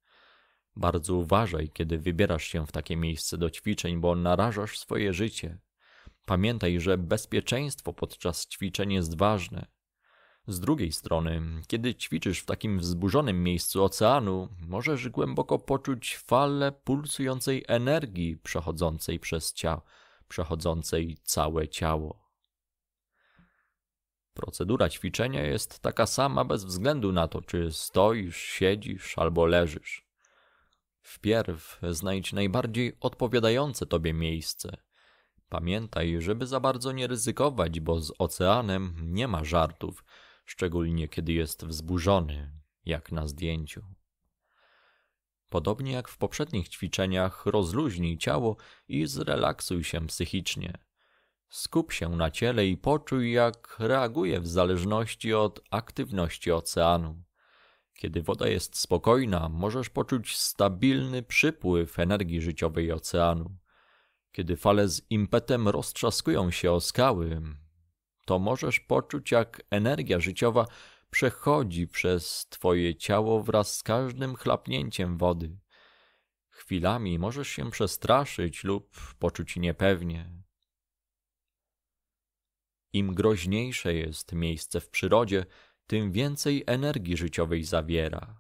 Bardzo uważaj, kiedy wybierasz się w takie miejsce do ćwiczeń, bo narażasz swoje życie. Pamiętaj, że bezpieczeństwo podczas ćwiczeń jest ważne. Z drugiej strony, kiedy ćwiczysz w takim wzburzonym miejscu oceanu, możesz głęboko poczuć falę pulsującej energii przechodzącej przez ciało, przechodzącej całe ciało. Procedura ćwiczenia jest taka sama bez względu na to, czy stoisz, siedzisz albo leżysz. Wpierw znajdź najbardziej odpowiadające tobie miejsce – Pamiętaj, żeby za bardzo nie ryzykować, bo z oceanem nie ma żartów, szczególnie kiedy jest wzburzony, jak na zdjęciu. Podobnie jak w poprzednich ćwiczeniach, rozluźnij ciało i zrelaksuj się psychicznie. Skup się na ciele i poczuj, jak reaguje w zależności od aktywności oceanu. Kiedy woda jest spokojna, możesz poczuć stabilny przypływ energii życiowej oceanu. Kiedy fale z impetem roztrzaskują się o skały, to możesz poczuć, jak energia życiowa przechodzi przez twoje ciało wraz z każdym chlapnięciem wody. Chwilami możesz się przestraszyć lub poczuć niepewnie. Im groźniejsze jest miejsce w przyrodzie, tym więcej energii życiowej zawiera.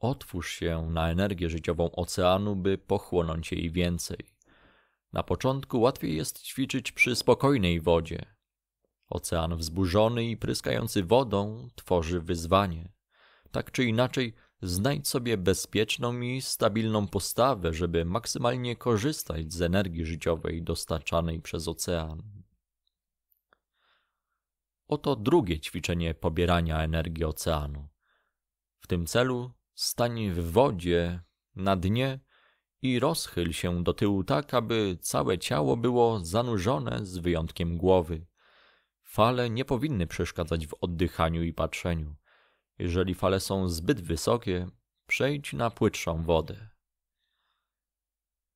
Otwórz się na energię życiową oceanu, by pochłonąć jej więcej. Na początku łatwiej jest ćwiczyć przy spokojnej wodzie. Ocean wzburzony i pryskający wodą tworzy wyzwanie. Tak czy inaczej, znajdź sobie bezpieczną i stabilną postawę, żeby maksymalnie korzystać z energii życiowej dostarczanej przez ocean. Oto drugie ćwiczenie pobierania energii oceanu. W tym celu Stań w wodzie, na dnie i rozchyl się do tyłu tak, aby całe ciało było zanurzone z wyjątkiem głowy. Fale nie powinny przeszkadzać w oddychaniu i patrzeniu. Jeżeli fale są zbyt wysokie, przejdź na płytszą wodę.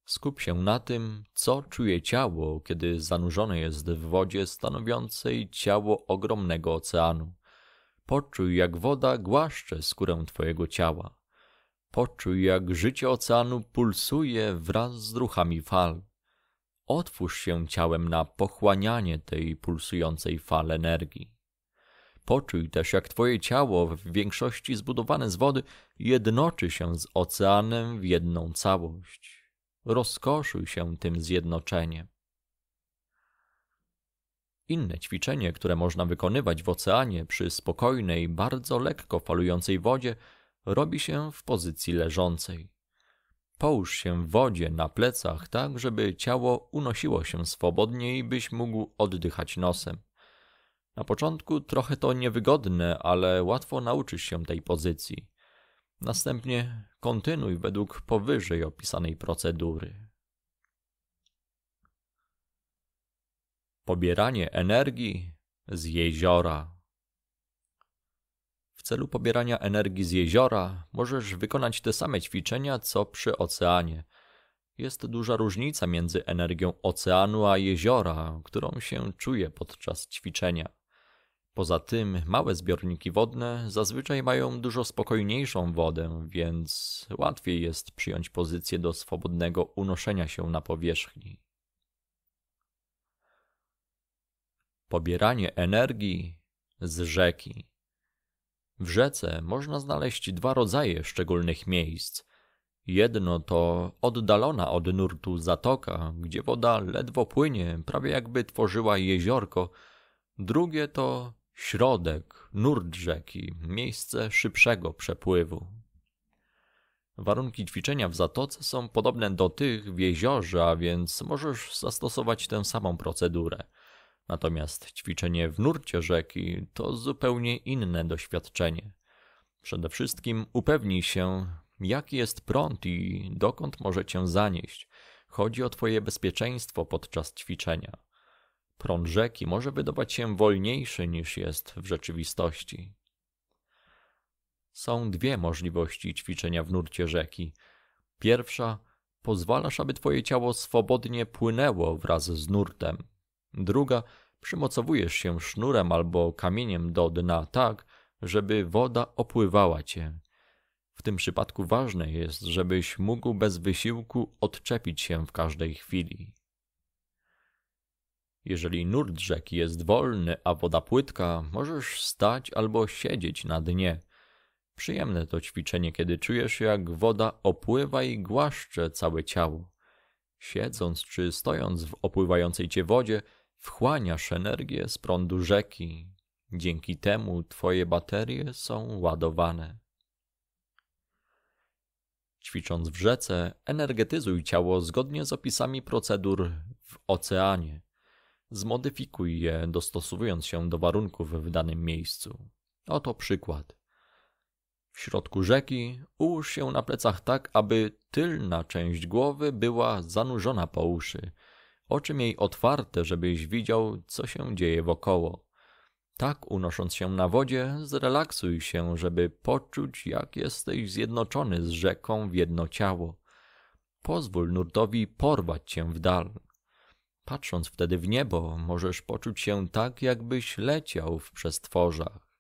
Skup się na tym, co czuje ciało, kiedy zanurzone jest w wodzie stanowiącej ciało ogromnego oceanu. Poczuj, jak woda głaszcze skórę Twojego ciała. Poczuj, jak życie oceanu pulsuje wraz z ruchami fal. Otwórz się ciałem na pochłanianie tej pulsującej fal energii. Poczuj też, jak Twoje ciało, w większości zbudowane z wody, jednoczy się z oceanem w jedną całość. Rozkoszuj się tym zjednoczeniem. Inne ćwiczenie, które można wykonywać w oceanie przy spokojnej, bardzo lekko falującej wodzie, robi się w pozycji leżącej. Połóż się w wodzie na plecach tak, żeby ciało unosiło się swobodnie i byś mógł oddychać nosem. Na początku trochę to niewygodne, ale łatwo nauczysz się tej pozycji. Następnie kontynuuj według powyżej opisanej procedury. pobieranie energii z jeziora. W celu pobierania energii z jeziora możesz wykonać te same ćwiczenia co przy oceanie. Jest duża różnica między energią oceanu a jeziora, którą się czuje podczas ćwiczenia. Poza tym małe zbiorniki wodne zazwyczaj mają dużo spokojniejszą wodę, więc łatwiej jest przyjąć pozycję do swobodnego unoszenia się na powierzchni. pobieranie energii z rzeki. W rzece można znaleźć dwa rodzaje szczególnych miejsc. Jedno to oddalona od nurtu zatoka, gdzie woda ledwo płynie, prawie jakby tworzyła jeziorko. Drugie to środek, nurt rzeki, miejsce szybszego przepływu. Warunki ćwiczenia w zatoce są podobne do tych w jeziorze, a więc możesz zastosować tę samą procedurę – Natomiast ćwiczenie w nurcie rzeki to zupełnie inne doświadczenie. Przede wszystkim upewnij się, jaki jest prąd i dokąd może cię zanieść. Chodzi o twoje bezpieczeństwo podczas ćwiczenia. Prąd rzeki może wydawać się wolniejszy niż jest w rzeczywistości. Są dwie możliwości ćwiczenia w nurcie rzeki. Pierwsza pozwalasz, aby twoje ciało swobodnie płynęło wraz z nurtem. Druga, przymocowujesz się sznurem albo kamieniem do dna tak, żeby woda opływała cię. W tym przypadku ważne jest, żebyś mógł bez wysiłku odczepić się w każdej chwili. Jeżeli nurt rzeki jest wolny, a woda płytka, możesz stać albo siedzieć na dnie. Przyjemne to ćwiczenie, kiedy czujesz, jak woda opływa i głaszcze całe ciało. Siedząc czy stojąc w opływającej cię wodzie, Wchłaniasz energię z prądu rzeki, dzięki temu Twoje baterie są ładowane. Ćwicząc w rzece, energetyzuj ciało zgodnie z opisami procedur w oceanie. Zmodyfikuj je, dostosowując się do warunków w danym miejscu. Oto przykład. W środku rzeki ułóż się na plecach tak, aby tylna część głowy była zanurzona po uszy, oczy miej otwarte, żebyś widział, co się dzieje wokoło. Tak, unosząc się na wodzie, zrelaksuj się, żeby poczuć, jak jesteś zjednoczony z rzeką w jedno ciało. Pozwól nurtowi porwać cię w dal. Patrząc wtedy w niebo, możesz poczuć się tak, jakbyś leciał w przestworzach.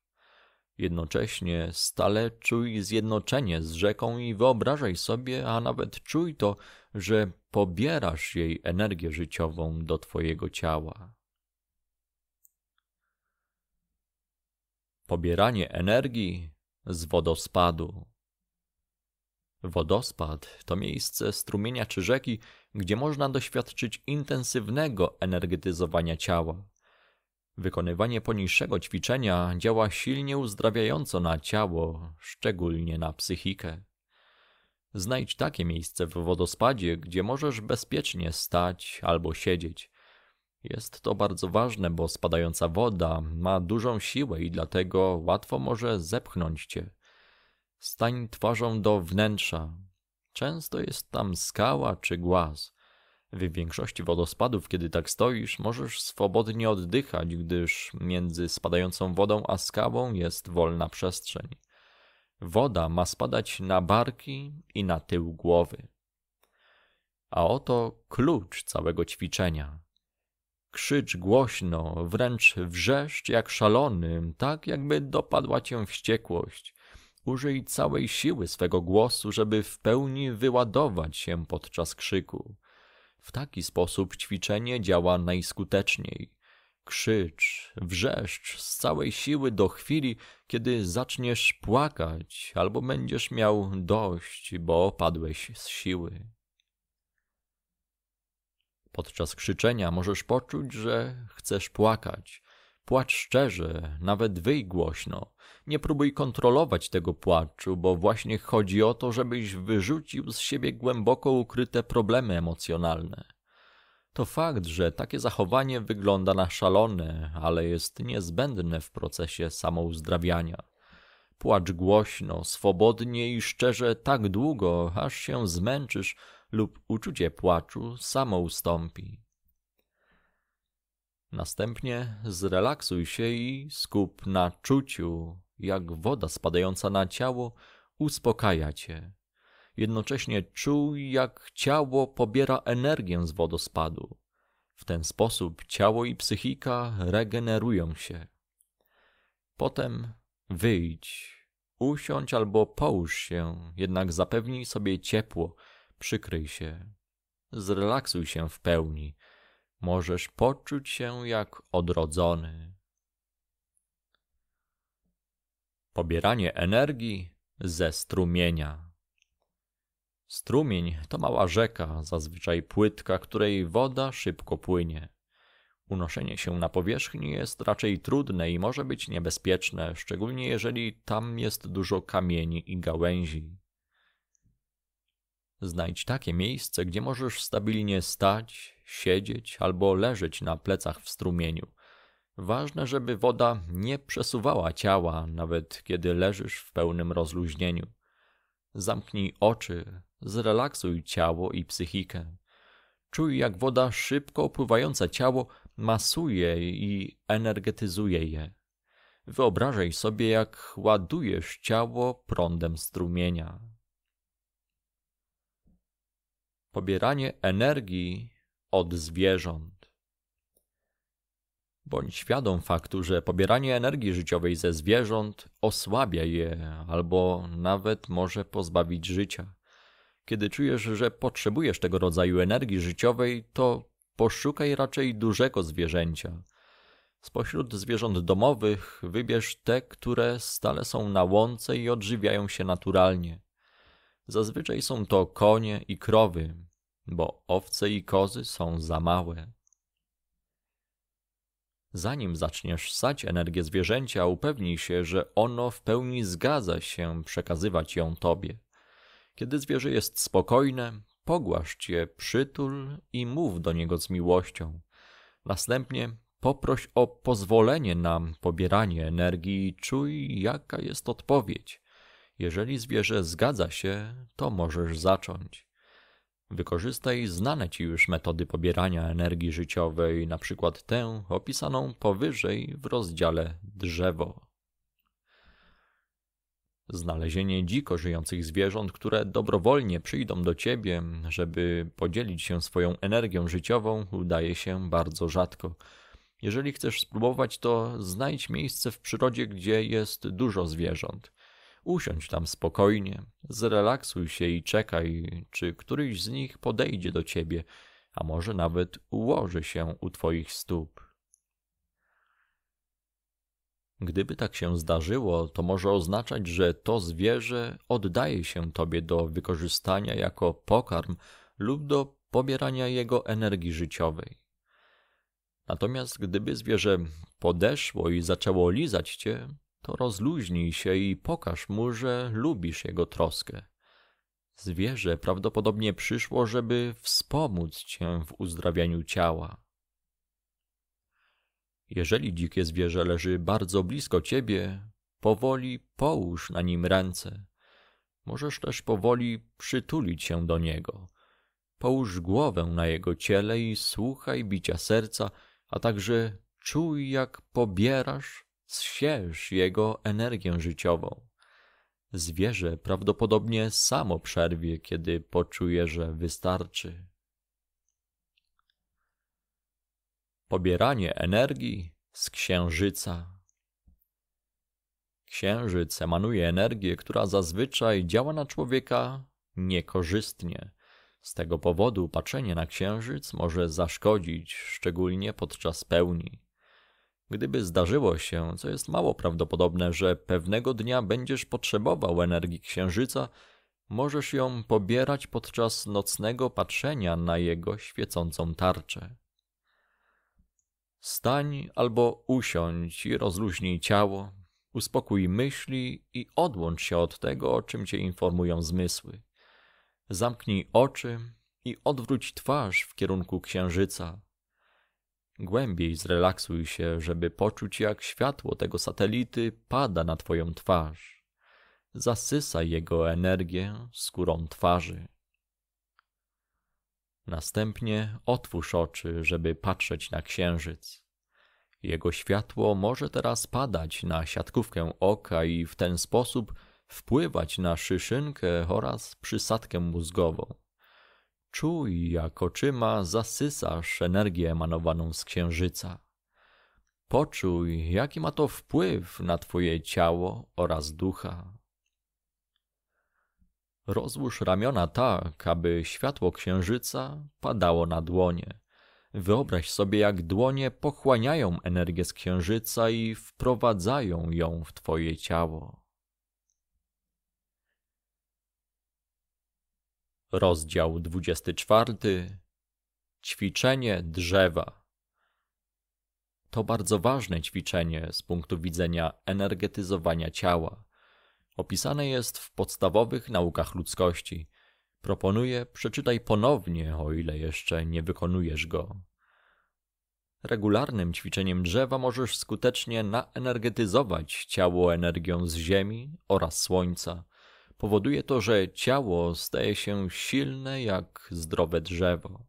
Jednocześnie stale czuj zjednoczenie z rzeką i wyobrażaj sobie, a nawet czuj to, że pobierasz jej energię życiową do Twojego ciała. Pobieranie energii z wodospadu. Wodospad to miejsce strumienia czy rzeki, gdzie można doświadczyć intensywnego energetyzowania ciała. Wykonywanie poniższego ćwiczenia działa silnie uzdrawiająco na ciało, szczególnie na psychikę. Znajdź takie miejsce w wodospadzie, gdzie możesz bezpiecznie stać albo siedzieć. Jest to bardzo ważne, bo spadająca woda ma dużą siłę i dlatego łatwo może zepchnąć cię. Stań twarzą do wnętrza. Często jest tam skała czy głaz. W większości wodospadów, kiedy tak stoisz, możesz swobodnie oddychać, gdyż między spadającą wodą a skałą jest wolna przestrzeń. Woda ma spadać na barki i na tył głowy. A oto klucz całego ćwiczenia. Krzycz głośno, wręcz wrzeszcz jak szalony, tak jakby dopadła cię wściekłość. Użyj całej siły swego głosu, żeby w pełni wyładować się podczas krzyku. W taki sposób ćwiczenie działa najskuteczniej. Krzycz, wrzeszcz z całej siły do chwili, kiedy zaczniesz płakać albo będziesz miał dość, bo opadłeś z siły. Podczas krzyczenia możesz poczuć, że chcesz płakać. Płacz szczerze, nawet wyj głośno. Nie próbuj kontrolować tego płaczu, bo właśnie chodzi o to, żebyś wyrzucił z siebie głęboko ukryte problemy emocjonalne. To fakt, że takie zachowanie wygląda na szalone, ale jest niezbędne w procesie samouzdrawiania. Płacz głośno, swobodnie i szczerze tak długo, aż się zmęczysz lub uczucie płaczu samo ustąpi. Następnie zrelaksuj się i skup na czuciu, jak woda spadająca na ciało, uspokaja cię. Jednocześnie czuj, jak ciało pobiera energię z wodospadu. W ten sposób ciało i psychika regenerują się. Potem wyjdź, usiądź albo połóż się, jednak zapewnij sobie ciepło, przykryj się. Zrelaksuj się w pełni. Możesz poczuć się jak odrodzony. Pobieranie energii ze strumienia. Strumień to mała rzeka, zazwyczaj płytka, której woda szybko płynie. Unoszenie się na powierzchni jest raczej trudne i może być niebezpieczne, szczególnie jeżeli tam jest dużo kamieni i gałęzi. Znajdź takie miejsce, gdzie możesz stabilnie stać, siedzieć albo leżeć na plecach w strumieniu – Ważne, żeby woda nie przesuwała ciała, nawet kiedy leżysz w pełnym rozluźnieniu. Zamknij oczy, zrelaksuj ciało i psychikę. Czuj, jak woda szybko opływająca ciało masuje i energetyzuje je. Wyobrażaj sobie, jak ładujesz ciało prądem strumienia. Pobieranie energii od zwierząt. Bądź świadom faktu, że pobieranie energii życiowej ze zwierząt osłabia je albo nawet może pozbawić życia. Kiedy czujesz, że potrzebujesz tego rodzaju energii życiowej, to poszukaj raczej dużego zwierzęcia. Spośród zwierząt domowych wybierz te, które stale są na łące i odżywiają się naturalnie. Zazwyczaj są to konie i krowy, bo owce i kozy są za małe. Zanim zaczniesz sać energię zwierzęcia, upewnij się, że ono w pełni zgadza się przekazywać ją tobie. Kiedy zwierzę jest spokojne, pogłasz je, przytul i mów do niego z miłością. Następnie poproś o pozwolenie na pobieranie energii i czuj, jaka jest odpowiedź. Jeżeli zwierzę zgadza się, to możesz zacząć. Wykorzystaj znane Ci już metody pobierania energii życiowej, na przykład tę opisaną powyżej w rozdziale drzewo. Znalezienie dziko żyjących zwierząt, które dobrowolnie przyjdą do ciebie, żeby podzielić się swoją energią życiową, udaje się bardzo rzadko. Jeżeli chcesz spróbować, to znajdź miejsce w przyrodzie, gdzie jest dużo zwierząt. Usiądź tam spokojnie, zrelaksuj się i czekaj, czy któryś z nich podejdzie do ciebie, a może nawet ułoży się u twoich stóp. Gdyby tak się zdarzyło, to może oznaczać, że to zwierzę oddaje się tobie do wykorzystania jako pokarm lub do pobierania jego energii życiowej. Natomiast gdyby zwierzę podeszło i zaczęło lizać cię, to rozluźnij się i pokaż mu, że lubisz jego troskę. Zwierzę prawdopodobnie przyszło, żeby wspomóc cię w uzdrawianiu ciała. Jeżeli dzikie zwierzę leży bardzo blisko ciebie, powoli połóż na nim ręce. Możesz też powoli przytulić się do niego. Połóż głowę na jego ciele i słuchaj bicia serca, a także czuj, jak pobierasz zsież jego energię życiową. Zwierzę prawdopodobnie samo przerwie, kiedy poczuje, że wystarczy. Pobieranie energii z księżyca. Księżyc emanuje energię, która zazwyczaj działa na człowieka niekorzystnie. Z tego powodu patrzenie na księżyc może zaszkodzić, szczególnie podczas pełni. Gdyby zdarzyło się, co jest mało prawdopodobne, że pewnego dnia będziesz potrzebował energii księżyca, możesz ją pobierać podczas nocnego patrzenia na jego świecącą tarczę. Stań albo usiądź i rozluźnij ciało, uspokój myśli i odłącz się od tego, o czym cię informują zmysły. Zamknij oczy i odwróć twarz w kierunku księżyca. Głębiej zrelaksuj się, żeby poczuć, jak światło tego satelity pada na Twoją twarz. Zasysaj jego energię skórą twarzy. Następnie otwórz oczy, żeby patrzeć na księżyc. Jego światło może teraz padać na siatkówkę oka i w ten sposób wpływać na szyszynkę oraz przysadkę mózgową. Czuj, jak oczyma zasysasz energię emanowaną z księżyca. Poczuj, jaki ma to wpływ na Twoje ciało oraz ducha. Rozłóż ramiona tak, aby światło księżyca padało na dłonie. Wyobraź sobie, jak dłonie pochłaniają energię z księżyca i wprowadzają ją w Twoje ciało. Rozdział 24. Ćwiczenie drzewa. To bardzo ważne ćwiczenie z punktu widzenia energetyzowania ciała. Opisane jest w podstawowych naukach ludzkości. Proponuję, przeczytaj ponownie, o ile jeszcze nie wykonujesz go. Regularnym ćwiczeniem drzewa możesz skutecznie naenergetyzować ciało energią z ziemi oraz słońca – Powoduje to, że ciało staje się silne jak zdrowe drzewo.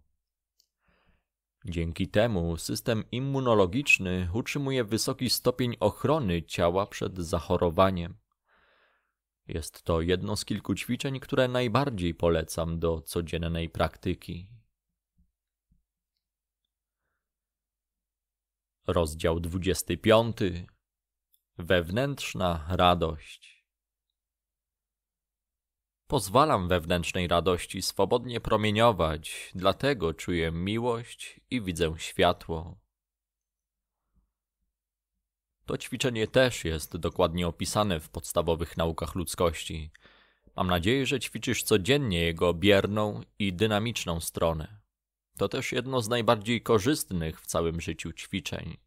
Dzięki temu system immunologiczny utrzymuje wysoki stopień ochrony ciała przed zachorowaniem. Jest to jedno z kilku ćwiczeń, które najbardziej polecam do codziennej praktyki. Rozdział 25. Wewnętrzna radość. Pozwalam wewnętrznej radości swobodnie promieniować, dlatego czuję miłość i widzę światło. To ćwiczenie też jest dokładnie opisane w podstawowych naukach ludzkości. Mam nadzieję, że ćwiczysz codziennie jego bierną i dynamiczną stronę. To też jedno z najbardziej korzystnych w całym życiu ćwiczeń.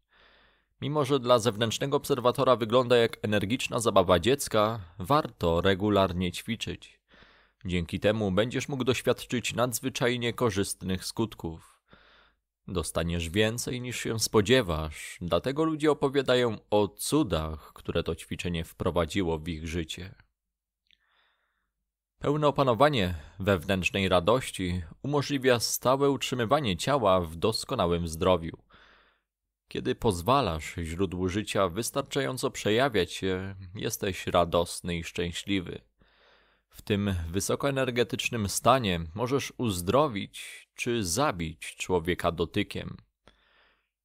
Mimo, że dla zewnętrznego obserwatora wygląda jak energiczna zabawa dziecka, warto regularnie ćwiczyć. Dzięki temu będziesz mógł doświadczyć nadzwyczajnie korzystnych skutków. Dostaniesz więcej niż się spodziewasz, dlatego ludzie opowiadają o cudach, które to ćwiczenie wprowadziło w ich życie. Pełne opanowanie wewnętrznej radości umożliwia stałe utrzymywanie ciała w doskonałym zdrowiu. Kiedy pozwalasz źródłu życia wystarczająco przejawiać się, jesteś radosny i szczęśliwy. W tym wysokoenergetycznym stanie możesz uzdrowić czy zabić człowieka dotykiem.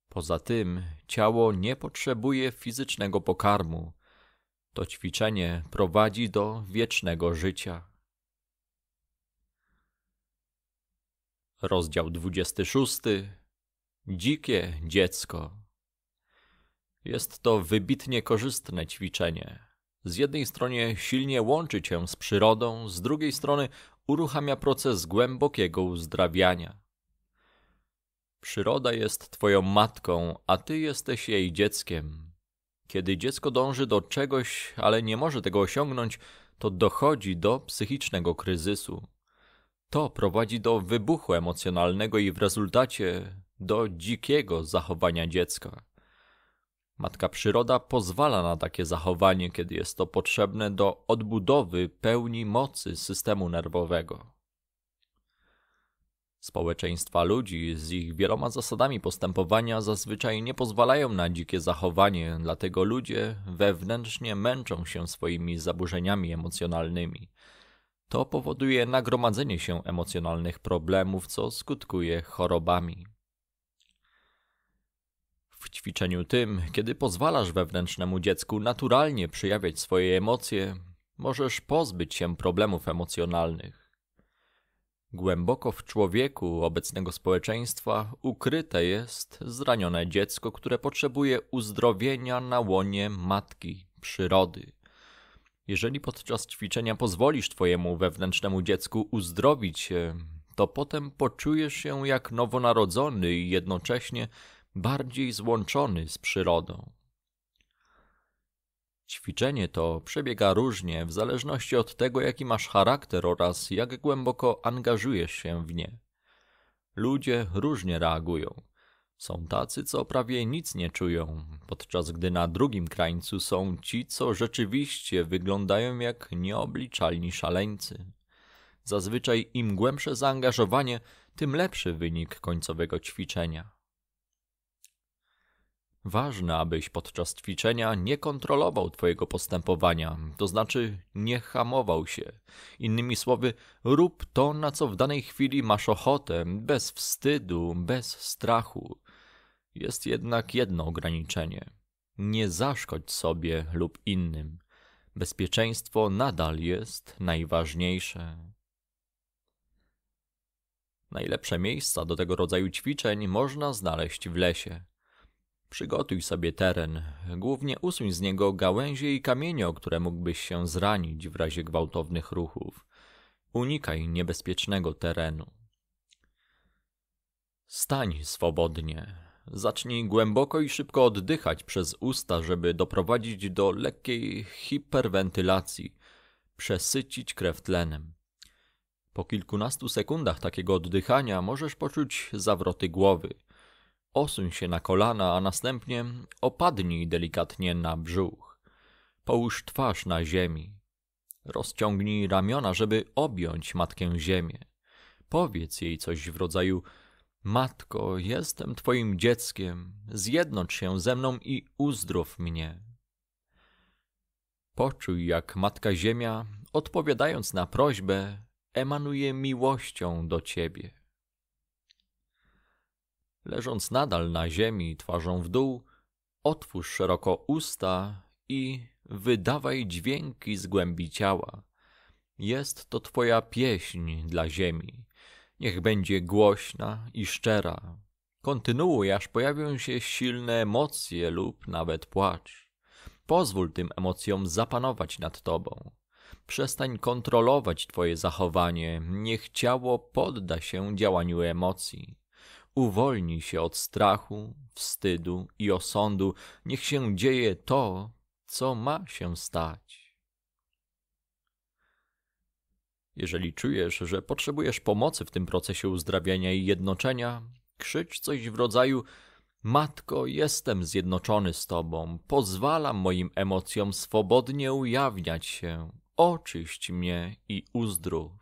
Poza tym ciało nie potrzebuje fizycznego pokarmu. To ćwiczenie prowadzi do wiecznego życia. Rozdział 26. Dzikie dziecko. Jest to wybitnie korzystne ćwiczenie z jednej strony silnie łączy cię z przyrodą, z drugiej strony uruchamia proces głębokiego uzdrawiania. Przyroda jest twoją matką, a ty jesteś jej dzieckiem. Kiedy dziecko dąży do czegoś, ale nie może tego osiągnąć, to dochodzi do psychicznego kryzysu. To prowadzi do wybuchu emocjonalnego i w rezultacie do dzikiego zachowania dziecka. Matka przyroda pozwala na takie zachowanie, kiedy jest to potrzebne do odbudowy pełni mocy systemu nerwowego. Społeczeństwa ludzi z ich wieloma zasadami postępowania zazwyczaj nie pozwalają na dzikie zachowanie, dlatego ludzie wewnętrznie męczą się swoimi zaburzeniami emocjonalnymi. To powoduje nagromadzenie się emocjonalnych problemów, co skutkuje chorobami ćwiczeniu tym, kiedy pozwalasz wewnętrznemu dziecku naturalnie przyjawiać swoje emocje, możesz pozbyć się problemów emocjonalnych. Głęboko w człowieku obecnego społeczeństwa ukryte jest zranione dziecko, które potrzebuje uzdrowienia na łonie matki, przyrody. Jeżeli podczas ćwiczenia pozwolisz Twojemu wewnętrznemu dziecku uzdrowić się, to potem poczujesz się jak nowonarodzony i jednocześnie bardziej złączony z przyrodą. Ćwiczenie to przebiega różnie w zależności od tego, jaki masz charakter oraz jak głęboko angażujesz się w nie. Ludzie różnie reagują. Są tacy, co prawie nic nie czują, podczas gdy na drugim krańcu są ci, co rzeczywiście wyglądają jak nieobliczalni szaleńcy. Zazwyczaj im głębsze zaangażowanie, tym lepszy wynik końcowego ćwiczenia. Ważne, abyś podczas ćwiczenia nie kontrolował Twojego postępowania, to znaczy nie hamował się. Innymi słowy, rób to, na co w danej chwili masz ochotę, bez wstydu, bez strachu. Jest jednak jedno ograniczenie: nie zaszkodź sobie lub innym. Bezpieczeństwo nadal jest najważniejsze. Najlepsze miejsca do tego rodzaju ćwiczeń można znaleźć w lesie. Przygotuj sobie teren, głównie usuń z niego gałęzie i kamienie, o które mógłbyś się zranić w razie gwałtownych ruchów. Unikaj niebezpiecznego terenu. Stań swobodnie. Zacznij głęboko i szybko oddychać przez usta, żeby doprowadzić do lekkiej hiperwentylacji, przesycić krew tlenem. Po kilkunastu sekundach takiego oddychania możesz poczuć zawroty głowy – Osuń się na kolana, a następnie opadnij delikatnie na brzuch. Połóż twarz na ziemi. Rozciągnij ramiona, żeby objąć matkę ziemię. Powiedz jej coś w rodzaju Matko, jestem Twoim dzieckiem, zjednocz się ze mną i uzdrow mnie. Poczuj, jak Matka Ziemia, odpowiadając na prośbę, emanuje miłością do Ciebie. Leżąc nadal na ziemi twarzą w dół, otwórz szeroko usta i wydawaj dźwięki z głębi ciała. Jest to Twoja pieśń dla ziemi. Niech będzie głośna i szczera. Kontynuuj, aż pojawią się silne emocje lub nawet płacz. Pozwól tym emocjom zapanować nad Tobą. Przestań kontrolować Twoje zachowanie, niech ciało podda się działaniu emocji uwolni się od strachu, wstydu i osądu, niech się dzieje to, co ma się stać. Jeżeli czujesz, że potrzebujesz pomocy w tym procesie uzdrawiania i jednoczenia, krzycz coś w rodzaju: Matko, jestem zjednoczony z Tobą, pozwalam moim emocjom swobodnie ujawniać się, oczyść mnie i uzdrów.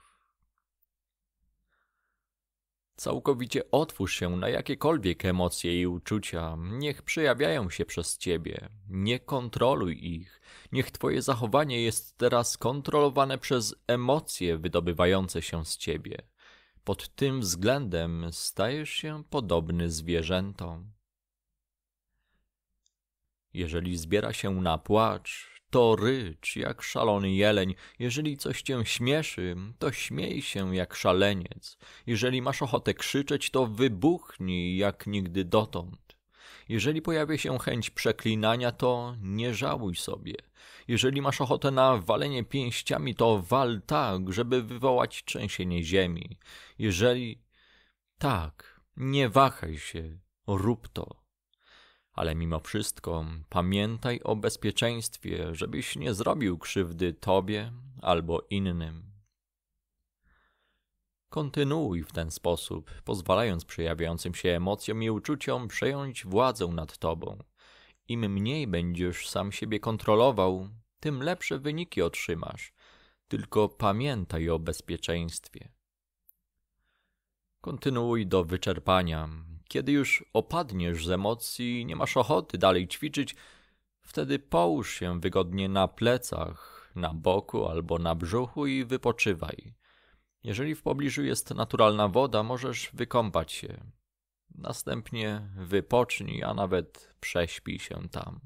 Całkowicie otwórz się na jakiekolwiek emocje i uczucia, niech przejawiają się przez ciebie, nie kontroluj ich, niech twoje zachowanie jest teraz kontrolowane przez emocje wydobywające się z ciebie. Pod tym względem stajesz się podobny zwierzętom. Jeżeli zbiera się na płacz, to rycz jak szalony jeleń. Jeżeli coś cię śmieszy, to śmiej się jak szaleniec. Jeżeli masz ochotę krzyczeć, to wybuchnij jak nigdy dotąd. Jeżeli pojawia się chęć przeklinania, to nie żałuj sobie. Jeżeli masz ochotę na walenie pięściami, to wal tak, żeby wywołać trzęsienie ziemi. Jeżeli tak, nie wahaj się, rób to ale mimo wszystko pamiętaj o bezpieczeństwie, żebyś nie zrobił krzywdy tobie albo innym. Kontynuuj w ten sposób, pozwalając przejawiającym się emocjom i uczuciom przejąć władzę nad tobą. Im mniej będziesz sam siebie kontrolował, tym lepsze wyniki otrzymasz. Tylko pamiętaj o bezpieczeństwie. Kontynuuj do wyczerpania, kiedy już opadniesz z emocji, nie masz ochoty dalej ćwiczyć, wtedy połóż się wygodnie na plecach, na boku albo na brzuchu i wypoczywaj. Jeżeli w pobliżu jest naturalna woda, możesz wykąpać się. Następnie wypocznij, a nawet prześpij się tam.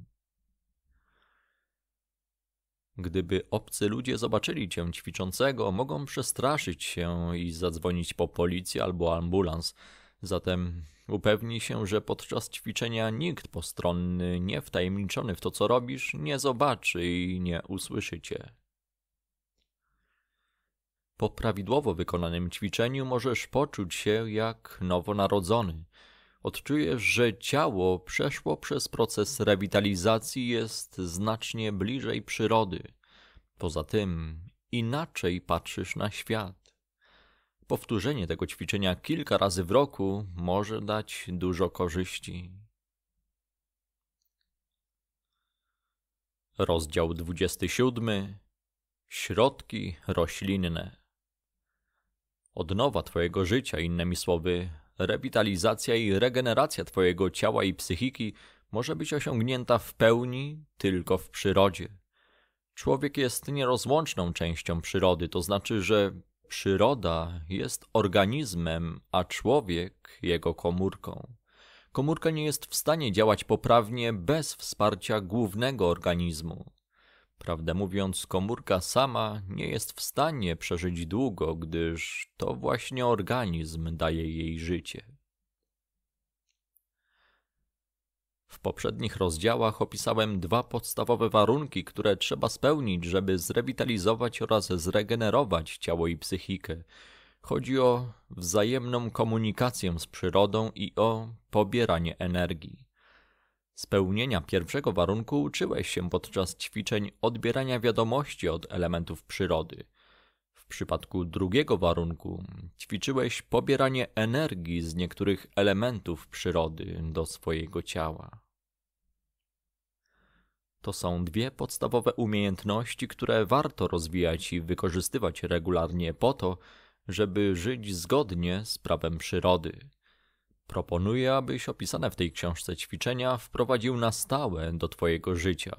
Gdyby obcy ludzie zobaczyli cię ćwiczącego, mogą przestraszyć się i zadzwonić po policję albo ambulans. Zatem Upewnij się, że podczas ćwiczenia nikt postronny, nie wtajemniczony w to, co robisz, nie zobaczy i nie usłyszy cię. Po prawidłowo wykonanym ćwiczeniu możesz poczuć się jak nowonarodzony. Odczujesz, że ciało przeszło przez proces rewitalizacji jest znacznie bliżej przyrody. Poza tym inaczej patrzysz na świat. Powtórzenie tego ćwiczenia kilka razy w roku może dać dużo korzyści. Rozdział 27. Środki roślinne. Odnowa Twojego życia, innymi słowy, rewitalizacja i regeneracja Twojego ciała i psychiki może być osiągnięta w pełni tylko w przyrodzie. Człowiek jest nierozłączną częścią przyrody, to znaczy, że Przyroda jest organizmem, a człowiek jego komórką. Komórka nie jest w stanie działać poprawnie bez wsparcia głównego organizmu. Prawdę mówiąc, komórka sama nie jest w stanie przeżyć długo, gdyż to właśnie organizm daje jej życie. W poprzednich rozdziałach opisałem dwa podstawowe warunki, które trzeba spełnić, żeby zrewitalizować oraz zregenerować ciało i psychikę. Chodzi o wzajemną komunikację z przyrodą i o pobieranie energii. Spełnienia pierwszego warunku uczyłeś się podczas ćwiczeń odbierania wiadomości od elementów przyrody. W przypadku drugiego warunku ćwiczyłeś pobieranie energii z niektórych elementów przyrody do swojego ciała. To są dwie podstawowe umiejętności, które warto rozwijać i wykorzystywać regularnie po to, żeby żyć zgodnie z prawem przyrody. Proponuję, abyś opisane w tej książce ćwiczenia wprowadził na stałe do Twojego życia.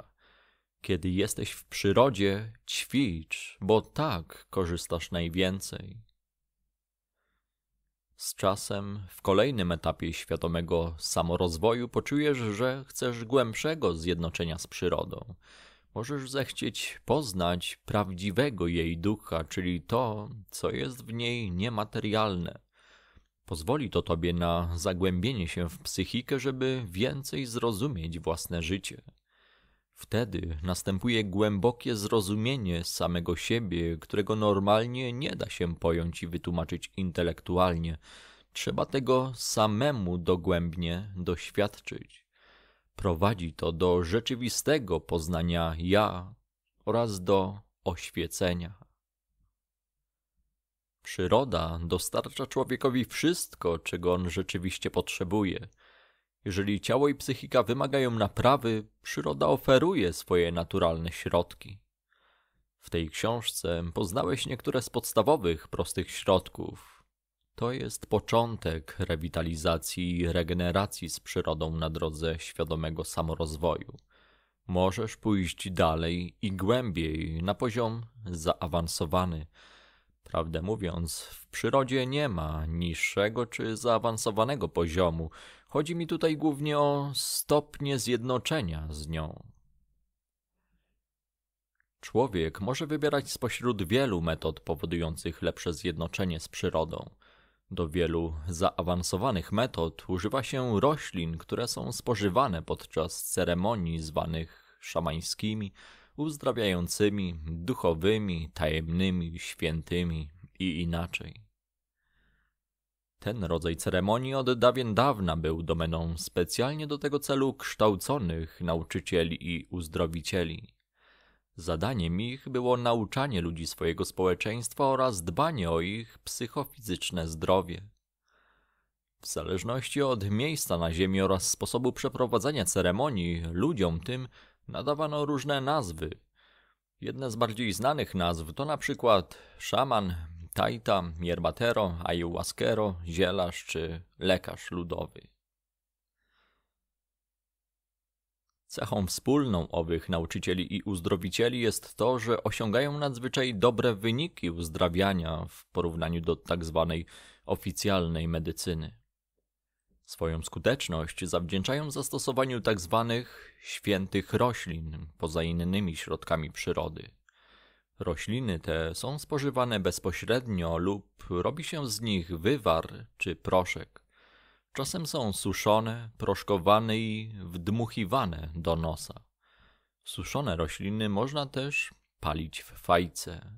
Kiedy jesteś w przyrodzie, ćwicz, bo tak korzystasz najwięcej. Z czasem w kolejnym etapie świadomego samorozwoju poczujesz, że chcesz głębszego zjednoczenia z przyrodą. Możesz zechcieć poznać prawdziwego jej ducha, czyli to, co jest w niej niematerialne. Pozwoli to tobie na zagłębienie się w psychikę, żeby więcej zrozumieć własne życie. Wtedy następuje głębokie zrozumienie samego siebie, którego normalnie nie da się pojąć i wytłumaczyć intelektualnie. Trzeba tego samemu dogłębnie doświadczyć. Prowadzi to do rzeczywistego poznania ja oraz do oświecenia. Przyroda dostarcza człowiekowi wszystko, czego on rzeczywiście potrzebuje – jeżeli ciało i psychika wymagają naprawy, przyroda oferuje swoje naturalne środki. W tej książce poznałeś niektóre z podstawowych, prostych środków. To jest początek rewitalizacji i regeneracji z przyrodą na drodze świadomego samorozwoju. Możesz pójść dalej i głębiej na poziom zaawansowany Prawdę mówiąc, w przyrodzie nie ma niższego czy zaawansowanego poziomu. Chodzi mi tutaj głównie o stopnie zjednoczenia z nią. Człowiek może wybierać spośród wielu metod powodujących lepsze zjednoczenie z przyrodą. Do wielu zaawansowanych metod używa się roślin, które są spożywane podczas ceremonii zwanych szamańskimi, uzdrawiającymi, duchowymi, tajemnymi, świętymi i inaczej. Ten rodzaj ceremonii od dawien dawna był domeną specjalnie do tego celu kształconych nauczycieli i uzdrowicieli. Zadaniem ich było nauczanie ludzi swojego społeczeństwa oraz dbanie o ich psychofizyczne zdrowie. W zależności od miejsca na ziemi oraz sposobu przeprowadzenia ceremonii, ludziom tym Nadawano różne nazwy. Jedne z bardziej znanych nazw to na przykład szaman, taita, yerbatero, ayahuasquero, zielarz czy lekarz ludowy. Cechą wspólną owych nauczycieli i uzdrowicieli jest to, że osiągają nadzwyczaj dobre wyniki uzdrawiania w porównaniu do tak zwanej oficjalnej medycyny. Swoją skuteczność zawdzięczają zastosowaniu tzw. Tak świętych roślin, poza innymi środkami przyrody. Rośliny te są spożywane bezpośrednio lub robi się z nich wywar czy proszek. Czasem są suszone, proszkowane i wdmuchiwane do nosa. Suszone rośliny można też palić w fajce.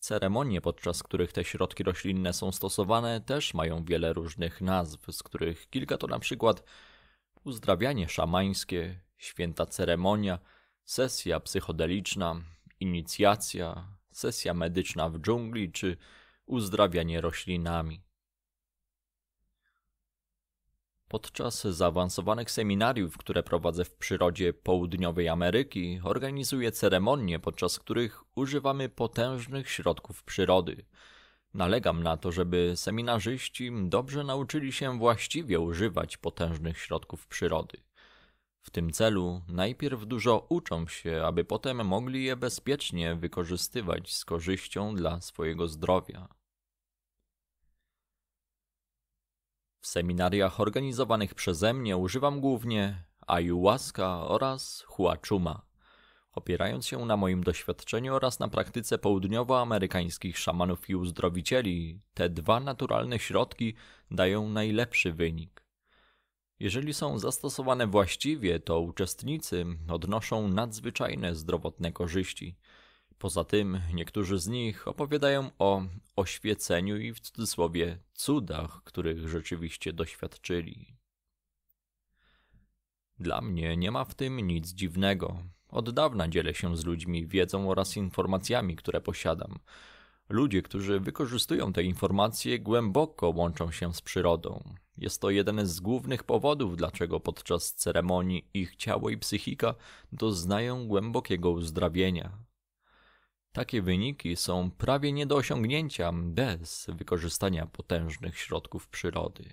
Ceremonie, podczas których te środki roślinne są stosowane, też mają wiele różnych nazw, z których kilka to na przykład uzdrawianie szamańskie, święta ceremonia, sesja psychodeliczna, inicjacja, sesja medyczna w dżungli czy uzdrawianie roślinami. Podczas zaawansowanych seminariów, które prowadzę w przyrodzie południowej Ameryki, organizuję ceremonie, podczas których używamy potężnych środków przyrody. Nalegam na to, żeby seminarzyści dobrze nauczyli się właściwie używać potężnych środków przyrody. W tym celu najpierw dużo uczą się, aby potem mogli je bezpiecznie wykorzystywać z korzyścią dla swojego zdrowia. W seminariach organizowanych przeze mnie używam głównie ayahuasca oraz huachuma, opierając się na moim doświadczeniu oraz na praktyce południowoamerykańskich szamanów i uzdrowicieli. Te dwa naturalne środki dają najlepszy wynik. Jeżeli są zastosowane właściwie, to uczestnicy odnoszą nadzwyczajne zdrowotne korzyści – Poza tym niektórzy z nich opowiadają o oświeceniu i w cudzysłowie cudach, których rzeczywiście doświadczyli. Dla mnie nie ma w tym nic dziwnego. Od dawna dzielę się z ludźmi wiedzą oraz informacjami, które posiadam. Ludzie, którzy wykorzystują te informacje, głęboko łączą się z przyrodą. Jest to jeden z głównych powodów, dlaczego podczas ceremonii ich ciało i psychika doznają głębokiego uzdrawienia. Takie wyniki są prawie nie do osiągnięcia bez wykorzystania potężnych środków przyrody.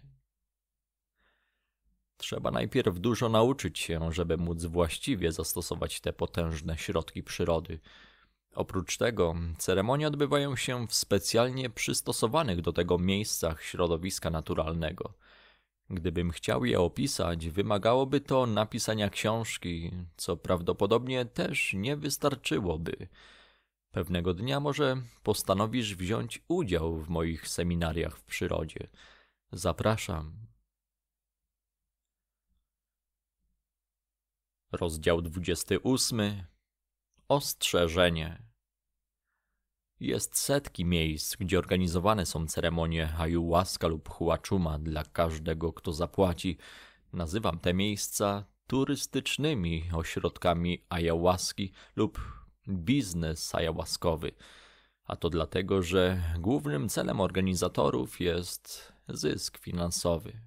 Trzeba najpierw dużo nauczyć się, żeby móc właściwie zastosować te potężne środki przyrody. Oprócz tego, ceremonie odbywają się w specjalnie przystosowanych do tego miejscach środowiska naturalnego. Gdybym chciał je opisać, wymagałoby to napisania książki, co prawdopodobnie też nie wystarczyłoby. Pewnego dnia może postanowisz wziąć udział w moich seminariach w przyrodzie. Zapraszam. Rozdział 28. Ostrzeżenie. Jest setki miejsc, gdzie organizowane są ceremonie ayahuasca lub huachuma dla każdego, kto zapłaci. Nazywam te miejsca turystycznymi ośrodkami ayahuaski lub biznes ajałaskowy. A to dlatego, że głównym celem organizatorów jest zysk finansowy.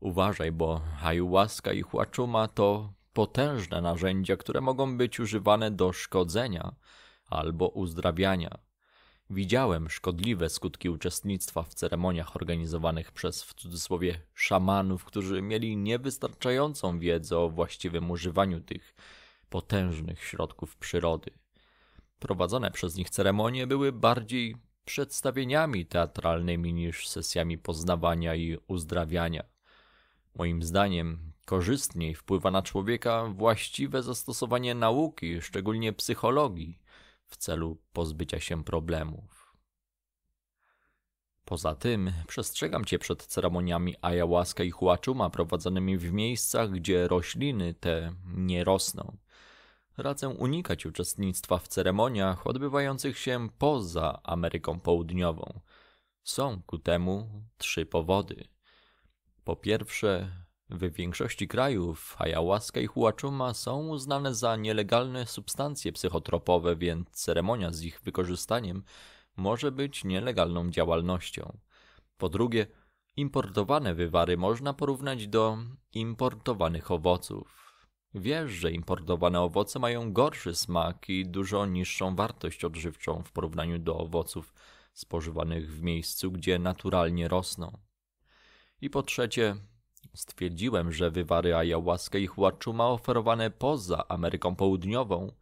Uważaj, bo ayahuasca i huachuma to potężne narzędzia, które mogą być używane do szkodzenia albo uzdrawiania. Widziałem szkodliwe skutki uczestnictwa w ceremoniach organizowanych przez w cudzysłowie szamanów, którzy mieli niewystarczającą wiedzę o właściwym używaniu tych potężnych środków przyrody. Prowadzone przez nich ceremonie były bardziej przedstawieniami teatralnymi niż sesjami poznawania i uzdrawiania. Moim zdaniem korzystniej wpływa na człowieka właściwe zastosowanie nauki, szczególnie psychologii, w celu pozbycia się problemów. Poza tym przestrzegam Cię przed ceremoniami ayahuasca i huachuma prowadzonymi w miejscach, gdzie rośliny te nie rosną. Radzę unikać uczestnictwa w ceremoniach odbywających się poza Ameryką Południową. Są ku temu trzy powody. Po pierwsze, w większości krajów ayahuasca i huachuma są uznane za nielegalne substancje psychotropowe, więc ceremonia z ich wykorzystaniem może być nielegalną działalnością. Po drugie, importowane wywary można porównać do importowanych owoców. Wiesz, że importowane owoce mają gorszy smak i dużo niższą wartość odżywczą w porównaniu do owoców spożywanych w miejscu, gdzie naturalnie rosną. I po trzecie, stwierdziłem, że wywary ayahuasca i huachuma oferowane poza Ameryką Południową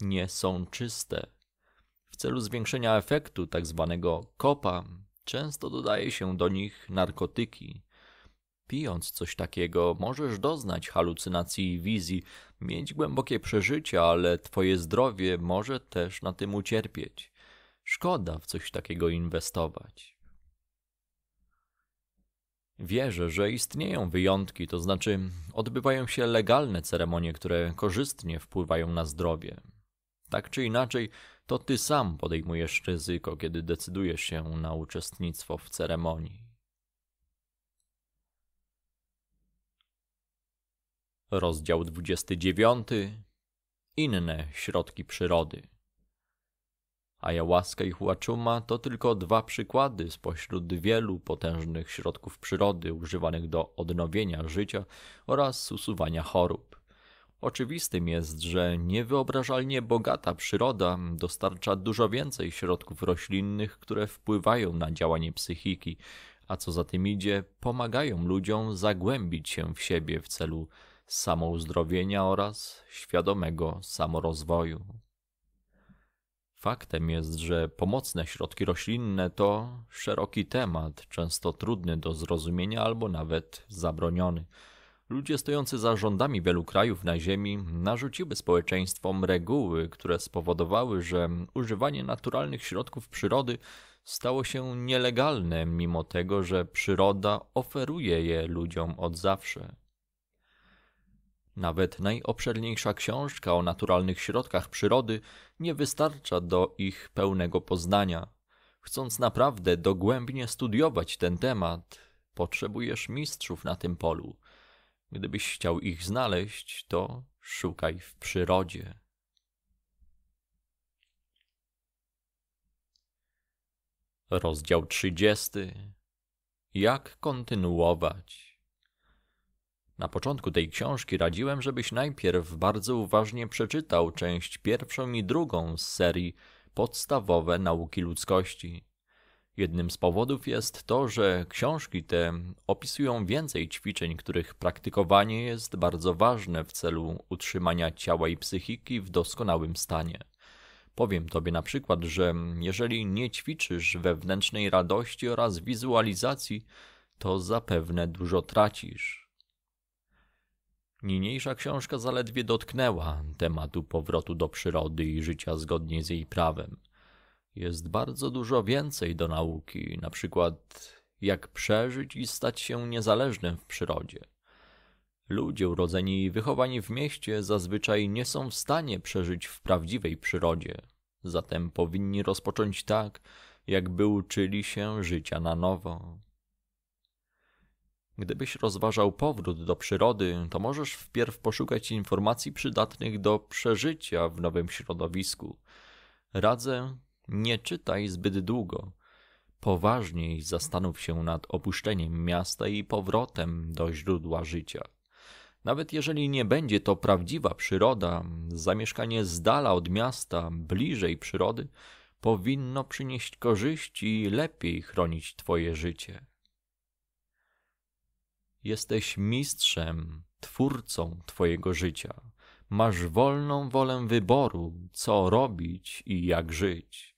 nie są czyste. W celu zwiększenia efektu tzw. Tak kopa często dodaje się do nich narkotyki, Pijąc coś takiego, możesz doznać halucynacji i wizji, mieć głębokie przeżycia, ale twoje zdrowie może też na tym ucierpieć. Szkoda w coś takiego inwestować. Wierzę, że istnieją wyjątki, to znaczy odbywają się legalne ceremonie, które korzystnie wpływają na zdrowie. Tak czy inaczej, to ty sam podejmujesz ryzyko, kiedy decydujesz się na uczestnictwo w ceremonii. Rozdział 29. Inne środki przyrody. Ajałaska i huachuma to tylko dwa przykłady spośród wielu potężnych środków przyrody używanych do odnowienia życia oraz usuwania chorób. Oczywistym jest, że niewyobrażalnie bogata przyroda dostarcza dużo więcej środków roślinnych, które wpływają na działanie psychiki, a co za tym idzie, pomagają ludziom zagłębić się w siebie w celu samouzdrowienia oraz świadomego samorozwoju. Faktem jest, że pomocne środki roślinne to szeroki temat, często trudny do zrozumienia albo nawet zabroniony. Ludzie stojący za rządami wielu krajów na Ziemi narzuciły społeczeństwom reguły, które spowodowały, że używanie naturalnych środków przyrody stało się nielegalne, mimo tego, że przyroda oferuje je ludziom od zawsze. Nawet najobszerniejsza książka o naturalnych środkach przyrody nie wystarcza do ich pełnego poznania. Chcąc naprawdę dogłębnie studiować ten temat, potrzebujesz mistrzów na tym polu. Gdybyś chciał ich znaleźć, to szukaj w przyrodzie. Rozdział 30. Jak kontynuować? Na początku tej książki radziłem, żebyś najpierw bardzo uważnie przeczytał część pierwszą i drugą z serii Podstawowe nauki ludzkości. Jednym z powodów jest to, że książki te opisują więcej ćwiczeń, których praktykowanie jest bardzo ważne w celu utrzymania ciała i psychiki w doskonałym stanie. Powiem tobie na przykład, że jeżeli nie ćwiczysz wewnętrznej radości oraz wizualizacji, to zapewne dużo tracisz. Niniejsza książka zaledwie dotknęła tematu powrotu do przyrody i życia zgodnie z jej prawem. Jest bardzo dużo więcej do nauki, na przykład jak przeżyć i stać się niezależnym w przyrodzie. Ludzie urodzeni i wychowani w mieście zazwyczaj nie są w stanie przeżyć w prawdziwej przyrodzie, zatem powinni rozpocząć tak, jakby uczyli się życia na nowo, Gdybyś rozważał powrót do przyrody, to możesz wpierw poszukać informacji przydatnych do przeżycia w nowym środowisku. Radzę, nie czytaj zbyt długo. Poważniej zastanów się nad opuszczeniem miasta i powrotem do źródła życia. Nawet jeżeli nie będzie to prawdziwa przyroda, zamieszkanie z dala od miasta, bliżej przyrody, powinno przynieść korzyści i lepiej chronić Twoje życie. Jesteś mistrzem, twórcą Twojego życia. Masz wolną wolę wyboru, co robić i jak żyć.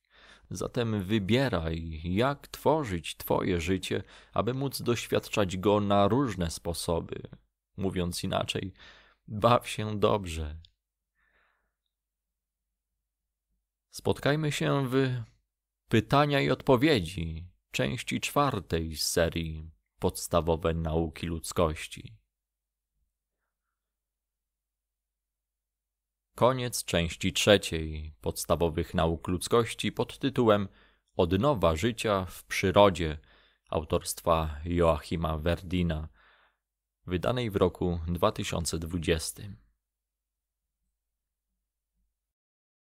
Zatem wybieraj, jak tworzyć Twoje życie, aby móc doświadczać go na różne sposoby. Mówiąc inaczej, baw się dobrze. Spotkajmy się w Pytania i odpowiedzi części czwartej z serii podstawowe nauki ludzkości. Koniec części trzeciej podstawowych nauk ludzkości pod tytułem Odnowa życia w przyrodzie autorstwa Joachima Verdina, wydanej w roku 2020.